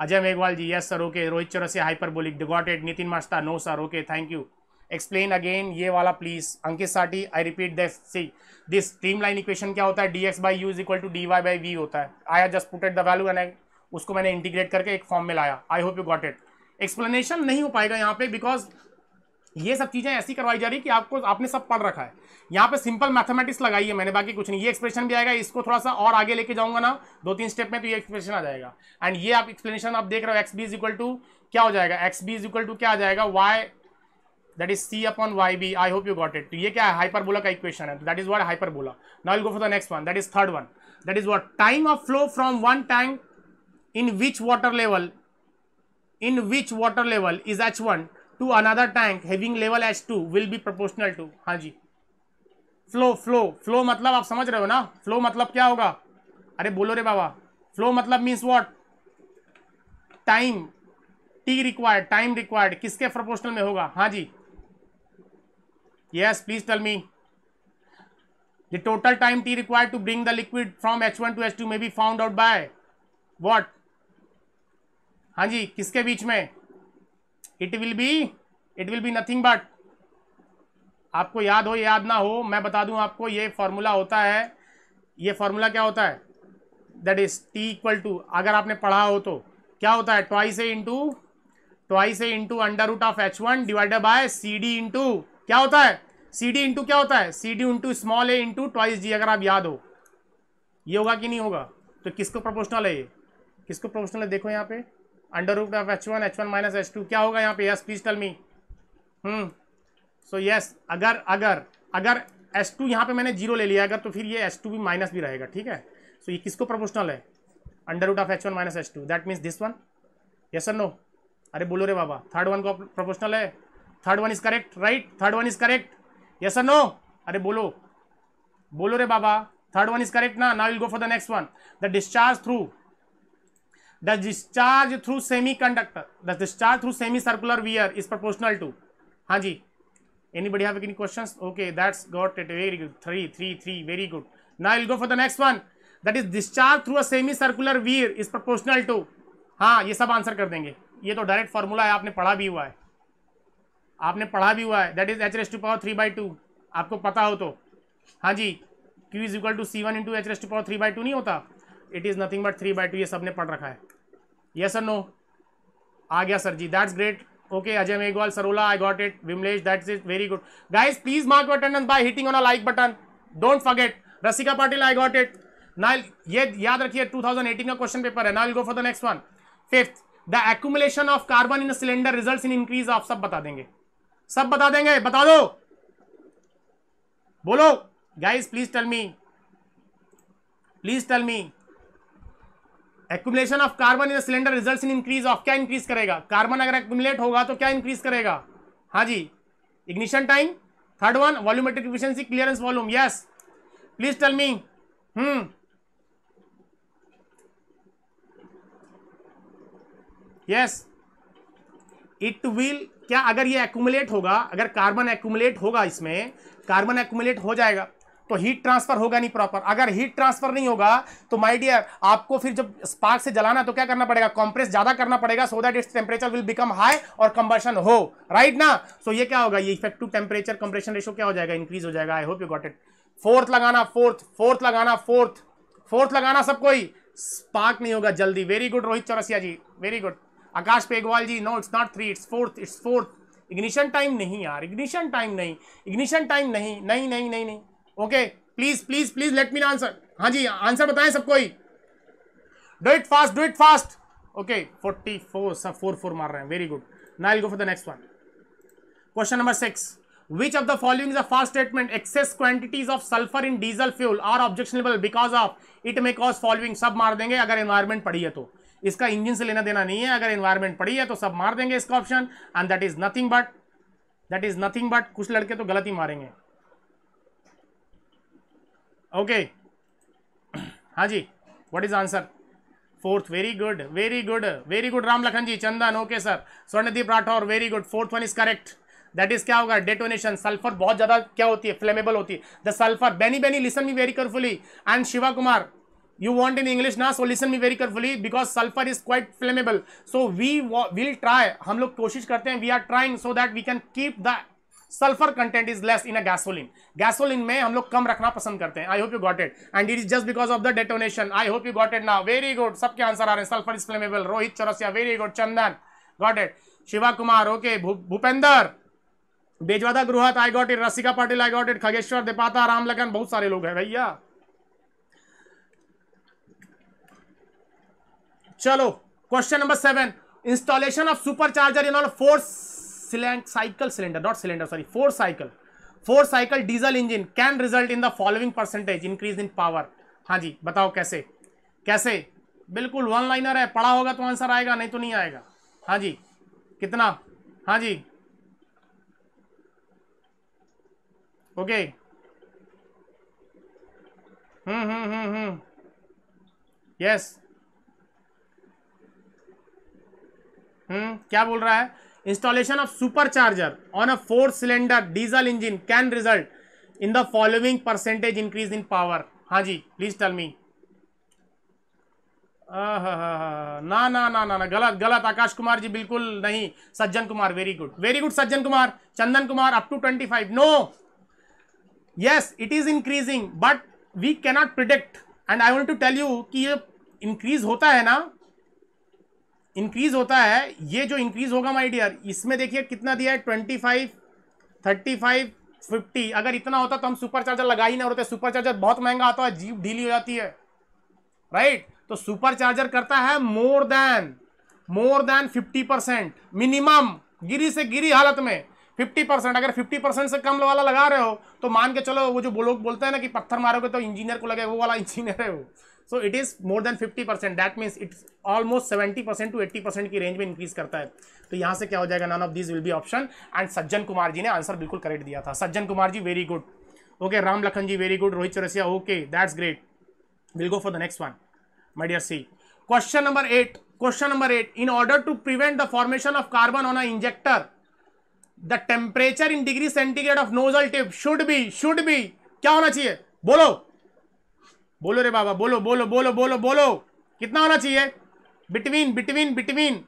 Ajay Meghwal ji yes sir okay Rohit Chaurasia hyperbolic डिगॉटेड नितिन मास्ता no sir okay thank you explain again ये वाला प्लीज अंकित साठी I repeat this see this stream line equation क्या होता है D X by U is equal to D Y by V होता है I are just putted the value and I उसको मैंने इंटीग्रेट करके एक फॉर्म में लाया I hope you got it explanation नहीं हो पाएगा यहाँ पे बिकॉज ये सब चीज़ें ऐसी करवाई जा रही कि आपको आपने सब पढ़ रखा है यहाँ पे सिंपल मैथमेटिक्स लगाई है मैंने बाकी कुछ नहीं ये एक्सप्रेशन भी आएगा इसको थोड़ा सा और आगे लेके जाऊंगा ना दो तीन स्टेप में तो ये एक्सप्रेशन आ जाएगा एंड ये आप एक्सप्लेनेशन आप देख रहे हो X B is equal to क्या हो जाएगा X B is equal to क्या आ जाएगा Y that is C upon Y B I hope you got it तो ये क्या है हाइपरबोला का इक्वेशन है that is what hyperbola now will go for the next one that is third one that is what time of flow from one tank in which water level in which water level is H one to to tank having level H two will be proportional to हाँ जी फ्लो फ्लो फ्लो मतलब आप समझ रहे हो ना फ्लो मतलब क्या होगा अरे बोलो रे बाबा फ्लो मतलब means what time T required time required किसके प्रोपोर्शनल में होगा हाँ जी yes please tell me the total time T required to bring the liquid from H one to H two may be found out by what हाँ जी किसके बीच में it will be it will be nothing but आपको याद हो याद ना हो मैं बता दूं आपको ये फार्मूला होता है ये फार्मूला क्या होता है that is t equal to अगर आपने पढ़ा हो तो क्या होता है twice A into twice A into under root of H one divided by C D into क्या होता है सी डी इंटू क्या होता है C D into small A into twice G अगर आप याद हो ये होगा कि नहीं होगा तो किसको प्रोपोर्शनल है ये किसको प्रोपोर्शनल है देखो यहाँ पे under root of H one H one minus H two क्या होगा यहाँ पे yes please tell me hmm so so, yes yes, अगर अगर अगर एस टू यहाँ पर मैंने जीरो ले लिया अगर तो फिर ये एस टू भी माइनस भी रहेगा ठीक है सो so, ये किसको प्रोपोर्शनल है under root of H one minus H two that means this one yes and no अरे बोलो रे बाबा थर्ड वन को प्रोपोर्शनल है third one is correct right third one is correct yes sir no अरे बोलो बोलो रे बाबा थर्ड वन इज करेक्ट ना now will go for the next one the discharge through the discharge through semiconductor the discharge through semi circular wear is proportional to हाँ जी Anybody have any questions? Okay, that's got it. Very good. Three, three, three. Very good. Now I'll go for the next one. That is discharge through a semicircular weir is proportional to. हाँ ये सब आंसर कर देंगे ये तो डायरेक्ट फॉर्मूला है आपने पढ़ा भी हुआ है आपने पढ़ा भी हुआ है that is H raise to power three by two आपको पता हो तो हाँ जी Q is equal to C one into H raise to power three by two नहीं होता it is nothing but three by two ये सब ने पढ़ रखा है यस सर नो आ गया सर जी that's great okay Ajay Meghwal Sarola I got it Vimlesh that is very good guys please mark attendance by hitting on a like button don't forget Rasika Patil I got it नाइल ये याद रखिए 2018 का क्वेश्चन पेपर है नाइल go for the next one fifth the accumulation of carbon in cylinder result in increase आप सब बता देंगे सब बता देंगे बता दो बोलो guys please tell me please tell me accumulation of carbon in cylinder result in increase of क्या इंक्रीज करेगा कार्बन अगर एक्मुलेट होगा तो क्या इंक्रीज करेगा हाँ जी ignition time third one volumetric efficiency clearance volume yes please tell me hmm yes it will क्या अगर ये एक्यूमुलेट होगा अगर कार्बन एक्यूमुलेट होगा इसमें कार्बन एक्यूमलेट हो जाएगा तो हीट ट्रांसफर होगा नहीं प्रॉपर अगर हीट ट्रांसफर नहीं होगा तो माय डियर आपको फिर जब स्पार्क से जलाना तो क्या करना पड़ेगा कॉम्प्रेस ज्यादा करना पड़ेगा so that its temperature will become high और कंबर्शन हो राइट right ना सो so ये क्या होगा ये इफेक्टिव टेम्परेचर कंप्रेशन रेशो क्या हो जाएगा इंक्रीज हो जाएगा I hope you got it fourth लगाना फोर्थ फोर्थ लगाना फोर्थ फोर्थ लगाना सब कोई स्पार्क नहीं होगा जल्दी very good Rohit Chaurasia ji very good Akash Pegwal ji no it's not three it's fourth it's fourth ignition time नहीं यार इग्निशन टाइम नहीं इग्निशन टाइम नहीं नहीं नहीं नहीं नहीं okay please please please let me answer हाँ जी आंसर बताएं सबको ही do it fast do it fast okay forty four सब फोर फोर मार रहे हैं वेरी गुड ना go for the next one question number six which of the following fast statement excess quantities of sulphur in diesel fuel are objectionable because of it may cause following सब मार देंगे अगर एनवायरमेंट पढ़ी है तो इसका इंजन से लेना देना नहीं है अगर एनवायरमेंट पढ़ी है तो सब मार देंगे इसका option and that is nothing but that is nothing but कुछ लड़के तो गलत ही मारेंगे ओके हाँ जी what is answer fourth very good very good very good Ram Lakhan ji Chandan okay sir Swarndeep Rathore very good fourth one is correct that is क्या होगा डेटोनेशन सल्फर बहुत ज्यादा क्या होती है फ्लेमेबल होती है the sulphur Beni Beni listen me very carefully and Shiva Kumar you want in English ना so listen me very carefully because sulphur is quite flammable so we will try हम लोग कोशिश करते हैं we are trying so that we can keep the sulphur content is less in a gasoline gasoline में हम लोग कम रखना पसंद करते हैं I hope you got it and it is just because of the detonation I hope you got it ना वेरी गुड सबके आंसर आ रहे हैं sulphur is flammable Rohit Chaurasia very good Chandan got it Shiva Kumar okay Bhupendra Bezwada गृहत I got it Rasika Patil I got it Khageshwar Depata Ram बहुत सारे लोग हैं भैया चलो question number seven installation of supercharger in all force cycle cylinder not cylinder sorry four cycle four cycle diesel engine can result in the following percentage increase in power हाँ जी बताओ कैसे कैसे बिल्कुल वन लाइनर है पढ़ा होगा तो आंसर आएगा नहीं तो नहीं आएगा हाँ जी कितना हाँ जी ओके हम्म हम्म हम्म हम्म यस हम्म क्या बोल रहा है installation of supercharger on a four cylinder diesel engine can result in the following percentage increase in power हाँ जी प्लीज टेल मी ना ना ना ना ना गलत गलत आकाश कुमार जी बिल्कुल नहीं Sajjan Kumar very good very good Sajjan Kumar Chandan Kumar up to twenty five no yes it is increasing but we cannot predict and I want to tell you कि ये इंक्रीज होता है ना इंक्रीज होता है ये जो इंक्रीज होगा माय डियर इसमें देखिए कितना दिया है twenty five thirty five fifty अगर इतना होता तो हम सुपर चार्जर लगा ही नहीं होते सुपर चार्जर बहुत महंगा आता है जीप ढीली हो जाती है राइट right? तो सुपर चार्जर करता है more than more than fifty percent minimum गिरी से गिरी हालत में फिफ्टी परसेंट अगर फिफ्टी परसेंट से कम वाला लगा रहे हो तो मान के चलो वो जो लोग बोलते हैं ना कि पत्थर मारोगे तो इंजीनियर को लगे वो वाला इंजीनियर है वो so it is more than 50 percent that means it's almost 70 percent to 80 percent की रेंज में इंक्रीज करता है तो यहाँ से क्या हो जाएगा none of this will be option and Sajjan Kumar जी ने आंसर बिल्कुल करेक्ट दिया था Sajjan Kumar ji very good okay Ram Lakhan ji very good Rohit Chaurasia okay that's great will go for the next one my dear see question number eight question number eight in order to prevent the formation of carbon on a injector the temperature in degree centigrade of nozzle tip should be should be क्या होना चाहिए बोलो बोलो रे बाबा बोलो बोलो बोलो बोलो बोलो कितना होना चाहिए बिटवीन बिटवीन बिटवीन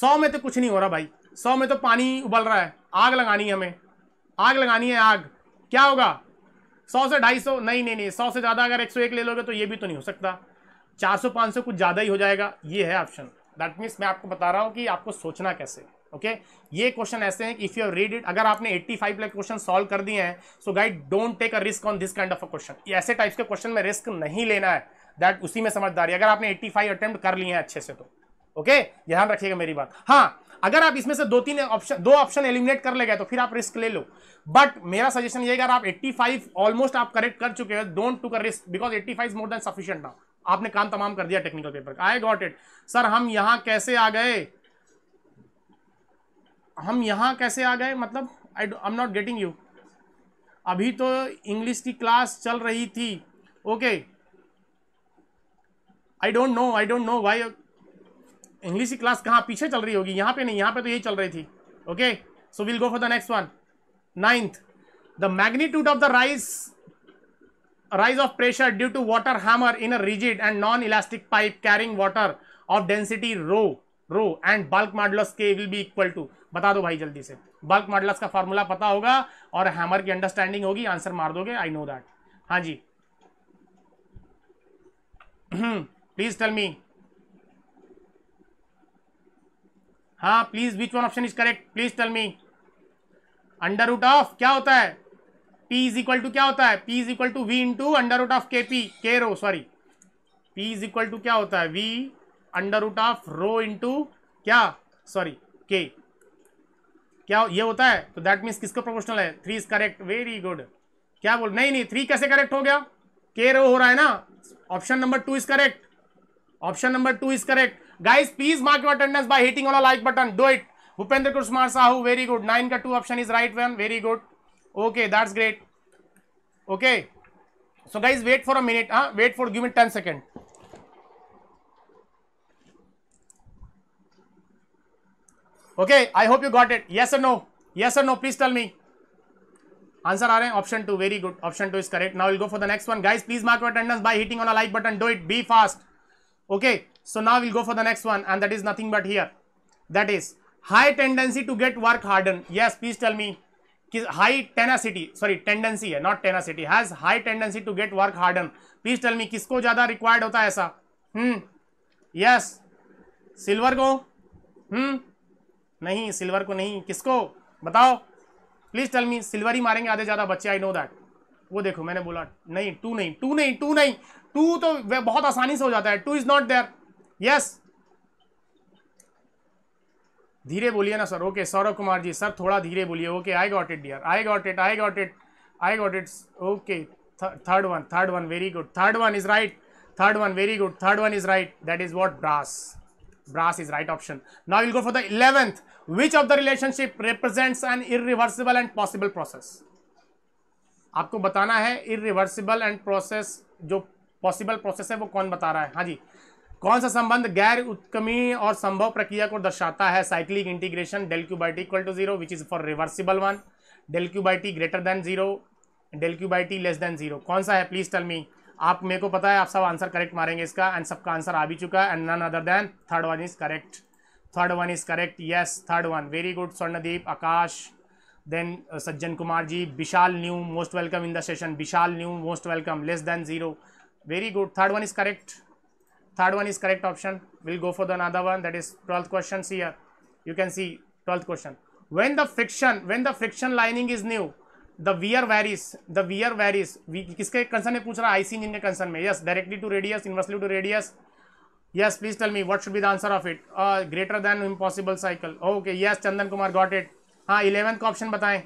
सौ में तो कुछ नहीं हो रहा भाई सौ में तो पानी उबल रहा है आग लगानी है हमें आग लगानी है आग क्या होगा सौ से ढाई सौ नहीं नहीं नहीं सौ से ज़्यादा अगर एक सौ एक ले लोगे तो ये भी तो नहीं हो सकता चार सौ पाँच सौ कुछ ज़्यादा ही हो जाएगा ये है ऑप्शन दैट मीन्स मैं आपको बता रहा हूँ कि आपको सोचना कैसे ओके okay? ये क्वेश्चन ऐसे हैं कि इफ यू रीड इट अगर आपने 85 फाइव लाख क्वेश्चन सॉल्व कर दिए हैं so guide don't take a risk on this kind of a question ऐसे टाइप्स के क्वेश्चन में रिस्क नहीं लेना है दैट उसी में समझदारी अगर आपने 85 फाइव अटेम्प्ट कर लिए हैं अच्छे से तो ओके ध्यान रखिएगा मेरी बात हाँ अगर आप इसमें से दो तीन ऑप्शन दो ऑप्शन एलिमिनेट कर ले गए तो फिर आप रिस्क ले लो बट मेरा सजेशन ये अगर आप 85 ऑलमोस्ट आप करेक्ट कर चुके हैं डोंट टू कर risk because 85 five more than sufficient now आपने काम तमाम कर दिया टेक्निकल पेपर का आई गॉट इट सर हम यहां कैसे आ गए हम यहाँ कैसे आ गए मतलब I I am not getting you अभी तो इंग्लिश की क्लास चल रही थी okay I don't know I don't know why English की क्लास कहाँ पीछे चल रही होगी यहाँ पे नहीं यहाँ पे तो यही चल रही थी okay so will go for the next one ninth the magnitude of the rise of pressure due to to hammer in a a and non elastic pipe carrying carrying of density rho rho and bulk modulus K will be equal to बता दो भाई जल्दी से बल्क मॉडलस का फॉर्मूला पता होगा और हैमर की अंडरस्टैंडिंग होगी आंसर मार दोगे आई नो दैट हाँ जी प्लीज टेल मी हाँ please which one option is correct please tell me under root of क्या होता है पी इज इक्वल टू क्या होता है P is equal to V into under root of K P K rho sorry P is equal to क्या होता है V under root of rho into क्या सॉरी के क्या ये होता है तो दैट मीन्स किसका प्रोपोर्शनल है three is correct very good क्या बोल नहीं नहीं थ्री कैसे करेक्ट हो गया के रो हो रहा है ना option number two is correct option number two is correct guys please mark your attendance by hitting on like button do it Bhupendra Kumar Sahu very good nine का two option is right one very good okay that's great okay so guys wait for a minute हाँ wait for give me ten second okay I hope you got it yes and no yes and no please tell me answer आ रहे हैं option two very good option two is correct now will go for the next one guys please mark attendance by hitting on a like button do it be fast okay so now will go for the next one and that is nothing but here that is high tendency to get work harden yes please tell me कि हाई टेनासिटी सॉरी टेंडेंसी है not tenacity has high tendency to get work harden please tell me किसको ज्यादा रिक्वायर्ड होता है ऐसा हम्म यस सिल्वर को हम्म नहीं सिल्वर को नहीं किसको बताओ प्लीज टेल मी सिल्वर ही मारेंगे आधे ज्यादा बच्चे आई नो दैट वो देखो मैंने बोला नहीं टू नहीं टू नहीं टू नहीं टू तो बहुत आसानी से हो जाता है two is not there yes धीरे बोलिए ना sir okay Saurabh Kumar ji sir थोड़ा धीरे बोलिए okay I got it dear I got it I got it I got it okay third one third one very good third one is right third one very good third one is right that is what brass brass is right option now we'll go for the 11th which of the relationship represents an irreversible and possible process आपको बताना है irreversible and process जो possible process है वो कौन बता रहा है हाँ जी कौन सा संबंध गैर उत्कमी और संभव प्रक्रिया को दर्शाता है cyclic integration del Q by T equal to zero which is for reversible one del Q by T greater than zero del Q by T less than zero कौन सा है प्लीज टेल मी आप मेरे को पता है आप सब आंसर करेक्ट मारेंगे इसका एंड सबका आंसर आ भी चुका है and none other than third one is correct third one is correct yes third one very good Swarndeep Akash then Sajjan Kumar ji Vishal new most welcome in the session Vishal new most welcome less than zero very good third one is correct third one is correct option will go for the other one that is twelfth question see you can see twelfth question when the friction when the friction lining is new the wear varies the wear varies किसके कंसर्न में पूछ रहा है आईसी इंजन के कंसर्न में yes directly to radius inversely to radius yes please tell me what should be the answer of it greater than impossible cycle okay yes Chandan Kumar got it हाँ इलेवेंथ का ऑप्शन बताएं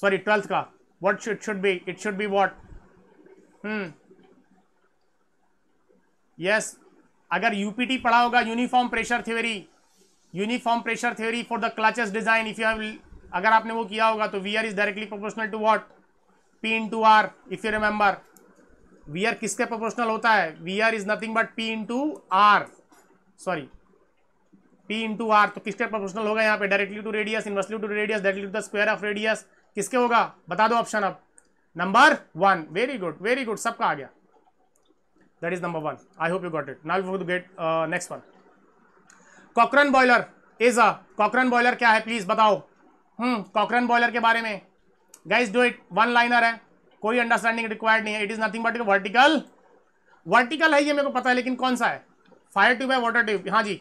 सॉरी ट्वेल्थ का what should should be it should be what yes अगर यूपीटी पढ़ा होगा uniform pressure theory uniform pressure theory for the clutches design if you have अगर आपने वो किया होगा तो V R is directly proportional to what P into R if you remember V R किसके प्रोपोर्शनल होता है V R is nothing but P into R sorry P into R तो किसके प्रोपोर्शनल होगा यहाँ पे directly to radius inversely to radius directly to the square of radius किसके होगा बता दो ऑप्शन अब number one very good very good सबका आ गया that is number one I hope you got it now you get next one Cochran boiler is a Cochran boiler क्या है प्लीज बताओ कॉकरन हम्म, बॉयलर के बारे में guys do it one liner है कोई अंडरस्टैंडिंग रिक्वायर्ड नहीं है it is nothing but vertical vertical है ये मेरे को पता है लेकिन कौन सा है फायर ट्यूब है वाटर ट्यूब हाँ जी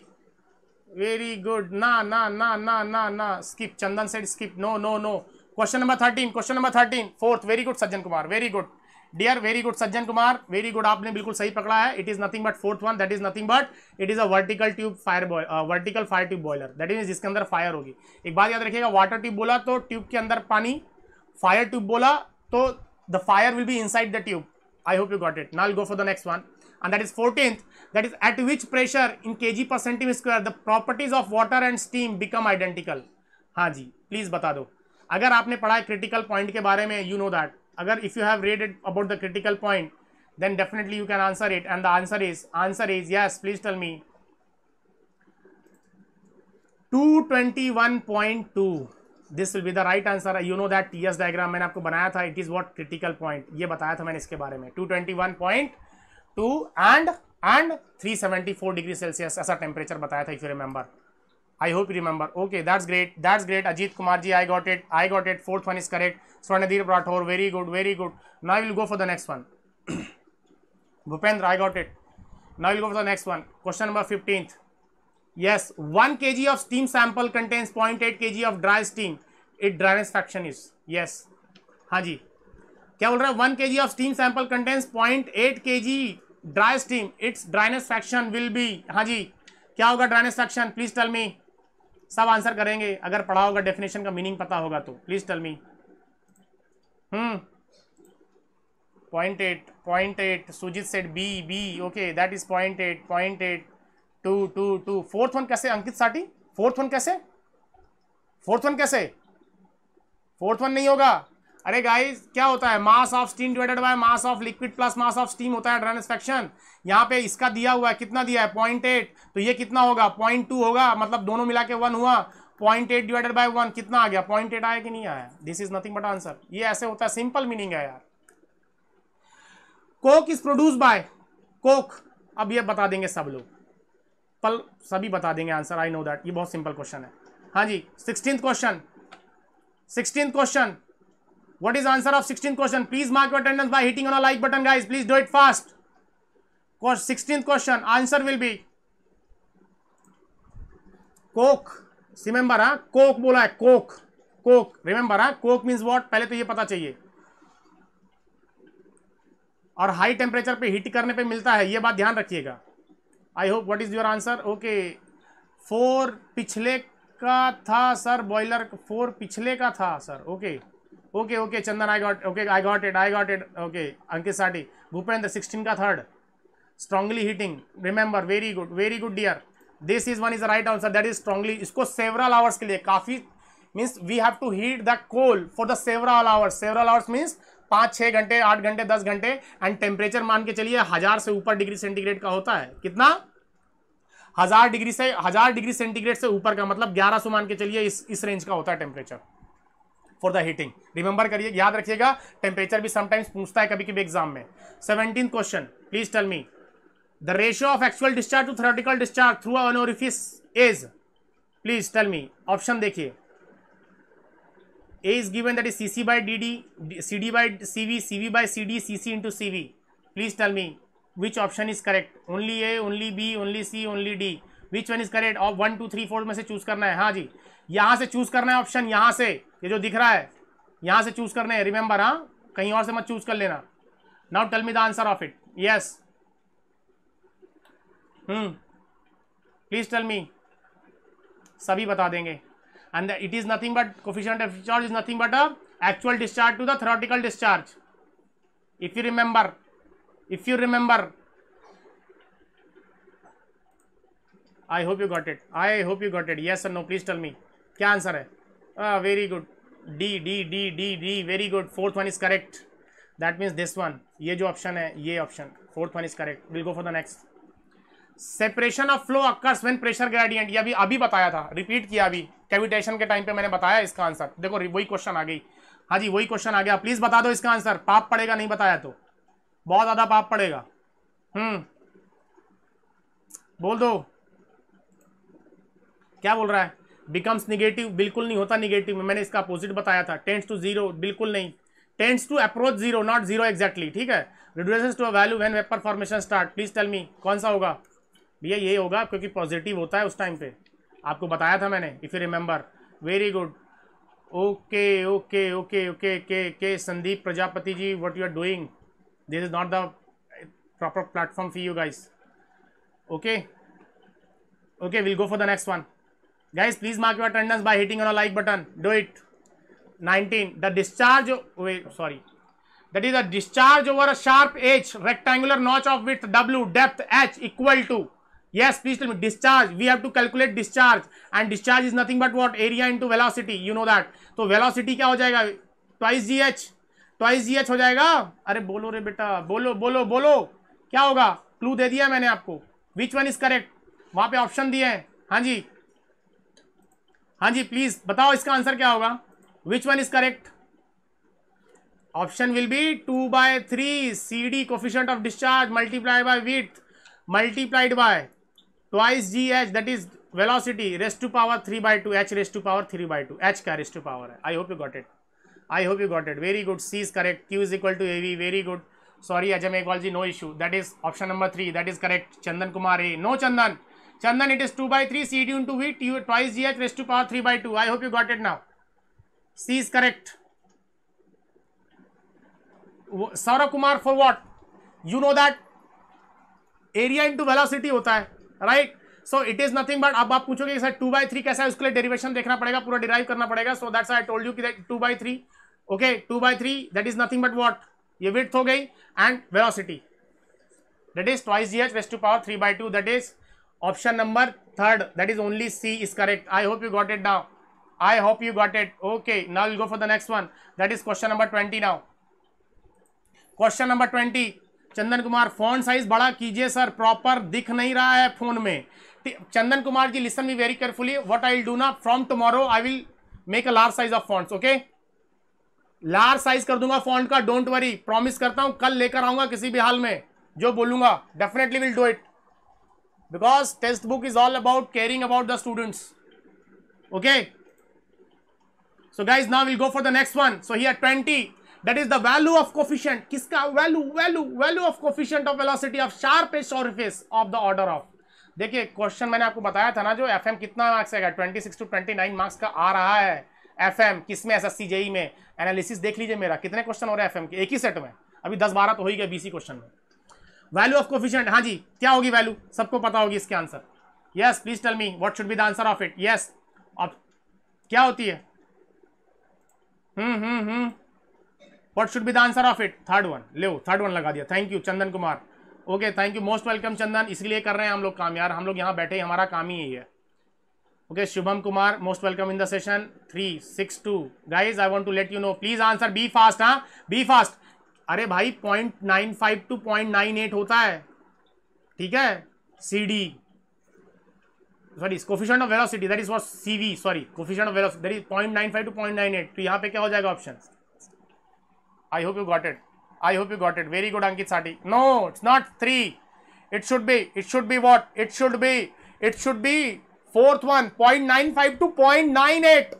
वेरी गुड ना ना ना ना ना ना skip Chandan said skip no no no question number thirteen question number thirteen fourth very good Sajjan Kumar very good dear very good Sajjan Kumar very good आपने बिल्कुल सही पकड़ा है it is nothing but fourth one that is nothing but it is a vertical tube fire vertical fire tube boiler that is जिसके अंदर फायर होगी एक बात याद रखिएगा वाटर ट्यूब बोला तो ट्यूब के अंदर पानी फायर ट्यूब बोला तो the fire will be inside the tube I hope you got it now go for the next one that is fourteenth that is at which pressure in K G per centimeter square the properties of water and steam become identical हाँ जी प्लीज बता दो अगर आपने पढ़ा है क्रिटिकल पॉइंट के बारे में you know that agar if you have read it about the critical point then definitely you can answer it and the answer is answer is yes please tell me 221.2 this will be the right answer you know that T S diagram मैंने आपको बनाया था it is what critical point ये बताया था मैंने इसके बारे में two twenty and and three seventy four degree Celsius ऐसा टेम्परेचर बताया था if you remember I hope you remember okay that's great that's great Ajit Kumar ji I got it I got it fourth one is correct Swarnadeep Rathore, very good, very good. Now we will go for the next one. Bhupendra, I got it. Now we'll go for the next one. Question number fifteenth. Yes, one kg of steam sample contains 0.8 kg of dry steam. Its dryness fraction is. Yes. हाँ जी क्या बोल रहा है one K G of steam sample contains point eight K G dry steam its dryness fraction will be हाँ जी क्या होगा dryness fraction please tell me सब आंसर करेंगे अगर पढ़ा होगा डेफिनेशन का मीनिंग पता होगा तो please tell me point eight point eight Sujit said B B okay that is point eight point eight two two two fourth one कैसे अंकित साठी फोर्थ वन कैसे फोर्थ वन कैसे फोर्थ वन नहीं होगा अरे गाइस क्या होता है mass of steam divided by mass of liquid plus mass of steam होता है ड्रांसफेक्शन यहाँ पे इसका दिया हुआ है कितना दिया है पॉइंट एट तो ये कितना होगा पॉइंट टू होगा मतलब दोनों मिला के वन हुआ point eight divided by one कितना आ गया पॉइंट एट आया कि नहीं आया this is nothing but answer ये ऐसे होता है सिंपल मीनिंग है यार coke is produce by coke अब ये बता देंगे सब लोग पल सभी बता देंगे आंसर आई नो दैट ये बहुत सिंपल क्वेश्चन है हाँ जी sixteen question sixteen question what is answer of sixteen question please mark your attendance by hitting on a like button guys please do it fast course 16th question answer will remember हा कोक बोला है कोक कोक रिमेंबर हा कोक मीन्स वॉट पहले तो ये पता चाहिए और हाई टेम्परेचर पे हीट करने पे मिलता है ये बात ध्यान रखिएगा I hope what is your answer okay four पिछले का था सर बॉयलर फोर पिछले का था sir okay okay okay Chandan I got okay I got it I got it okay Ankit साटी भूपेंद्र सिक्सटीन का third strongly heating remember very good very good dear this is one is right answer that is strongly इसको सेवरल आवर्स के लिए काफी means we have to heat the coal for the several hours several hours means पाँच छः घंटे आठ घंटे दस घंटे एंड टेम्परेचर मान के चलिए हज़ार से ऊपर डिग्री सेंटीग्रेड का होता है कितना हज़ार डिग्री से हज़ार डिग्री सेंटीग्रेड से ऊपर का मतलब ग्यारह सौ मान के चलिए इस इस रेंज का होता है temperature for the heating remember करिए याद रखिएगा टेम्परेचर भी समटाइम्स पूछता है कभी कभी एग्जाम में seventeen question please tell me the ratio of actual discharge to theoretical discharge through an orifice is please tell me option देखिए A is given that is CC by DD, CD by CV, CV by CD, CC into CV. Please tell me which option is correct. Only A, only B, only C, only D. Which one is correct? और वन टू थ्री फोर में से चूज करना है हाँ जी यहाँ से चूज करना है ऑप्शन यहाँ से ये जो दिख रहा है यहाँ से चूज करना है रिमेंबर हाँ कहीं और से मत चूज कर लेना now tell me the answer of it yes hmm please tell me सभी बता देंगे and it is nothing but coefficient of discharge is nothing but a actual discharge to the theoretical discharge if you remember if you remember I hope you got it I hope you got it yes no please tell me क्या आंसर है very good D D D D D very good fourth one is correct that means this one ये जो ऑप्शन है ये option fourth one is correct will go for the next separation of flow occurs when pressure gradient ये अभी अभी बताया था रिपीट किया अभी कैविटेशन के टाइम पे मैंने बताया इसका आंसर देखो वही क्वेश्चन आ गई हाँ जी वही क्वेश्चन आ गया प्लीज बता दो इसका आंसर पाप पड़ेगा नहीं बताया तो बहुत ज्यादा पाप पड़ेगा हम्म बोल दो क्या बोल रहा है बिकम्स निगेटिव बिल्कुल नहीं होता निगेटिव मैंने इसका अपोजिट बताया था टेंस टू जीरो बिल्कुल नहीं tends to approach zero not zero exactly ठीक है reduce to a value when vapour formation start please tell me कौन सा होगा भैया यही होगा क्योंकि पॉजिटिव होता है उस टाइम पे आपको बताया था मैंने if you remember very good okay okay okay okay K K Sandeep Prajapati ji what you are doing this is not the proper platform for you guys okay okay will go for the next one guys please mark your attendance by hitting on a like button do it nineteen the discharge sorry that is a discharge over a sharp H rectangular notch of width W depth H equal to yes please tell me discharge we have to calculate discharge and discharge is nothing but what area into velocity you know that so velocity क्या हो जाएगा twice gh twice gh हो जाएगा अरे बोलो रे बेटा bolo bolo बोलो क्या होगा clue de diya maine आपको which one is correct वहां pe option diye hain haan ji haan ji please batao iska answer kya hoga which one is correct option will be two by three C D coefficient of discharge multiply by with multiplied by twice G H that is velocity raised to power three by two H raised to power three by two H का रेस्ट टू पावर है I hope you got it I hope you got it very good C is correct Q is equal to A V very good sorry Ajay Meghwal ji no issue that is option number three that is correct Chandan Kumar A no Chandan Chandan it is two by three C D into V two twice G H raised to power three by two I hope you got it now C is correct Saurabh Kumar for what you know that area into velocity होता है right so it is nothing but अब आप पूछोगे सर टू बाई थ्री कैसा है उसके लिए डेरिवेशन देखना पड़ेगा पूरा डिराइव करना पड़ेगा so that's I told you कि two by three okay two by three that is nothing but what ये विथ हो गई and velocity that is twice G H to power three by two that is option number third that is only C is correct I hope you got it now I hope you got it okay now we'll go for the next one. That is question number 20 now. Question number 20. Chandan Kumar phone size बड़ा कीजिए सर प्रॉपर दिख नहीं रहा है फोन में Chandan Kumar ji listen me very carefully what I will do ना from tomorrow I will make a large size of phone okay large size कर दूंगा फोन का डोंट वरी प्रॉमिस करता हूं कल लेकर आऊंगा किसी भी हाल में जो बोलूंगा definitely will do it because text book is all about caring about the students okay so guys now will go for the next one so here twenty that is the value of coefficient किसका value value value of coefficient of velocity of sharp edge surface of the order of देखिए क्वेश्चन मैंने आपको बताया था ना जो एफएम कितना मार्क्स आएगा 26 टू 29 मार्क्स का आ रहा है एफएम एम किस में एस एस जेई में एनालिसिस देख लीजिए मेरा कितने क्वेश्चन हो रहे हैं एफएम के एक ही सेट में अभी 10 बारह तो हो ही गया बीसी क्वेश्चन में वैल्यू ऑफ कोफिशियंट हाँ जी क्या होगी वैल्यू सबको पता होगी इसके answer yes please tell me what should be the answer of it yes अब क्या होती है hmm hmm hmm what should be the answer of it third one ले थर्ड वन लगा दिया thank you Chandan Kumar okay thank you most welcome Chandan इसलिए कर रहे हैं हम लोग काम यार हम लोग यहाँ बैठे हमारा काम ही है okay Shubham Kumar most welcome in the session three six two guys I want to let you know please answer be fast हाँ बी फास्ट अरे भाई point nine five to point nine eight होता है ठीक है C D sorry coefficient of velocity that is what C V sorry coefficient of velocity that is point nine five to point nine eight तो यहाँ पे क्या हो जाएगा option I hope you got it. I hope you got it. Very good, Ankit Sati. No, it's not three. It should be. It should be what? It should be. It should be fourth one. 0.95 to 0.98.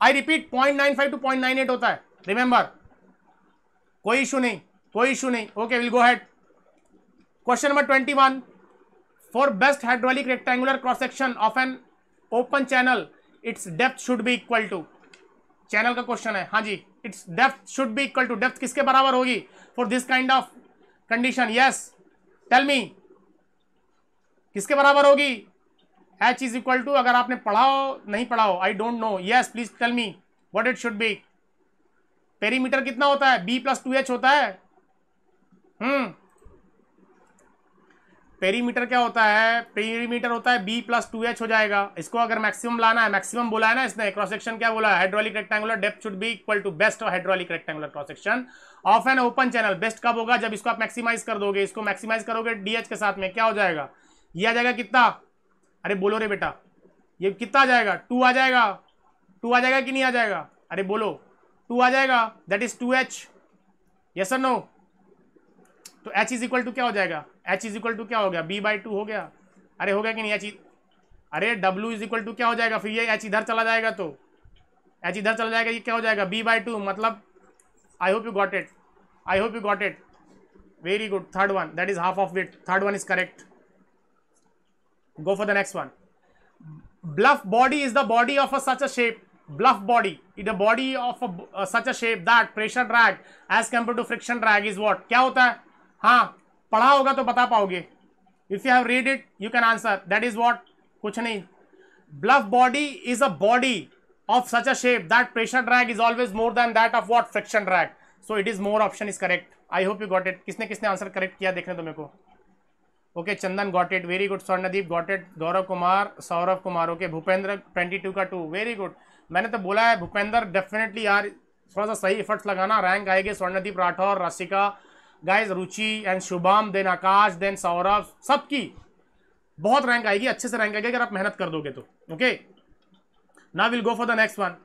I repeat, 0.95 to 0.98 होता है. Remember. कोई इशू नहीं. कोई इशू नहीं. Okay, we'll go ahead. Question number 21. For best hydraulic rectangular cross section of an open channel, its depth should be equal to. Channel का क्वेश्चन है हाँ जी it's depth should be equal to depth किसके बराबर होगी for this kind of condition yes tell me किसके बराबर होगी एच इज इक्वल टू अगर आपने पढ़ाओ नहीं पढ़ाओ I don't know yes please tell me what it should be perimeter कितना होता है बी प्लस टू एच होता है हम्म पेरीमीटर क्या होता है पेरीमीटर होता है बी प्लस टू एच हो जाएगा इसको अगर मैक्सिमम लाना है मैक्सिमम बोला है ना इसने क्रॉस सेक्शन क्या बोला hydraulic rectangular depth should be equal to best of hydraulic rectangular cross section of an open channel best कब होगा जब इसको आप मैक्सिमाइज कर दोगे इसको मैक्सिमाइज करोगे डीएच के साथ में क्या हो जाएगा यह आ जाएगा कितना अरे बोलो रे बेटा ये कितना आ जाएगा टू आ जाएगा टू आ जाएगा कि नहीं आ जाएगा अरे बोलो टू आ जाएगा that is two H yes और नो तो h इज इक्वल टू क्या हो जाएगा एच इज इक्वल टू क्या हो गया बी बाई टू हो गया अरे हो गया कि नहीं एच h अरे w इज इक्वल टू क्या हो जाएगा फिर ये एच इधर चला जाएगा तो एच इधर चला जाएगा ये क्या हो जाएगा बी बाई टू मतलब I hope you got it I hope you got it very good third one that is half of width third one is correct go for the next one bluff body is the body of a such a shape bluff body is the body of such a shape that pressure drag as compare to friction drag is what क्या होता है हाँ पढ़ा होगा तो बता पाओगे if you have read it you can answer that is what कुछ नहीं bluff body is a body of such a shape that pressure drag is always more than that of what friction drag so it is more option is correct I hope you got it किसने किसने आंसर करेक्ट किया देखने तुम्हें को okay okay, Chandan got it very good Swarndeep got it Gaurav Kumar Saurabh Kumar okay okay, Bhupendra twenty two का टू वेरी गुड मैंने तो बोला है भूपेंद्र डेफिनेटली यार थोड़ा सा सही एफर्ट्स लगाना रैंक आएगी Swarndeep Rathore Rasika guys Ruchi and Shubham then Akash then Saurabh सबकी बहुत रैंक आएगी अच्छे से रैंक आएगी अगर आप मेहनत कर दोगे तो ओके ना will go for the next one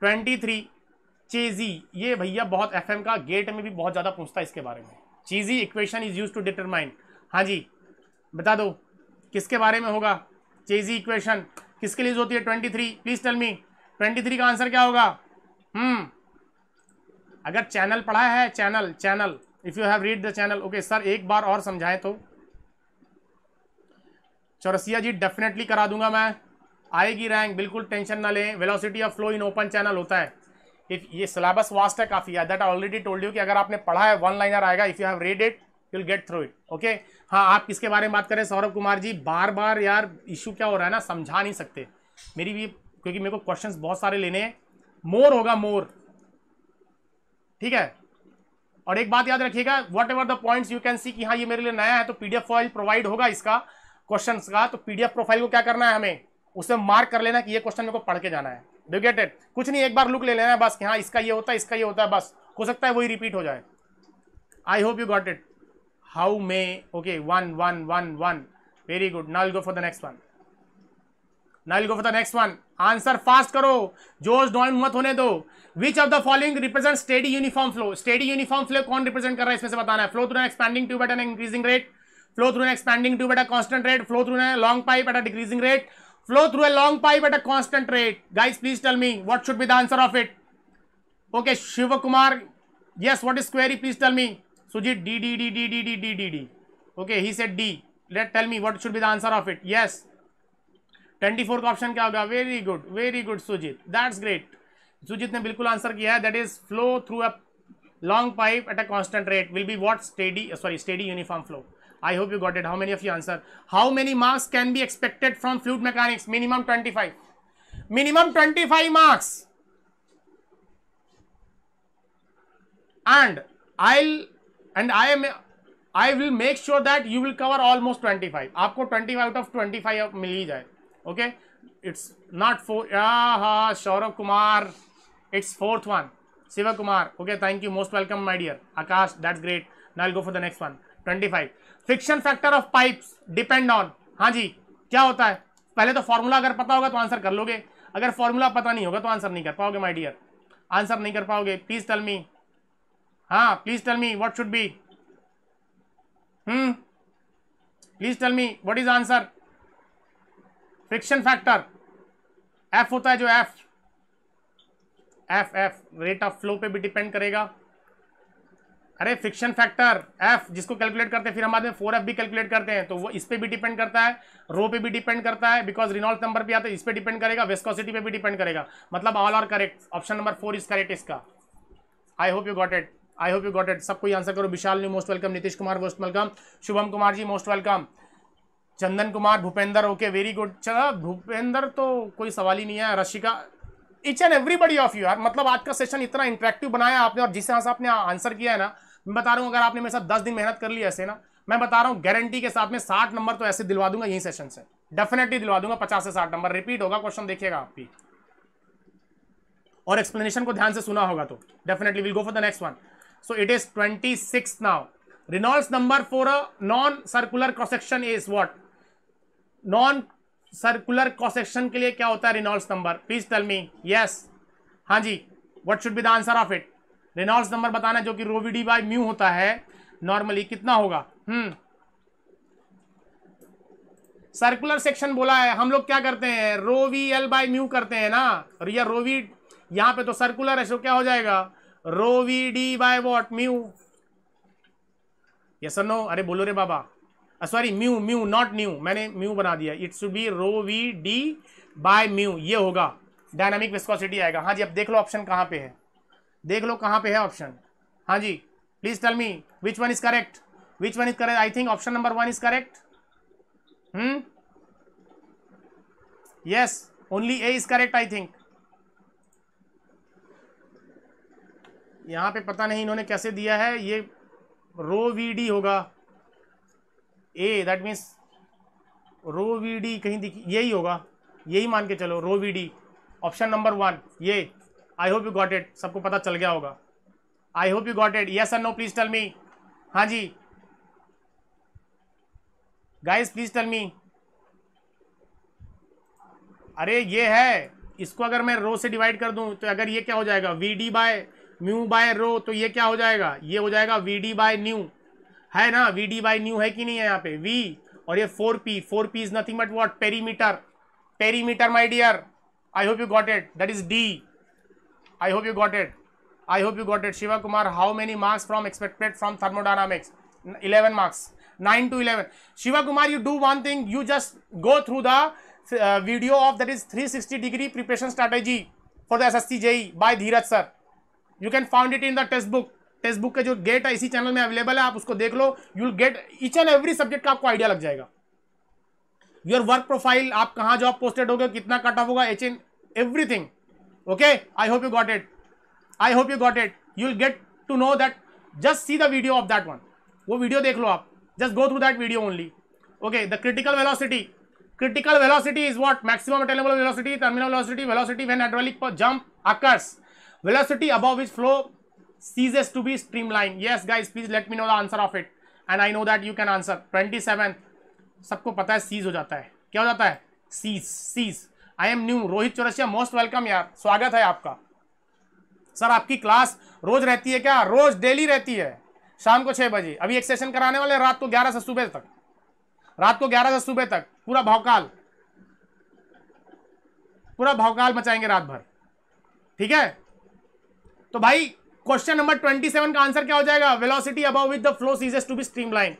twenty three Chezy ये भैया बहुत एफ का गेट में भी बहुत ज़्यादा पूछता है इसके बारे में Chezy equation is use to determine हाँ जी बता दो किसके बारे में होगा चेजी इक्वेशन किसके लिए होती है twenty three please tell me twenty three का आंसर क्या होगा हम्म अगर चैनल पढ़ा है channel channel if you have read the channel okay sir एक बार और समझाए तो चौरसिया जी डेफिनेटली करा दूंगा मैं आएगी रैंक बिल्कुल टेंशन ना लें velocity of flow in open channel होता है इफ ये सिलेबस वास्ट है काफ़ी है दैट ऑलरेडी टोल्ड यू कि अगर आपने पढ़ा है वन लाइनर आएगा if you have read it you'll get through it okay हाँ आप किसके बारे में बात करें सौरभ कुमार जी बार बार यार इशू क्या हो रहा है ना समझा नहीं सकते मेरी भी क्योंकि मेरे को क्वेश्चंस बहुत सारे लेने हैं मोर होगा मोर ठीक है और एक बात याद रखिएगा whatever the point you can see कि हाँ ये मेरे लिए नया है तो पीडीएफ फाइल प्रोवाइड होगा इसका क्वेश्चन का तो पीडीएफ प्रोफाइल को क्या करना है हमें उसे मार्क कर लेना कि ये क्वेश्चन मेरे को पढ़ के जाना है डू कुछ नहीं एक बार लुक ले लेना है बस कि हाँ इसका ये होता है इसका ये होता है बस हो सकता है वही रिपीट हो जाए I hope you got it how may okay one one one one very good now go for the next one now go for the next one answer fast करो जोश डॉइन मत होने दो which of the following represent steady uniform flow steady uniform flow कौन रिप्रेजेंट कर रहा है इसमें से बताना है flow through expanding tube at an increasing rate flow through expanding tube eight constant rate flow through long pipe at decreasing rate flow through a long pipe at constant rate guys please tell me what should be the answer of it okay Shiv Kumar yes what is query please tell me Sujit D D D D D D D D D okay he set D let tell me what should be the answer of it yes twenty four option क्या होगा very good very good Sujit that's great Sujit ने बिल्कुल आंसर किया है that is flow through a long pipe at a constant rate will be what steady sorry steady uniform flow I hope you got it how many of you answer how many marks can be expected from fluid mechanics minimum twenty five minimum twenty five marks and I and I am I will make sure that you will cover almost twenty five आपको twenty five out of twenty five मिल ही जाए ओके इट्स नॉट फोर हा Saurabh Kumar it's fourth one Shiv Kumar okay thank you most welcome my dear Akash that's great now I'll go for the next one twenty five friction factor of pipes depend on हाँ जी क्या होता है पहले तो फॉर्मूला अगर पता होगा तो आंसर कर लोगे अगर फॉर्मूला पता नहीं होगा तो आंसर नहीं कर पाओगे माई डियर आंसर नहीं कर पाओगे प्लीज टेल मी हाँ please tell me what should be hmm please tell me what is answer friction factor F होता है जो F F F rate of flow पे भी डिपेंड करेगा अरे फ्रिक्शन फैक्टर एफ जिसको कैलकुलेट करते हैं फिर हम बाद फोर एफ भी कैलकुलेट करते हैं तो वो इस पर भी डिपेंड करता है रो पे भी डिपेंड करता है बिकॉज रिनॉल्ट नंबर भी आता है इस पर डिपेंड करेगा वेस्कोसिटी पे भी डिपेंड करेगा मतलब all are correct option number four is correct इसका I hope you got it I hope you got it सबको आंसर करो Vishal new most welcome Nitish Kumar most welcome Shubham Kumar ji most welcome Chandan Kumar Bhupendra okay very good चला भूपेंद्र तो कोई सवाल ही नहीं है Rashika each and everybody of you यार मतलब आज का सेशन इतना इंटरेक्टिव बनाया आपने और जिस तरह से आपने आंसर किया है ना मैं बता रहा हूँ अगर आपने मेरे साथ दस दिन मेहनत कर ली ऐसे ना मैं बता रहा हूँ गारंटी के साथ में साठ नंबर तो ऐसे दिलवा दूंगा यही सेशन से डेफिनेटली दिलवा दूंगा पचास से साठ नंबर रिपीट होगा क्वेश्चन देखिएगा आप भी और एक्सप्लेनेशन को ध्यान से सुना होगा तो definitely will go for the next one so it is twenty six now Reynolds number for a non circular cross section is what? Non circular cross section के लिए क्या होता है Reynolds number please tell me yes हाँ जी what should be the answer of it Reynolds number बताना जो कि रोविडी बाई म्यू होता है नॉर्मली कितना होगा हम्म सर्कुलर सेक्शन बोला है हम लोग क्या करते हैं रोवी एल बाई म्यू करते हैं ना और या रो वी पे तो सर्कुलर है सो क्या हो जाएगा rho V D by what mu yes no अरे बोलो रे बाबा sorry mu mu not new मैंने म्यू बना दिया it should be rho V D by mu ये होगा डायनामिक विस्कोसिटी आएगा हाँ जी अब देख लो ऑप्शन कहाँ पे है देख लो कहाँ पे है ऑप्शन हाँ जी please tell me which one is correct which one is correct I think option number one is correct hmm yes only A is correct I think यहां पे पता नहीं इन्होंने कैसे दिया है ये रो वी डी होगा A that means rho V D कहीं दिखी यही होगा यही मान के चलो rho V D option number one ये I hope you got it सबको पता चल गया होगा I hope you got it yes and no please tell me हाँ जी गाइस प्लीज टेल मी अरे ये है इसको अगर मैं रो से डिवाइड कर दूं तो अगर ये क्या हो जाएगा V D by mu by rho तो ये क्या हो जाएगा ये हो जाएगा वी डी बाय न्यू है ना वी डी बाई न्यू है कि नहीं है यहाँ पे वी और ये four P four P is nothing but what perimeter perimeter my dear I hope you got it that is D I hope you got it I hope you got it Shiva Kumar how many marks from expected from thermodynamics eleven marks nine to eleven Shiva Kumar you do one thing you just go through the video of that is three sixty degree preparation strategy for the S S C JE by Dheeraj sir you can found it in the text book textbook का जो गेट है इसी चैनल में अवेलेबल है आप उसको देख लो you get each and every subject का आपको आइडिया लग जाएगा योर वर्क प्रोफाइल आप कहाँ जॉब पोस्टेड हो गए कितना कट ऑफ होगा each in everything okay I hope you got it I hope you got it you will get to know that just see the video of that one वो वीडियो देख लो आप just go through that video only okay the critical velocity critical velocity is what maximum attainable velocity terminal velocity velocity when hydraulic jump occurs velocity above which flow ceases to be streamlined yes guys please let me know the answer of it and i know that you can answer 27th सबको पता है सीज हो जाता है क्या हो जाता है cease cease I am new Rohit Chaurasia most welcome यार स्वागत है आपका सर आपकी क्लास रोज रहती है क्या रोज डेली रहती है शाम को छः बजे अभी एक सेशन कराने वाले रात को ग्यारह से सुबह तक रात को ग्यारह से सुबह तक पूरा भावकाल पूरा भावकाल मचाएंगे रात भर ठीक है तो भाई क्वेश्चन नंबर ट्वेंटी सेवन का आंसर क्या हो जाएगा velocity above with the flow ceases to be streamline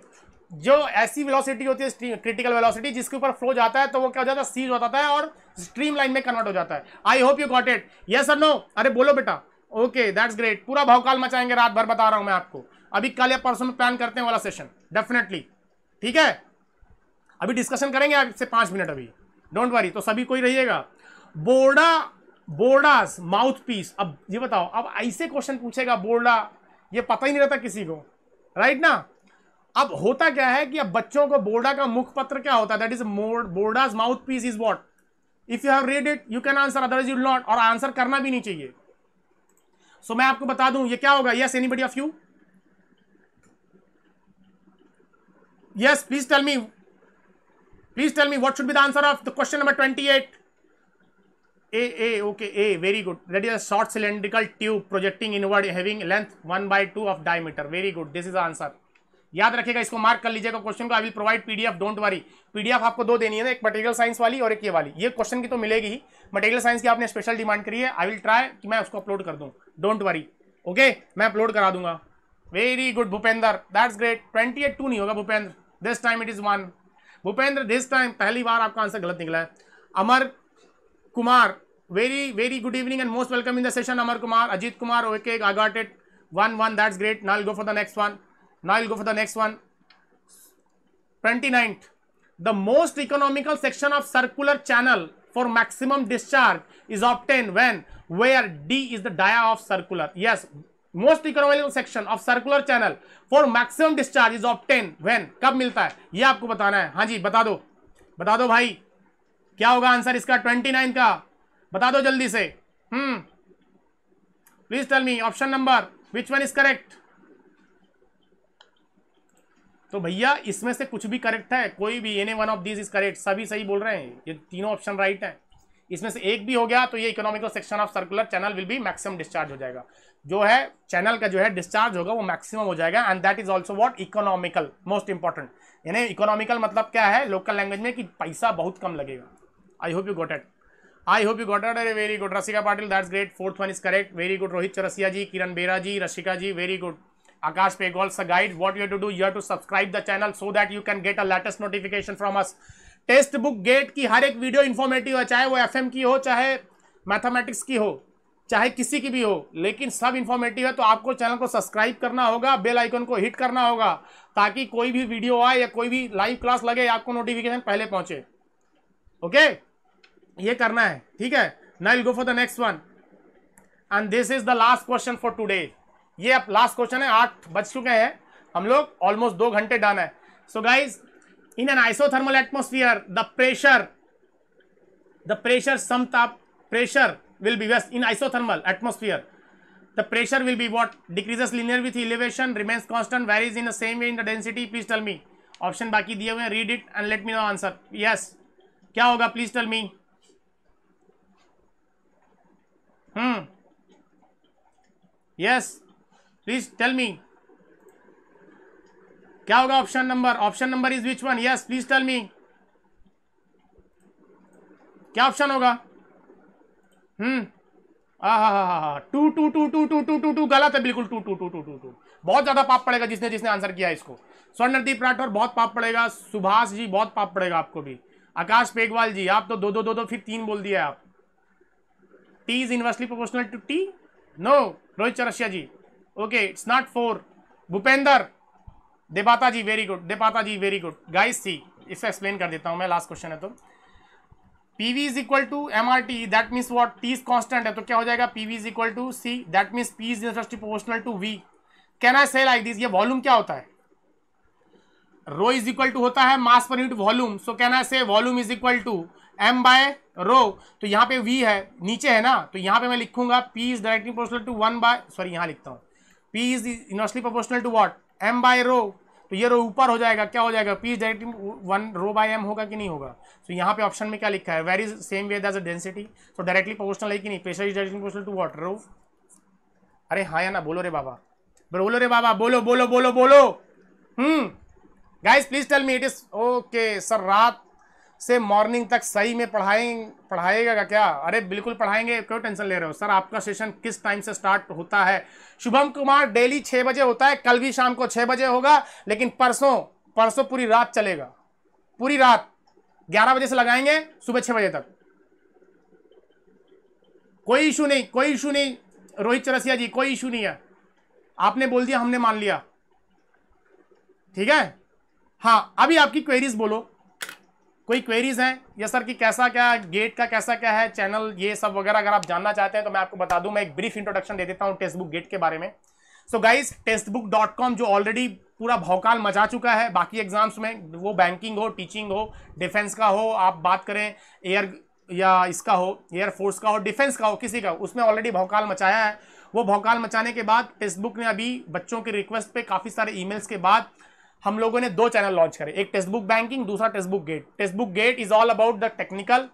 जो ऐसी वेलोसिटी होती है क्रिटिकल वेलोसिटी जिसके ऊपर फ्लो जाता है तो वो क्या हो जाता है सीज हो जाता है और स्ट्रीमलाइन में कन्वर्ट हो जाता है I hope you got it yes और नो अरे बोलो बेटा ओके दैट्स ग्रेट पूरा भावकाल मचाएंगे रात भर बता रहा हूं मैं आपको अभी कल या परसों में प्लान करते हैं वाला सेशन डेफिनेटली ठीक है अभी डिस्कशन करेंगे आपसे पांच मिनट अभी डोंट वरी तो सभी कोई रहिएगा बोर्डा बोर्डास माउथ पीस अब ये बताओ अब ऐसे क्वेश्चन पूछेगा बोर्डा ये पता ही नहीं रहता किसी को राइट ना अब होता क्या है कि अब बच्चों को बोर्डा का मुखपत्र क्या होता है that is Borda's mouthpiece is what if you have read it you can answer otherwise you not और आंसर करना भी नहीं चाहिए सो so, मैं आपको बता दूं ये क्या होगा yes anybody of you yes please tell me please tell me what should be the answer of the question number twenty eight A A okay A very good that is a short cylindrical tube projecting inward having length one by two of diameter very good this is answer याद रखिएगा इसको मार्क कर लीजिएगा क्वेश्चन को I will provide PDF don't worry PDF आपको दो देनी है ना एक मटेरियल साइंस वाली और एक ये वाली ये क्वेश्चन की तो मिलेगी ही मटेरियल साइंस की आपने स्पेशल डिमांड करी है आई विल ट्राई कि मैं उसको अपलोड कर दूं डोंट वरी ओके मैं अपलोड करा दूंगा very good Bhupendra that's great twenty eight two नहीं होगा Bhupendra this time it is one Bhupendra this time पहली बार आपका आंसर गलत निकला है Amar Kumar, very, very good evening and most welcome in the session, Amar Kumar. Ajit Kumar, okay, I got it. One one. that's great. Now I'll go for the next one. Now I'll go for the next one. Twenty ninth. the most economical section of circular channel for maximum discharge is obtained when, where D is the dia of circular. Yes, most economical section of circular channel for maximum discharge is of ten when कब मिलता है ये आपको बताना है हाँ जी बता दो बता दो भाई क्या होगा आंसर इसका ट्वेंटी नाइन का बता दो जल्दी से hmm please tell me option number which one is correct तो भैया इसमें से कुछ भी करेक्ट है कोई भी any one of this is correct सभी सही बोल रहे हैं ये तीनों ऑप्शन राइट है इसमें से एक भी हो गया तो ये economical section of circular channel will भी मैक्सिमम डिस्चार्ज हो जाएगा जो है चैनल का जो है डिस्चार्ज होगा वो मैक्सिमम हो जाएगा and that is also what economical most important यानी इकोनॉमिकल मतलब क्या है लोकल लैंग्वेज में कि पैसा बहुत कम लगेगा I hope you got it I hope you got it अरे very good Rasika Patil that's great fourth one is correct very good Rohit Chaurasia ji Kiran Bera ji Rashika ji very good Akash पेगोल so guys what you to do you you have to subscribe the channel so that you can get a latest notification test book GATE की हर एक वीडियो इन्फॉर्मेटिव है चाहे वो एम की हो चाहे मैथमेटिक्स की हो चाहे किसी की भी हो लेकिन सब इन्फॉर्मेटिव है तो आपको चैनल को सब्सक्राइब करना होगा बेल आइकन को हिट करना होगा ताकि कोई भी वीडियो आए या कोई भी लाइव क्लास लगे आपको नोटिफिकेशन पहले पहुंचे ओके okay? ये करना है ठीक है ना will go for the next one and this is the last question for today ये अब लास्ट क्वेश्चन है आठ बज चुके हैं हम लोग ऑलमोस्ट दो घंटे डन है so guys in an isothermal atmosphere the pressure the pressure समता pressure will be west in isothermal atmosphere the pressure will be what decrease linear with elevation remains constant varies in the same way in the density please tell me option बाकी दिए हुए read it and let me know answer yes क्या होगा please tell me hmm yes please tell me क्या होगा option number option number is which one yes please tell me क्या ऑप्शन होगा हम्म हा two two two two two two two two गलत है बिल्कुल two two two two two two बहुत ज्यादा पाप पड़ेगा जिसने जिसने आंसर किया इसको स्वर्णदीप राठौर बहुत पाप पड़ेगा सुभाष जी बहुत पाप पड़ेगा आपको भी आकाश पेगवाल जी आप तो दो दो दो दो फिर तीन बोल दिया आप T is inversely proportional to T? No. Rohit Charasya ji. Okay, it's not 4. Bhupender. Debata ji, very good. Debata ji, very good. Guys, see. इसको एक्सप्लेन कर देता हूँ मैं लास्ट क्वेश्चन है तो P V is equal to M R T that means what T is constant है तो क्या हो जाएगा P V is equal to C that means P is industry proportional to V can I say like this ये वॉल्यूम क्या होता है रो इज इक्वल टू होता है mass per unit volume so can I say volume is equal to M by rho तो यहाँ पे वी है नीचे है ना तो यहाँ पे मैं लिखूंगा P is directly proportional to one by sorry यहाँ लिखता हूँ P is inversely proportional to what M by rho तो ये रो ऊपर हो जाएगा क्या हो जाएगा P is directly one rho by M होगा कि नहीं होगा तो so, यहाँ पे ऑप्शन में क्या लिखा है very is same way that's a density तो डायरेक्टली प्रोपोर्शनल है कि नहीं pressure is directly proportional to what rho अरे हाँ या ना बोलो रे बाबा बोलो रे बाबा बोलो बोलो बोलो बोलो हम्म guys please tell me it is okay sir रात से मॉर्निंग तक सही में पढ़ाए पढ़ाएगा क्या अरे बिल्कुल पढ़ाएंगे क्यों टेंशन ले रहे हो सर आपका सेशन किस टाइम से स्टार्ट होता है शुभम कुमार डेली छः बजे होता है कल भी शाम को छः बजे होगा लेकिन परसों परसों पूरी रात चलेगा पूरी रात ग्यारह बजे से लगाएंगे सुबह छः बजे तक कोई इशू नहीं कोई इशू नहीं रोहित चरसिया जी कोई इशू नहीं है आपने बोल दिया हमने मान लिया ठीक है हाँ अभी आपकी क्वेरीज बोलो कोई क्वेरीज हैं या सर कि कैसा क्या गेट का कैसा क्या है चैनल ये सब वगैरह अगर आप जानना चाहते हैं तो मैं आपको बता दूं मैं एक ब्रीफ इंट्रोडक्शन दे देता हूँ टेक्स्ट बुक गेट के बारे में so guys textbook dot com जो ऑलरेडी पूरा भौकाल मचा चुका है बाकी एग्जाम्स में वो बैंकिंग हो टीचिंग हो डिफेंस का हो आप बात करें एयर या इसका हो एयरफोर्स का हो डिफेंस का हो किसी का उसमें ऑलरेडी भौकाल मचाया है वो भौकाल मचाने के बाद टेक्स्ट बुक ने अभी बच्चों के रिक्वेस्ट पे काफ़ी सारे ईमेल्स के बाद हम लोगों ने दो चैनल लॉन्च करे एक टेक्स्ट बुक बैंकिंग दूसरा textbook GATE textbook GATE is all about the technical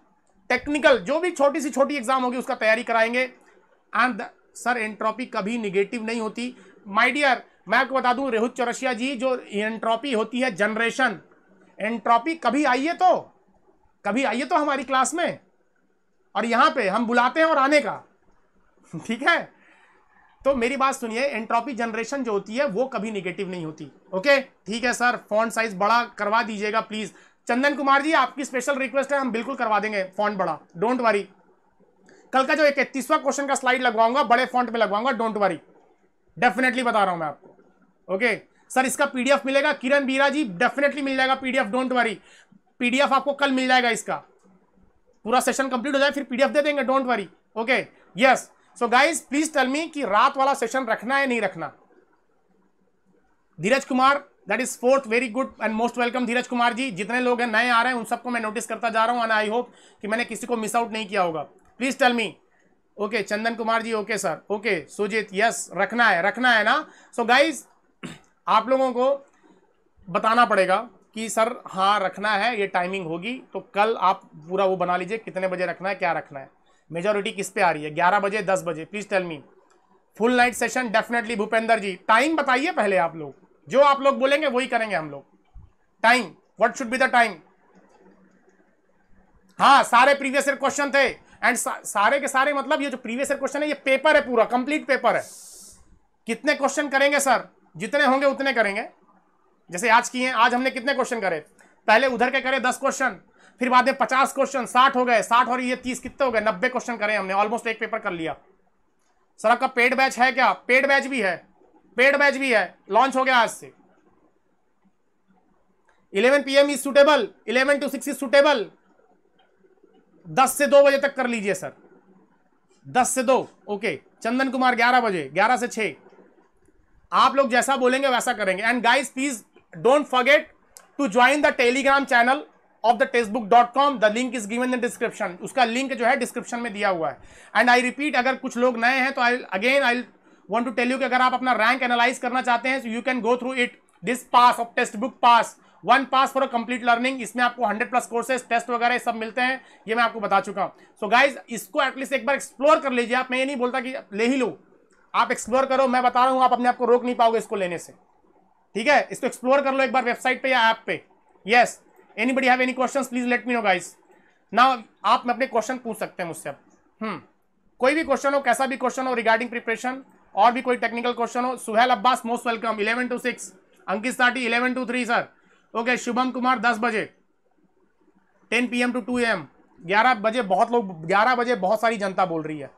technical जो भी छोटी सी छोटी एग्जाम होगी उसका तैयारी कराएंगे एंड सर एंट्रॉपी कभी निगेटिव नहीं होती माई डियर मैं आपको बता दूं रेहुत चौरसिया जी जो एंट्रॉपी होती है जनरेशन एंट्रॉपी कभी आइए तो कभी आइए तो हमारी क्लास में और यहाँ पे हम बुलाते हैं और आने का ठीक है तो मेरी बात सुनिए एंट्रोपी जनरेशन जो होती है वो कभी निगेटिव नहीं होती ओके ठीक है सर फॉन्ट साइज बड़ा करवा दीजिएगा प्लीज चंदन कुमार जी आपकी स्पेशल रिक्वेस्ट है हम बिल्कुल करवा देंगे फॉन्ट बड़ा डोंट वरी कल का जो इकतीसवा क्वेश्चन का स्लाइड लगवाऊंगा बड़े फॉन्ट में लगवाऊंगा डोंट वरी डेफिनेटली बता रहा हूं मैं आपको ओके सर इसका पीडीएफ मिलेगा किरण बीरा जी डेफिनेटली मिल जाएगा पीडीएफ डोंट वरी पीडीएफ आपको कल मिल जाएगा इसका पूरा सेशन कंप्लीट हो जाए फिर पीडीएफ दे देंगे don't worry okay yes so guys please tell me कि रात वाला सेशन रखना है नहीं रखना Dheeraj Kumar that is fourth very good and most welcome Dheeraj Kumar ji जितने लोग हैं नए आ रहे हैं उन सबको मैं नोटिस करता जा रहा हूँ एंड आई होप कि मैंने किसी को मिस आउट नहीं किया होगा please tell me okay Chandan Kumar ji okay sir okay Sujeet yes रखना है रखना है ना सो so गाइज आप लोगों को बताना पड़ेगा कि सर हाँ रखना है ये टाइमिंग होगी तो कल आप पूरा वो बना लीजिए कितने बजे रखना है क्या रखना है मेजोरिटी किस पे आ रही है ग्यारह बजे दस बजे please tell me full night session definitely Bhupendra ji time बताइए पहले आप लोग जो आप लोग बोलेंगे वही करेंगे हम लोग time what should be the time हाँ सारे प्रीवियस ईयर क्वेश्चन थे एंड सा, सारे के सारे मतलब ये जो प्रीवियस ईयर क्वेश्चन है ये पेपर है पूरा कंप्लीट पेपर है कितने क्वेश्चन करेंगे सर जितने होंगे उतने करेंगे जैसे आज किए आज हमने कितने क्वेश्चन करे पहले उधर के करे दस क्वेश्चन फिर बाद में पचास क्वेश्चन साठ हो गए साठ और ये तीस कितने हो गए नब्बे क्वेश्चन करें हमने ऑलमोस्ट एक पेपर कर लिया सर आपका पेड बैच है क्या पेड बैच भी है पेड बैच भी है लॉन्च हो गया आज से 11 PM is suitable 11 to 6 is suitable 10 से 2 बजे तक कर लीजिए सर 10 से 2 ओके चंदन कुमार 11 बजे 11 से 6 आप लोग जैसा बोलेंगे वैसा करेंगे and guys please don't forget to join the Telegram channel of the text textbook dot com the link is given in description उसका लिंक जो है डिस्क्रिप्शन में दिया हुआ है एंड आई रिपीट अगर कुछ लोग नए हैं तो I again I want to tell you कि अगर आप अपना रैंक एनालाइज करना चाहते हैं you can go through it this pass of textbook pass one pass for complete learning इसमें आपको हंड्रेड प्लस कोर्सेस टेस्ट वगैरह सब मिलते हैं ये मैं आपको बता चुका हूँ सो गाइज इसको एटलीस्ट एक बार एक्सप्लोर कर लीजिए आप मैं ये नहीं बोलता कि ले ही लो आप एक्सप्लोर करो मैं बता रहा हूँ आप अपने आप को रोक नहीं पाओगे इसको लेने से ठीक है इसको एक्सप्लोर कर लो एक बार वेबसाइट पे या ऐप पे yes yes. Anybody have any question please let me know guys ना आप अपने क्वेश्चन पूछ सकते हैं मुझसे अब हम्म कोई भी क्वेश्चन हो कैसा भी क्वेश्चन हो रिगार्डिंग प्रिपरेशन और भी कोई टेक्निकल क्वेश्चन हो Suhail Abbas most welcome eleven to six Ankit Sathi eleven to three sir okay Shubham Kumar दस बजे ten P M to two M ग्यारह बजे बहुत लोग ग्यारह बजे बहुत सारी जनता बोल रही है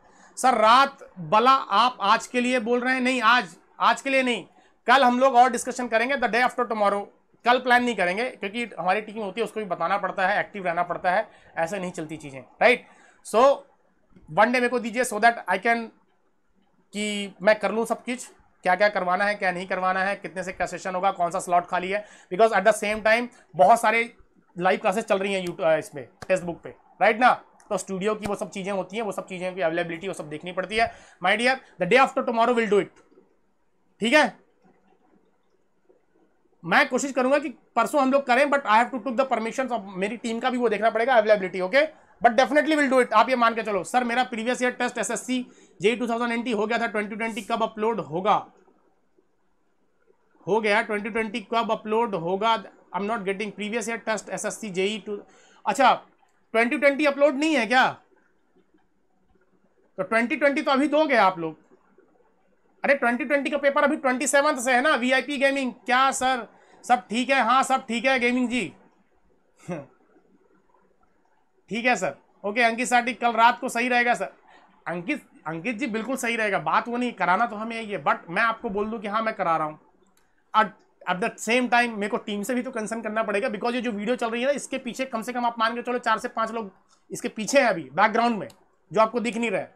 सर रात बला आप आज के लिए बोल रहे हैं नहीं आज आज के लिए नहीं कल हम लोग और डिस्कशन करेंगे द डे आफ्टर टुमारो कल प्लान नहीं करेंगे क्योंकि हमारी टीम होती है उसको भी बताना पड़ता है एक्टिव रहना पड़ता है ऐसे नहीं चलती चीज़ें राइट सो वन डे मेरे को दीजिए सो दैट आई कैन कि मैं कर लूँ सब कुछ क्या क्या करवाना है क्या नहीं करवाना है कितने से क्या सेशन होगा कौन सा स्लॉट खाली है because at the same time बहुत सारे लाइव क्लासेस चल रही हैं इसमें टेक्स्ट बुक पे राइट ना तो स्टूडियो की वो सब चीज़ें होती हैं वो सब चीज़ें की अवेलेबिलिटी वो सब देखनी पड़ती है my dear the day after tomorrow will do it ठीक है मैं कोशिश करूंगा कि परसों हम लोग करें but I have to to the permission of मेरी टीम का भी वो देखना पड़ेगा availability okay but definitely will do it आप ये मान के चलो सर मेरा previous year test S S C J two thousand twenty हो गया था ट्वेंटी ट्वेंटी कब अपलोड होगा हो गया ट्वेंटी ट्वेंटी कब अपलोड होगा I am not getting previous year test S S C JE two अच्छा ट्वेंटी ट्वेंटी अपलोड नहीं है क्या तो ट्वेंटी ट्वेंटी तो अभी दोगे तो आप लोग अरे ट्वेंटी ट्वेंटी का पेपर अभी ट्वेंटी सेवन्थ से है ना वीआईपी गेमिंग क्या सर सब ठीक है हाँ सब ठीक है गेमिंग जी ठीक है सर ओके अंकित साठी कल रात को सही रहेगा सर अंकित अंकित जी बिल्कुल सही रहेगा बात वो नहीं कराना तो हमें यही है बट मैं आपको बोल दूँ कि हाँ मैं करा रहा हूँ एट द सेम टाइम मेरे को टीम से भी तो कंसर्न करना पड़ेगा बिकॉज ये जो वीडियो चल रही है ना इसके पीछे कम से कम आप मान के चलो चार से पाँच लोग इसके पीछे हैं अभी बैकग्राउंड में जो आपको दिख नहीं रहा है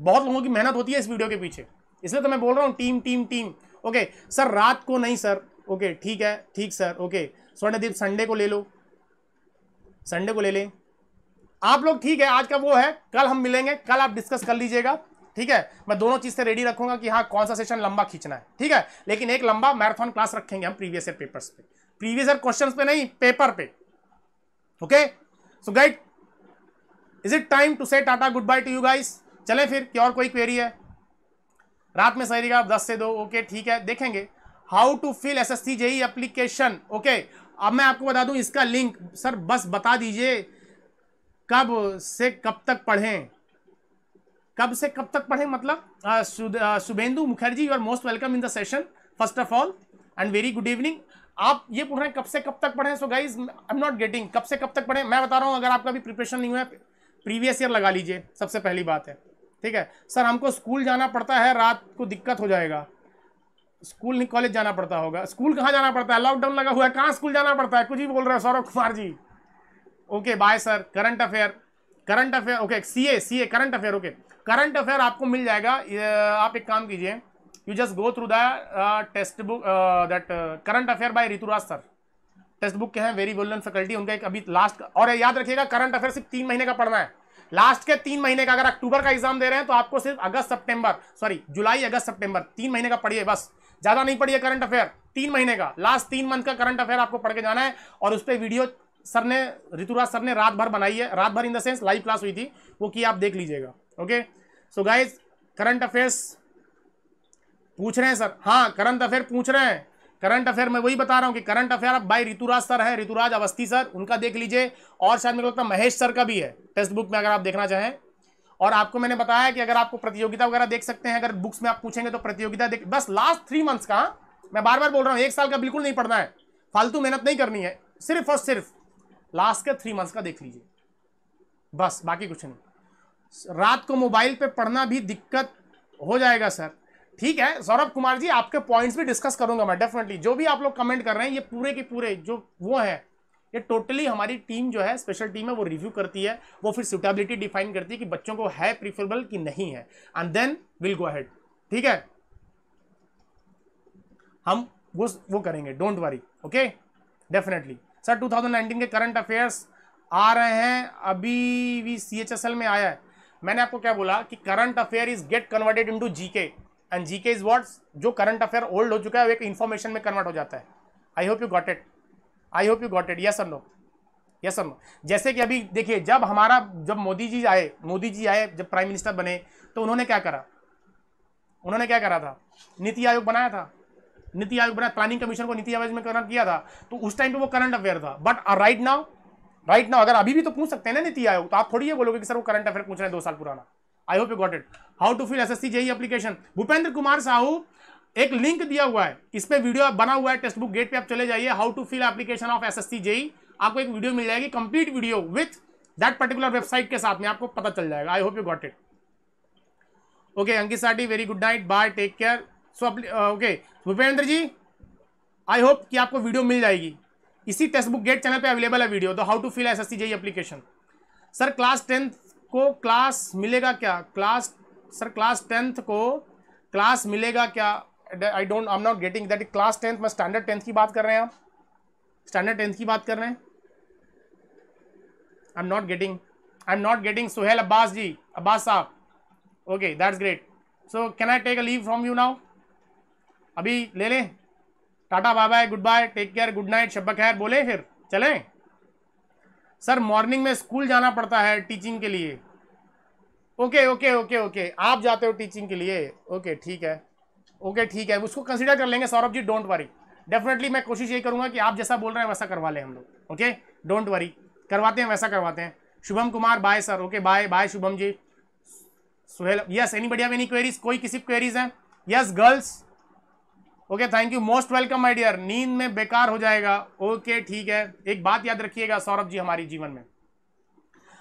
बहुत लोगों की मेहनत होती है इस वीडियो के पीछे इसलिए तो मैं बोल रहा हूँ team team team okay sir रात को नहीं सर ओके ठीक है ठीक सर ओके स्वर्णदीप संडे को ले लो संडे को ले लें आप लोग ठीक है आज का वो है कल हम मिलेंगे कल आप डिस्कस कर लीजिएगा ठीक है मैं दोनों चीज से रेडी रखूंगा कि हाँ कौन सा सेशन लंबा खींचना है ठीक है लेकिन एक लंबा मैराथन क्लास रखेंगे हम प्रीवियस ईयर पेपर्स पे प्रीवियस ईयर क्वेश्चन पे नहीं पेपर पे okay so guide is it time to say tata goodbye to you guys चले फिर क्या और कोई क्वेरी है रात में सही आप दस से दो ओके ठीक है देखेंगे how to fill S S C JE application okay अब मैं आपको बता दूं इसका लिंक सर बस बता दीजिए कब से कब तक पढ़ें कब से कब तक पढ़ें मतलब Shubhendu Mukherjee you are most welcome in the session first of all and very good evening आप ये पूछ रहे हैं कब से कब तक पढ़ें so guys I am not getting कब से कब तक पढ़ें मैं बता रहा हूँ अगर आपका भी प्रिपरेशन नहीं हुआ है प्रीवियस ईयर लगा लीजिए सबसे पहली बात है ठीक है सर हमको स्कूल जाना पड़ता है रात को दिक्कत हो जाएगा स्कूल नहीं कॉलेज जाना पड़ता होगा स्कूल कहाँ जाना पड़ता है लॉकडाउन लगा हुआ है कहाँ स्कूल जाना पड़ता है कुछ ही बोल रहे हो Saurabh Kumar ji okay bye sir current affair current affair okay C A C A current affair okay current affair आपको मिल जाएगा आप एक काम कीजिए you just go through the test book that current affair by Rituraj sir textbook के हैं वेरी वेलन फैकल्टी उनका एक अभी लास्ट और याद रखिएगा करंट अफेयर सिर्फ तीन महीने का पढ़ना है लास्ट के तीन महीने का अगर अक्टूबर का एग्जाम दे रहे हैं तो आपको सिर्फ अगस्त सितंबर सॉरी जुलाई अगस्त सितंबर तीन महीने का पढ़िए बस ज़्यादा नहीं पढ़िए करंट अफेयर तीन महीने का लास्ट तीन मंथ का करंट अफेयर आपको पढ़ के जाना है और उस पर वीडियो सर ने ऋतुराज सर ने रात भर बनाई है रात भर in the sense live class हुई थी वो की आप देख लीजिएगा okay so guys current affairs पूछ रहे हैं सर हाँ करंट अफेयर पूछ रहे हैं करंट अफेयर में वही बता रहा हूँ कि करंट अफेयर आप भाई ऋतुराज सर हैं ऋतुराज अवस्थी सर उनका देख लीजिए और शायद मेरे को लगता है महेश सर का भी है टेक्स्ट बुक में अगर आप देखना चाहें और आपको मैंने बताया कि अगर आपको प्रतियोगिता वगैरह देख सकते हैं अगर बुक्स में आप पूछेंगे तो प्रतियोगिता देख बस लास्ट थ्री मंथ्स का मैं बार बार बोल रहा हूँ एक साल का बिल्कुल नहीं पढ़ना है फालतू मेहनत नहीं करनी है सिर्फ और सिर्फ लास्ट के थ्री मंथ्स का देख लीजिए बस बाकी कुछ नहीं रात को मोबाइल पर पढ़ना भी दिक्कत हो जाएगा सर ठीक है सौरभ कुमार जी आपके पॉइंट्स भी डिस्कस करूंगा मैं डेफिनेटली जो भी आप लोग कमेंट कर रहे हैं ये पूरे के पूरे जो वो है ये टोटली हमारी टीम जो है स्पेशल टीम है वो रिव्यू करती है वो फिर सुटेबिलिटी डिफाइन करती है कि बच्चों को है प्रीफरेबल कि नहीं है and then will go head ठीक है हम वो वो करेंगे don't worry okay definitely sir 2019 के करंट अफेयर्स आ रहे हैं अभी भी सी में आया है मैंने आपको क्या बोला कि current affair is get converted into GK and GK is what जो करंट अफेयर ओल्ड हो चुका है वो एक इन्फॉर्मेशन में कन्वर्ट हो जाता है I hope you got it I hope you got it yes no yes no जैसे कि अभी देखिए जब हमारा जब मोदी जी आए मोदी जी आए जब प्राइम मिनिस्टर बने तो उन्होंने क्या करा उन्होंने क्या करा था नीति आयोग बनाया था नीति आयोग बना प्लानिंग कमीशन को नीति आयोग में कन्वर्ट किया था तो उस टाइम पे वो करंट अफेयर था but right now right now अगर अभी भी तो पूछ सकते हैं ना नीति आयोग तो आप थोड़ी ये बोलोगे कि सर वो करंट अफेयर पूछ रहे हैं दो साल पुराना I hope you got it how to fill S S C JE application Bhupendra Kumar Sahu एक लिंक दिया हुआ है इस पर वीडियो बना हुआ है टेक्स्ट बुक गेट पे आप चले जाइए how to fill application of S S C JE आपको एक वीडियो मिल जाएगी complete video with that particular website के साथ में आपको पता चल जाएगा I hope you got it okay Ankit साटी very good night bye take care so okay Bhupendra ji I hope कि आपको वीडियो मिल जाएगी इसी टेक्स्ट बुक गेट चैनल पे अवेलेबल है वीडियो तो how to fill S S C JE application sir class tenth को क्लास मिलेगा क्या क्लास सर क्लास टेंथ को क्लास मिलेगा क्या I don't I am not getting that class tenth मैं स्टैंडर्ड टेंथ की बात कर रहे हैं आप स्टैंडर्ड टेंथ की बात कर रहे हैं I am not getting I am not getting Suhail Abbas ji Abbas साहब okay that's great so can I take a leave from you now अभी ले लें tata bye bye goodbye take care good night शब्बा खैर बोले फिर चलें सर मॉर्निंग में स्कूल जाना पड़ता है टीचिंग के लिए ओके ओके ओके ओके आप जाते हो टीचिंग के लिए ओके ठीक है ओके ठीक है उसको कंसिडर कर लेंगे Saurabh ji don't worry definitely मैं कोशिश यही करूंगा कि आप जैसा बोल रहे हैं वैसा करवा लें हम लोग ओके डोंट वरी करवाते हैं वैसा करवाते हैं Shubham Kumar bye sir okay bye bye Shubham ji Suhail yes any बढ़िया एनी क्वेरीज कोई किसी क्वेरीज हैं yes girls okay thank you most welcome my dear नींद में बेकार हो जाएगा ओके okay, ठीक है एक बात याद रखिएगा सौरभ जी हमारी जीवन में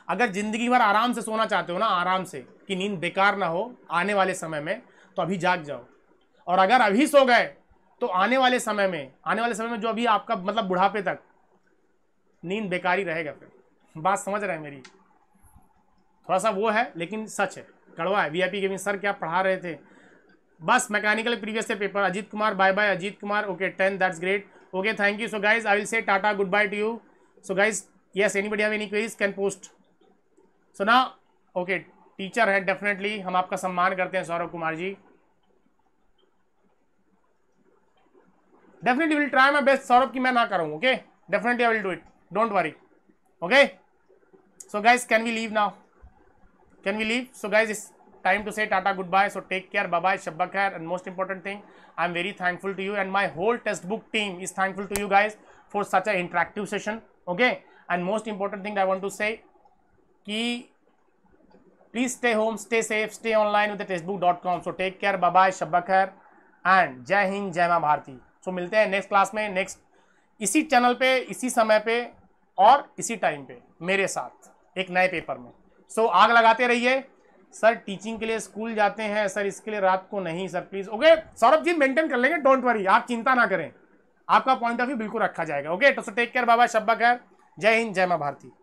अगर जिंदगी भर आराम से सोना चाहते हो ना आराम से कि नींद बेकार ना हो आने वाले समय में तो अभी जाग जाओ और अगर अभी सो गए तो आने वाले समय में आने वाले समय में जो अभी आपका मतलब बुढ़ापे तक नींद बेकार ही रहेगा फिर बात समझ रहे हैं मेरी थोड़ा सा वो है लेकिन सच है कड़वा है पी के भी सर क्या पढ़ा रहे थे बस मैकेनिकल प्रीवियस से paper Ajeet Kumar bye bye Ajeet Kumar okay ten that's great okay thank you so guys I will say tata goodbye to you so guys yes anybody have any queries can post so ना ओके टीचर है डेफिनेटली हम आपका सम्मान करते हैं Saurabh Kumar ji definitely will try my best Saurabh की मैं ना करूँ okay definitely I will do it don't worry okay so guys can we leave now can we leave so guys is time to say tata goodbye so take care bye bye shabba khair and most important thing i am very thankful to you and my whole textbook team is thankful to you guys for such an interactive session okay and most important thing i want to say ki please stay home stay safe stay online with the textbook.com so take care bye bye shabba khair and jai hind jai ma bharti so milte hain next class mein next इसी चैनल पे इसी समय पे और इसी टाइम पे मेरे साथ एक नए पेपर में सो so, आग लगाते रहिए सर टीचिंग के लिए स्कूल जाते हैं सर इसके लिए रात को नहीं sir please okay Saurabh ji maintain कर लेंगे डोंट वरी आप चिंता ना करें आपका पॉइंट ऑफ व्यू बिल्कुल रखा जाएगा ओके तो सो टेक केयर बाबा शब्बा खैर जय हिंद जय माँ भारती